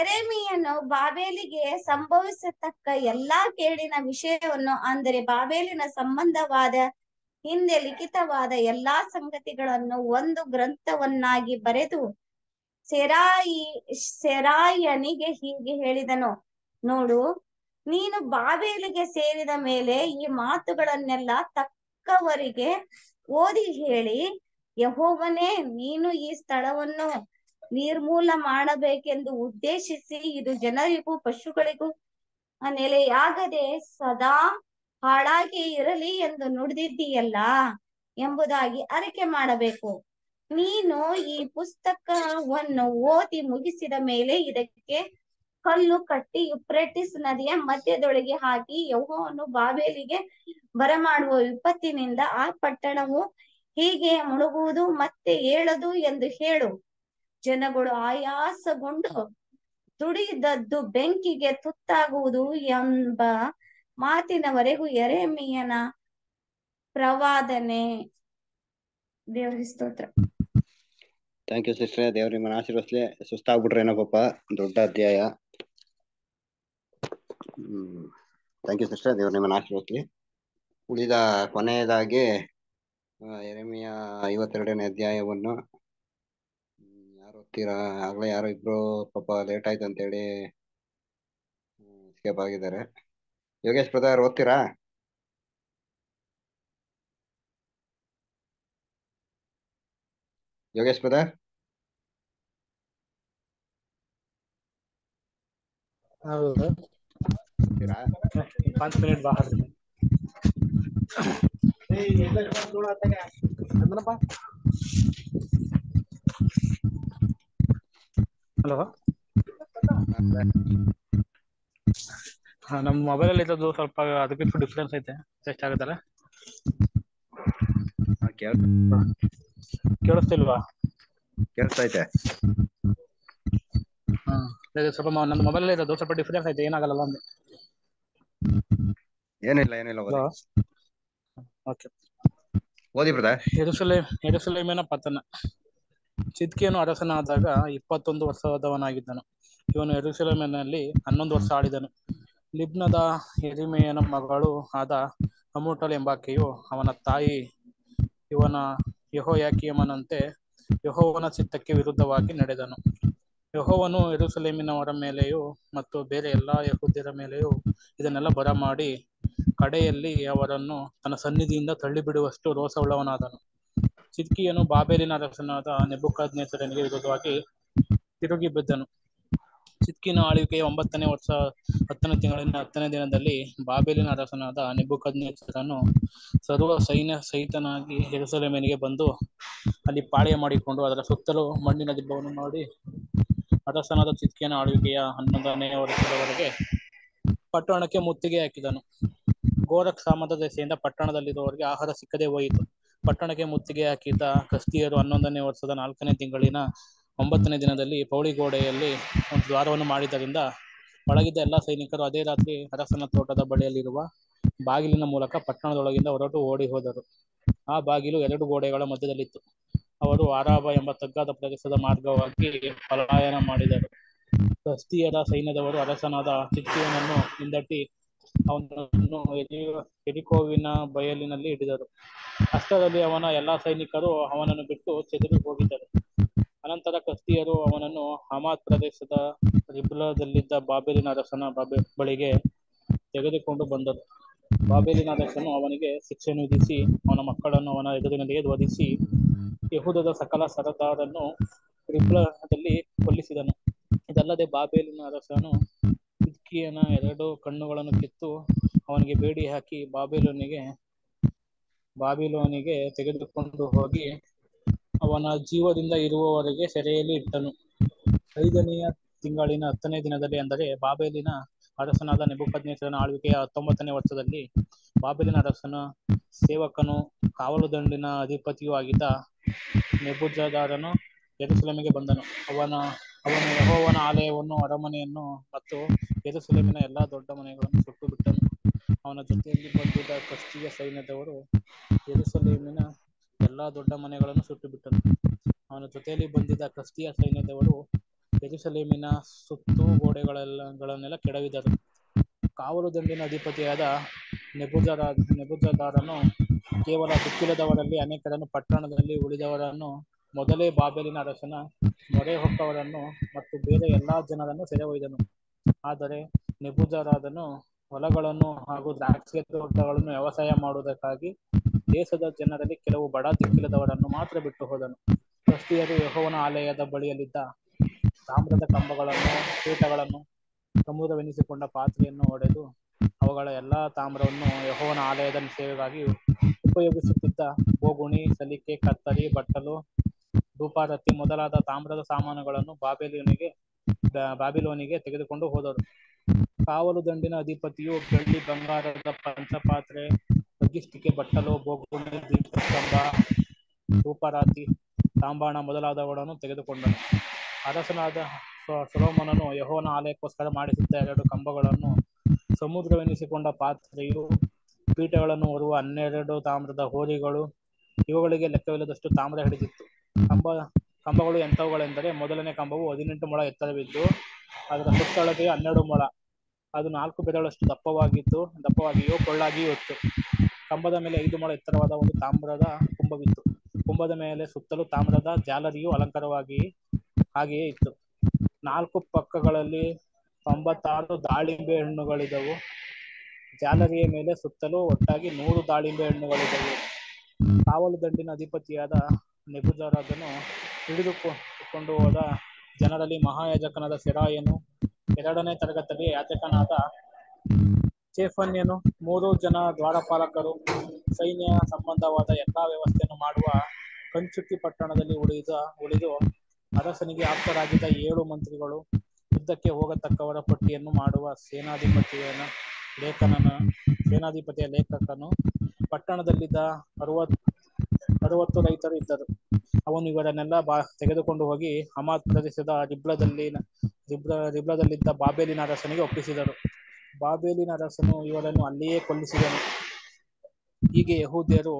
Speaker 9: ಎರೆಮಿಯನು ಬಾಬೇಲಿಗೆ ಸಂಭವಿಸತಕ್ಕ ಎಲ್ಲಾ ಕೇಳಿನ ವಿಷಯವನ್ನು ಅಂದರೆ ಬಾಬೇಲಿನ ಸಂಬಂಧವಾದ ಹಿಂದೆ ಲಿಖಿತವಾದ ಎಲ್ಲಾ ಸಂಗತಿಗಳನ್ನು ಒಂದು ಗ್ರಂಥವನ್ನಾಗಿ ಬರೆದು ಸೆರಾಯಿ ಸೆರಾಯನಿಗೆ ಹೀಗೆ ಹೇಳಿದನು ನೋಡು ನೀನು ಬಾಬೇಲಿಗೆ ಸೇರಿದ ಮೇಲೆ ಈ ಮಾತುಗಳನ್ನೆಲ್ಲ ತಕ್ಕವರಿಗೆ ಓದಿ ಹೇಳಿ ಯಹೋವನೇ ನೀನು ಈ ಸ್ಥಳವನ್ನು ನಿರ್ಮೂಲ ಮಾಡಬೇಕೆಂದು ಉದ್ದೇಶಿಸಿ ಇದು ಜನರಿಗೂ ಪಶುಗಳಿಗೂ ನೆಲೆಯಾಗದೆ ಸದಾ ಹಾಳಾಗಿ ಇರಲಿ ಎಂದು ನುಡಿದಿದ್ದೀಯಲ್ಲ ಎಂಬುದಾಗಿ ಅರಿಕೆ ಮಾಡಬೇಕು ನೀನು ಈ ಪುಸ್ತಕವನ್ನು ಓದಿ ಮುಗಿಸಿದ ಮೇಲೆ ಇದಕ್ಕೆ ಕಲ್ಲು ಕಟ್ಟಿ ಯುಪ್ರೆಟಿಸ್ ನದಿಯ ಮಧ್ಯದೊಳಗೆ ಹಾಕಿ ಯೌಹವನ್ನು ಬಾಬೇಲಿಗೆ ಬರಮಾಡುವ ವಿಪತ್ತಿನಿಂದ ಆ ಪಟ್ಟಣವು ಹೀಗೆ ಮುಳುಗುವುದು ಮತ್ತೆ ಏಳದು ಎಂದು ಹೇಳು ಜನಗಳು ಆಯಾಸಗೊಂಡು ದುಡಿದದ್ದು ಬೆಂಕಿಗೆ ತುತ್ತಾಗುವುದು ಎಂಬ ಮಾತಿನವರೆಗೂ ಎರೆಮಿಯನ ಪ್ರವಾದನೆ ದೇವ್ರಿಗೆ ಸ್ತೋತ್ರ
Speaker 1: ಥ್ಯಾಂಕ್ ಯು ಸಿಸ್ಟರ್ ದೇವ್ರ ನಿಮ್ಮನ್ನ ಆಶೀರ್ವಸ್ಲೆ ಸುಸ್ತಾಗ್ಬಿಟ್ರೆ ಏನೋ ಪಾಪ ದೊಡ್ಡ ಅಧ್ಯಾಯ ಥ್ಯಾಂಕ್ ಯು ಸಿಸ್ಟರ್ ದೇವ್ರ ನಿಮ್ಮನ್ನ ಆಶೀರ್ವಸ್ಲಿ ಉಳಿದ ಕೊನೆಯದಾಗಿ ಎರೆಮಿಯ ಐವತ್ತೆರಡನೇ ಅಧ್ಯಾಯವನ್ನು ಹೋಗ್ತೀರಾ ಆಗ್ಲೇ ಯಾರೋ ಇಬ್ರು ಪಾಪ ಲೇಟ್ ಆಯ್ತು ಅಂತ ಹೇಳಿ ಸ್ಕೇಪ್ ಆಗಿದ್ದಾರೆ ಯೋಗೇಶ್ ಪ್ರದಾರ್ ಓದ್ತೀರಾ ಯೋಗೇಶ್ ಪ್ರಧಾರ್
Speaker 5: ಹೌದು ಹಲೋ ಹಾ ನಮ್ ಮೊಬೈಲ್ ಅಲ್ಲಿ ಇದ್ದದ್ದು ಸ್ವಲ್ಪ ಅದಕ್ಕಿಂತ ಡಿಫ್ರೆನ್ಸ್ ಐತೆ ಟೆಸ್ಟ್ ಆಗತ್ತಲ್ಲ ಹಾ ಕೇಳ ಕೇಳಿಸ್ತಿಲ್ವಾ ಕೇಳ್ತೈತೆ ಹಾ ಸ್ವಲ್ಪ ನನ್ನ ಮೊಬೈಲ್ ಇರೋದು ಸ್ವಲ್ಪ ಡಿಫ್ರೆನ್ಸ್ ಐತೆ ಏನಾಗಲ್ಲ ಅಂದೆ ಏನಿಲ್ಲ ಏನಿಲ್ಲ ಓದಿ ಓಕೆ ಎದುಸಲೆ ಎದುಸಲೆ ಮೇನ ಪತನ ಚಿದ್ಕೇನು ಅರಸನಾದಾಗ ಇಪ್ಪತ್ತೊಂದು ವರ್ಷದವನಾಗಿದ್ದನು ಇವನು ಎರುಸಲೇಮಿನಲ್ಲಿ ಹನ್ನೊಂದು ವರ್ಷ ಆಡಿದನು ಲಿಬ್ನದ ಎರಿಮೆಯನ ಮಗಳು ಆದ ಅಮೂಟಲ್ ಎಂಬಾಕೆಯು ಅವನ ತಾಯಿ ಇವನ ಯಹೋಯಾಕಿಯಮನಂತೆ ಯಹೋವನ ಚಿತ್ತಕ್ಕೆ ವಿರುದ್ಧವಾಗಿ ನಡೆದನು ಯಹೋವನು ಎರುಸಲೇಮಿನವರ ಮೇಲೆಯೂ ಮತ್ತು ಬೇರೆ ಎಲ್ಲಾ ಯಹೋದ್ಯರ ಮೇಲೆಯೂ ಇದನ್ನೆಲ್ಲ ಬರಮಾಡಿ ಕಡೆಯಲ್ಲಿ ಅವರನ್ನು ತನ್ನ ಸನ್ನಿಧಿಯಿಂದ ತಳ್ಳಿಬಿಡುವಷ್ಟು ರೋಸವುಳ್ಳವನಾದನು ಚಿತ್ಕಿಯನು ಬಾಬೇಲಿನ ಅರಸನಾದ ನೆಬುಕದ್ನೇಸರನಿಗೆ ವಿರೋಧವಾಗಿ ತಿರುಗಿ ಬಿದ್ದನು ಚಿತ್ಕಿನ ಆಳ್ವಿಕೆಯ ಒಂಬತ್ತನೇ ವರ್ಷ ಹತ್ತನೇ ತಿಂಗಳಿನ ಹತ್ತನೇ ದಿನದಲ್ಲಿ ಬಾಬೇಲಿನ ಅರಸನಾದ ನೆಬುಕದ್ನೇಸರನು ಸರ್ವ ಸೈನ್ಯ ಸಹಿತನಾಗಿ ಮನೆಗೆ ಬಂದು ಅಲ್ಲಿ ಪಾಳ್ಯ ಮಾಡಿಕೊಂಡು ಅದರ ಸುತ್ತಲೂ ಮಣ್ಣಿನ ದಿಬ್ಬವನ್ನು ಮಾಡಿ ಅರಸನಾದ ಚಿದ್ಕಿಯನ ಆಳ್ವಿಕೆಯ ಹನ್ನೊಂದನೇ ವರ್ಷದವರೆಗೆ ಪಟ್ಟಣಕ್ಕೆ ಮುತ್ತಿಗೆ ಹಾಕಿದನು ಘೋರ ಕ್ಷಾಮದ ದೆಸೆಯಿಂದ ಪಟ್ಟಣದಲ್ಲಿರುವವರಿಗೆ ಆಹಾರ ಸಿಕ್ಕದೆ ಹೋಯಿತು ಪಟ್ಟಣಕ್ಕೆ ಮುತ್ತಿಗೆ ಹಾಕಿದ್ದ ಕಸ್ತಿಯರು ಹನ್ನೊಂದನೇ ವರ್ಷದ ನಾಲ್ಕನೇ ತಿಂಗಳಿನ ಒಂಬತ್ತನೇ ದಿನದಲ್ಲಿ ಗೋಡೆಯಲ್ಲಿ ಒಂದು ದ್ವಾರವನ್ನು ಮಾಡಿದ್ದರಿಂದ ಒಳಗಿದ್ದ ಎಲ್ಲ ಸೈನಿಕರು ಅದೇ ರಾತ್ರಿ ಅರಸನ ತೋಟದ ಬಳಿಯಲ್ಲಿರುವ ಬಾಗಿಲಿನ ಮೂಲಕ ಪಟ್ಟಣದೊಳಗಿಂದ ಹೊರಟು ಓಡಿ ಹೋದರು ಆ ಬಾಗಿಲು ಎರಡು ಗೋಡೆಗಳ ಮಧ್ಯದಲ್ಲಿತ್ತು ಅವರು ಆರಾಬ ಎಂಬ ತಗ್ಗಾದ ಪ್ರದೇಶದ ಮಾರ್ಗವಾಗಿ ಪಲಾಯನ ಮಾಡಿದರು ಕಸ್ತಿಯರ ಸೈನ್ಯದವರು ಅರಸನಾದ ಚಿತ್ತಿಯನನ್ನು ಹಿಂದಟ್ಟಿ ಅವನನ್ನು ಎದಿಕೋವಿನ ಬಯಲಿನಲ್ಲಿ ಹಿಡಿದರು ಅಷ್ಟರಲ್ಲಿ ಅವನ ಎಲ್ಲಾ ಸೈನಿಕರು ಅವನನ್ನು ಬಿಟ್ಟು ಚದುರಿ ಹೋಗಿದ್ದರು ಅನಂತರ ಕಸ್ತಿಯರು ಅವನನ್ನು ಹಮಾದ್ ಪ್ರದೇಶದ ರಿಬ್ಲದಲ್ಲಿದ್ದ ಬಾಬೆಲಿನ ಅರಸನ ಬಳಿಗೆ ತೆಗೆದುಕೊಂಡು ಬಂದರು ಬಾಬೇಲಿನ ಅರಸನು ಅವನಿಗೆ ಶಿಕ್ಷೆಯನ್ನು ವಿಧಿಸಿ ಅವನ ಮಕ್ಕಳನ್ನು ಅವನ ಎದುರಿನಲ್ಲಿಗೆ ಧ್ವನಿಸಿ ಯಹೂದದ ಸಕಲ ಸರದಾರನ್ನು ರಿಬ್ಲದಲ್ಲಿ ಕೊಲ್ಲಿಸಿದನು ಇದಲ್ಲದೆ ಬಾಬೇಲಿನ ಅರಸನು ಹಕ್ಕಿಯನ ಎರಡು ಕಣ್ಣುಗಳನ್ನು ಕಿತ್ತು ಅವನಿಗೆ ಬೇಡಿ ಹಾಕಿ ಬಾಬಿಲೋನಿಗೆ ಬಾಬಿಲೋನಿಗೆ ತೆಗೆದುಕೊಂಡು ಹೋಗಿ ಅವನ ಜೀವದಿಂದ ಇರುವವರೆಗೆ ಸೆರೆಯಲ್ಲಿ ಇಟ್ಟನು ಐದನೆಯ ತಿಂಗಳಿನ ಹತ್ತನೇ ದಿನದಲ್ಲಿ ಅಂದರೆ ಬಾಬೇಲಿನ ಅರಸನಾದ ನೆಬುಕದ್ನೇಶ್ವರನ ಆಳ್ವಿಕೆಯ ಹತ್ತೊಂಬತ್ತನೇ ವರ್ಷದಲ್ಲಿ ಬಾಬೇಲಿನ ಅರಸನ ಸೇವಕನು ಕಾವಲು ದಂಡಿನ ಅಧಿಪತಿಯೂ ಆಗಿದ್ದ ನೆಬುಜದಾರನು ಬಂದನು ಅವನ ಅವನು ಯಹೋವನ ಆಲಯವನ್ನು ಅರಮನೆಯನ್ನು ಮತ್ತು ಯೆರೂಸಲೇಮಿನ ಎಲ್ಲಾ ದೊಡ್ಡ ಮನೆಗಳನ್ನು ಸುಟ್ಟು ಬಿಟ್ಟನು ಅವನ ಜೊತೆಯಲ್ಲಿ ಬಂದಿದ್ದ ಕಸ್ತಿಯ ಸೈನ್ಯದವರು ಯೆರೂಸಲೇಮಿನ ಎಲ್ಲಾ ದೊಡ್ಡ ಮನೆಗಳನ್ನು ಸುಟ್ಟು ಬಿಟ್ಟನು ಅವನ ಜೊತೆಯಲ್ಲಿ ಬಂದಿದ್ದ ಕಸ್ತಿಯ ಸೈನ್ಯದವರು ಯೆರೂಸಲೇಮಿನ ಸುತ್ತು ಗೋಡೆಗಳೆಲ್ಲಗಳನ್ನೆಲ್ಲ ಕೆಡವಿದರು ಕಾವಲು ದಂಡಿನ ಅಧಿಪತಿಯಾದ ನೆಬುಜರ ನೆಬುಜದಾರನು ಕೇವಲ ದಿಕ್ಕಿಲ್ಲದವರಲ್ಲಿ ಅನೇಕರನ್ನು ಪಟ್ಟಣದಲ್ಲಿ ಉಳಿದವರನ್ನು ಮೊದಲೇ ಬಾಬೆಲಿನ ಅರಸನ ಮೊರೆ ಹೊಕ್ಕವರನ್ನು ಮತ್ತು ಬೇರೆ ಎಲ್ಲಾ ಜನರನ್ನು ಸೆರೆ ಒಯ್ದನು ಆದರೆ ನಿಬುಜರಾದನು ಹೊಲಗಳನ್ನು ಹಾಗೂ ದ್ರಾಕ್ಷಿ ತೋಟಗಳನ್ನು ವ್ಯವಸಾಯ ಮಾಡುವುದಕ್ಕಾಗಿ ದೇಶದ ಜನರಲ್ಲಿ ಕೆಲವು ಬಡ ದಿಕ್ಕಿಲ್ಲದವರನ್ನು ಮಾತ್ರ ಬಿಟ್ಟು ಹೋದನು ಕ್ರಿಸ್ತಿಯರು ಯಹೋವನ ಆಲಯದ ಬಳಿಯಲ್ಲಿದ್ದ ತಾಮ್ರದ ಕಂಬಗಳನ್ನು ಕೀಟಗಳನ್ನು ಸಮುದ್ರವೆನಿಸಿಕೊಂಡ ಪಾತ್ರೆಯನ್ನು ಒಡೆದು ಅವುಗಳ ಎಲ್ಲಾ ತಾಮ್ರವನ್ನು ಯಹೋವನ ಆಲಯದ ಸೇವೆಗಾಗಿ ಉಪಯೋಗಿಸುತ್ತಿದ್ದ ಬೋಗುಣಿ ಸಲಿಕೆ ಕತ್ತರಿ ಬಟ್ಟಲು ಧೂಪಾರತಿ ಮೊದಲಾದ ತಾಮ್ರದ ಸಾಮಾನುಗಳನ್ನು ಬಾಬೆಲಿಯನಿಗೆ ಬಾಬಿಲೋನಿಗೆ ತೆಗೆದುಕೊಂಡು ಹೋದರು ಕಾವಲು ದಂಡಿನ ಅಧಿಪತಿಯು ಬೆಳ್ಳಿ ಬಂಗಾರದ ಪಂಚಪಾತ್ರೆ ಬಗ್ಗಿಷ್ಟಿಕೆ ಬಟ್ಟಲು ಬೋಗುಣಿ ದೀಪಸ್ತಂಭ ಧೂಪಾರತಿ ತಾಂಬಾಣ ಮೊದಲಾದವುಗಳನ್ನು ತೆಗೆದುಕೊಂಡನು ಅರಸನಾದ ಸೊಲೋಮನನು ಯಹೋನ ಆಲಯಕ್ಕೋಸ್ಕರ ಮಾಡಿಸಿದ್ದ ಎರಡು ಕಂಬಗಳನ್ನು ಸಮುದ್ರವೆನಿಸಿಕೊಂಡ ಪಾತ್ರೆಯು ಪೀಠಗಳನ್ನು ಹೊರುವ ಹನ್ನೆರಡು ತಾಮ್ರದ ಹೋರಿಗಳು ಇವುಗಳಿಗೆ ಲೆಕ್ಕವಿಲ್ಲದಷ್ಟು ತಾಮ್ರ ಹಿಡಿದಿತ್ತು ಕಂಬ ಕಂಬಗಳು ಎಂಥವುಗಳೆಂದರೆ ಮೊದಲನೇ ಕಂಬವು ಹದಿನೆಂಟು ಮೊಳ ಎತ್ತರವಿದ್ದು ಅದರ ಸುತ್ತ ಹನ್ನೆರಡು ಮೊಳ ಅದು ನಾಲ್ಕು ಬೆರಳಷ್ಟು ದಪ್ಪವಾಗಿದ್ದು ದಪ್ಪವಾಗಿಯೂ ಕೊಳ್ಳಾಗಿಯೂ ಇತ್ತು ಕಂಬದ ಮೇಲೆ ಐದು ಮೊಳ ಎತ್ತರವಾದ ಒಂದು ತಾಮ್ರದ ಕುಂಭವಿತ್ತು ಕುಂಭದ ಮೇಲೆ ಸುತ್ತಲೂ ತಾಮ್ರದ ಜಾಲರಿಯು ಅಲಂಕಾರವಾಗಿ ಹಾಗೆಯೇ ಇತ್ತು ನಾಲ್ಕು ಪಕ್ಕಗಳಲ್ಲಿ ತೊಂಬತ್ತಾರು ದಾಳಿಂಬೆ ಹಣ್ಣುಗಳಿದ್ದವು ಜಾಲರಿಯ ಮೇಲೆ ಸುತ್ತಲೂ ಒಟ್ಟಾಗಿ ನೂರು ದಾಳಿಂಬೆ ಹಣ್ಣುಗಳಿದ್ದವು ಕಾವಲು ದಂಡಿನ ಅಧಿಪತಿಯಾದ ತಿಳಿದುಕೊಂಡು ಕೊಂಡು ಹೋದ ಜನರಲ್ಲಿ ಮಹಾಯಾಜಕನಾದ ಸೆರಾಯನು ಎರಡನೇ ತರಗತಿಯಲ್ಲಿ ಯಾಜಕನಾದ ಚೇಫನ್ಯನು ಮೂರು ಜನ ದ್ವಾರಪಾಲಕರು ಸೈನ್ಯ ಸಂಬಂಧವಾದ ಎಲ್ಲಾ ವ್ಯವಸ್ಥೆಯನ್ನು ಮಾಡುವ ಕಂಚುಕ್ಕಿ ಪಟ್ಟಣದಲ್ಲಿ ಉಳಿದ ಉಳಿದು ಅರಸನಿಗೆ ಆಪ್ತರಾಗಿದ್ದ ಏಳು ಮಂತ್ರಿಗಳು ಯುದ್ಧಕ್ಕೆ ಹೋಗತಕ್ಕವರ ಪಟ್ಟಿಯನ್ನು ಮಾಡುವ ಸೇನಾಧಿಪತಿಯನ ಲೇಖನನ ಸೇನಾಧಿಪತಿಯ ಲೇಖಕನು ಪಟ್ಟಣದಲ್ಲಿದ್ದ ಅರವತ್ತು ಅರವತ್ತು ರೈತರು ಇದ್ದರು ಅವನು ಇವರನ್ನೆಲ್ಲ ಬಾ ತೆಗೆದುಕೊಂಡು ಹೋಗಿ ಹಮಾದ್ ಪ್ರದೇಶದ ರಿಬ್ಲದಲ್ಲಿ ರಿಬ್ಲ ರಿಬ್ಲದಲ್ಲಿದ್ದ ಬಾಬೇಲಿನ ಅರಸನಿಗೆ ಒಪ್ಪಿಸಿದರು ಬಾಬೇಲಿನ ಅರಸನು ಇವರನ್ನು ಅಲ್ಲಿಯೇ ಕೊಲ್ಲಿಸಿದನು ಹೀಗೆ ಯಹೂದಿಯರು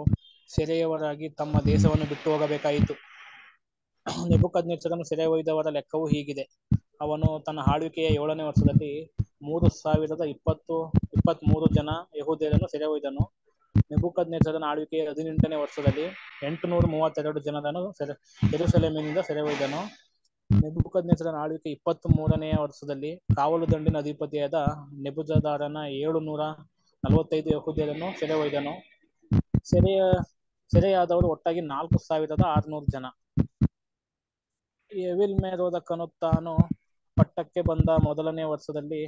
Speaker 5: ಸೆರೆಯವರಾಗಿ ತಮ್ಮ ದೇಶವನ್ನು ಬಿಟ್ಟು ಹೋಗಬೇಕಾಯಿತು ನೆಬುಕಜ್ಞರನ್ನು ಸೆರೆ ಒಯ್ದವರ ಲೆಕ್ಕವೂ ಹೀಗಿದೆ ಅವನು ತನ್ನ ಆಳ್ವಿಕೆಯ ಏಳನೇ ವರ್ಷದಲ್ಲಿ ಮೂರು ಸಾವಿರದ ಇಪ್ಪತ್ತು ಇಪ್ಪತ್ತ್ ಮೂರು ಜನ ಯಹೂದಿಯರನ್ನು ಸೆರೆ ಒಯ್ದನು ನೆಬುಕದ್ನೆಚ್ಚರನ ಆಳ್ವಿಕೆಯ ಹದಿನೆಂಟನೇ ವರ್ಷದಲ್ಲಿ ಎಂಟುನೂರ ಮೂವತ್ತೆರಡು ಜನರನ್ನು ಸೆರೆ ಒಯ್ದನು ನೆಬುಕದ್ ನೆಬುಕದ್ನೆಚ್ಚರನ ಆಳ್ವಿಕೆ ಇಪ್ಪತ್ತ್ ಮೂರನೆಯ ವರ್ಷದಲ್ಲಿ ಕಾವಲು ದಂಡಿನ ಅಧಿಪತಿಯಾದ ನೆಬುಜದಾರನ ನೂರ ನಲವತ್ತೈದು ಸೆರೆ ಒಯ್ದನು ಸೆರೆಯ ಸೆರೆಯಾದವರು ಒಟ್ಟಾಗಿ ನಾಲ್ಕು ಸಾವಿರದ ಆರ್ನೂರು ಜನ ಎವಿಲ್ ಮೇರೋದಕ್ಕನು ತಾನು ಪಟ್ಟಕ್ಕೆ ಬಂದ ಮೊದಲನೇ ವರ್ಷದಲ್ಲಿ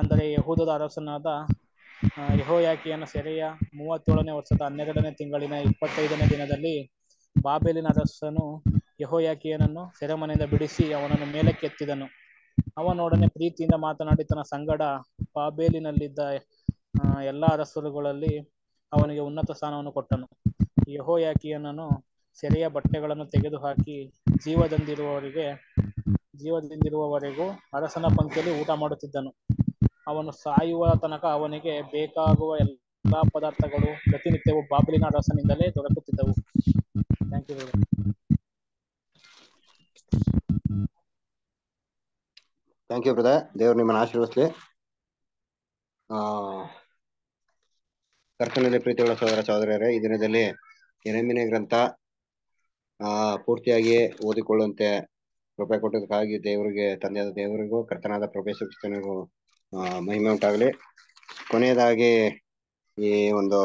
Speaker 5: ಅಂದರೆ ಯಹೂದದ ಅರಸನಾದ ಯಹೋಯಾಕಿಯನ ಸೆರೆಯ ಮೂವತ್ತೇಳನೇ ವರ್ಷದ ಹನ್ನೆರಡನೇ ತಿಂಗಳಿನ ಇಪ್ಪತ್ತೈದನೇ ದಿನದಲ್ಲಿ ಬಾಬೆಲಿನ ಅರಸನು ಯಹೋಯಾಕಿಯನನ್ನು ಸೆರೆಮನೆಯಿಂದ ಬಿಡಿಸಿ ಅವನನ್ನು ಮೇಲಕ್ಕೆತ್ತಿದನು ಅವನೊಡನೆ ಪ್ರೀತಿಯಿಂದ ಮಾತನಾಡಿ ತನ್ನ ಸಂಗಡ ಬಾಬೇಲಿನಲ್ಲಿದ್ದ ಎಲ್ಲಾ ಅರಸರುಗಳಲ್ಲಿ ಅವನಿಗೆ ಉನ್ನತ ಸ್ಥಾನವನ್ನು ಕೊಟ್ಟನು ಯಹೋಯಾಕಿಯನನ್ನು ಸೆರೆಯ ಬಟ್ಟೆಗಳನ್ನು ತೆಗೆದುಹಾಕಿ ಜೀವದಿಂದಿರುವವರಿಗೆ ಜೀವದಿಂದಿರುವವರೆಗೂ ಅರಸನ ಪಂಕ್ತಿಯಲ್ಲಿ ಊಟ ಮಾಡುತ್ತಿದ್ದನು ಅವನು ಸಾಯುವ ತನಕ ಅವನಿಗೆ ಬೇಕಾಗುವ ಎಲ್ಲಾ ಪದಾರ್ಥಗಳು ಪ್ರತಿನಿತ್ಯವೂ ಬಾಬಲಿನ ಅರಸನಿಂದಲೇ ದೊರಕುತ್ತಿದ್ದವು thank you
Speaker 1: thank you brother ದೇವರು ನಿಮ್ಮನ್ನು ಆಶೀರ್ವದಿಸಲಿ ಕರ್ತನಲ್ಲಿ ಪ್ರೀತಿಗಳ ಸಹೋದರ ಸಹೋದರರೇ ಈ ದಿನದಲ್ಲಿ ಎರಮಿನೇ ಗ್ರಂಥ ಪೂರ್ತಿಯಾಗಿ ಓದಿಕೊಳ್ಳುವಂತೆ ಕೃಪೆ ಕೊಟ್ಟದಕ್ಕಾಗಿ ದೇವರಿಗೆ ತಂದೆಯಾದ ದೇವರಿಗೂ ಕರ್ತನಾದ ಪ್ರೊಫೆಸರ್
Speaker 5: ಮಹಿಮೆ ಉಂಟಾಗಲಿ ಕೊನೆಯದಾಗಿ ಈ ಒಂದು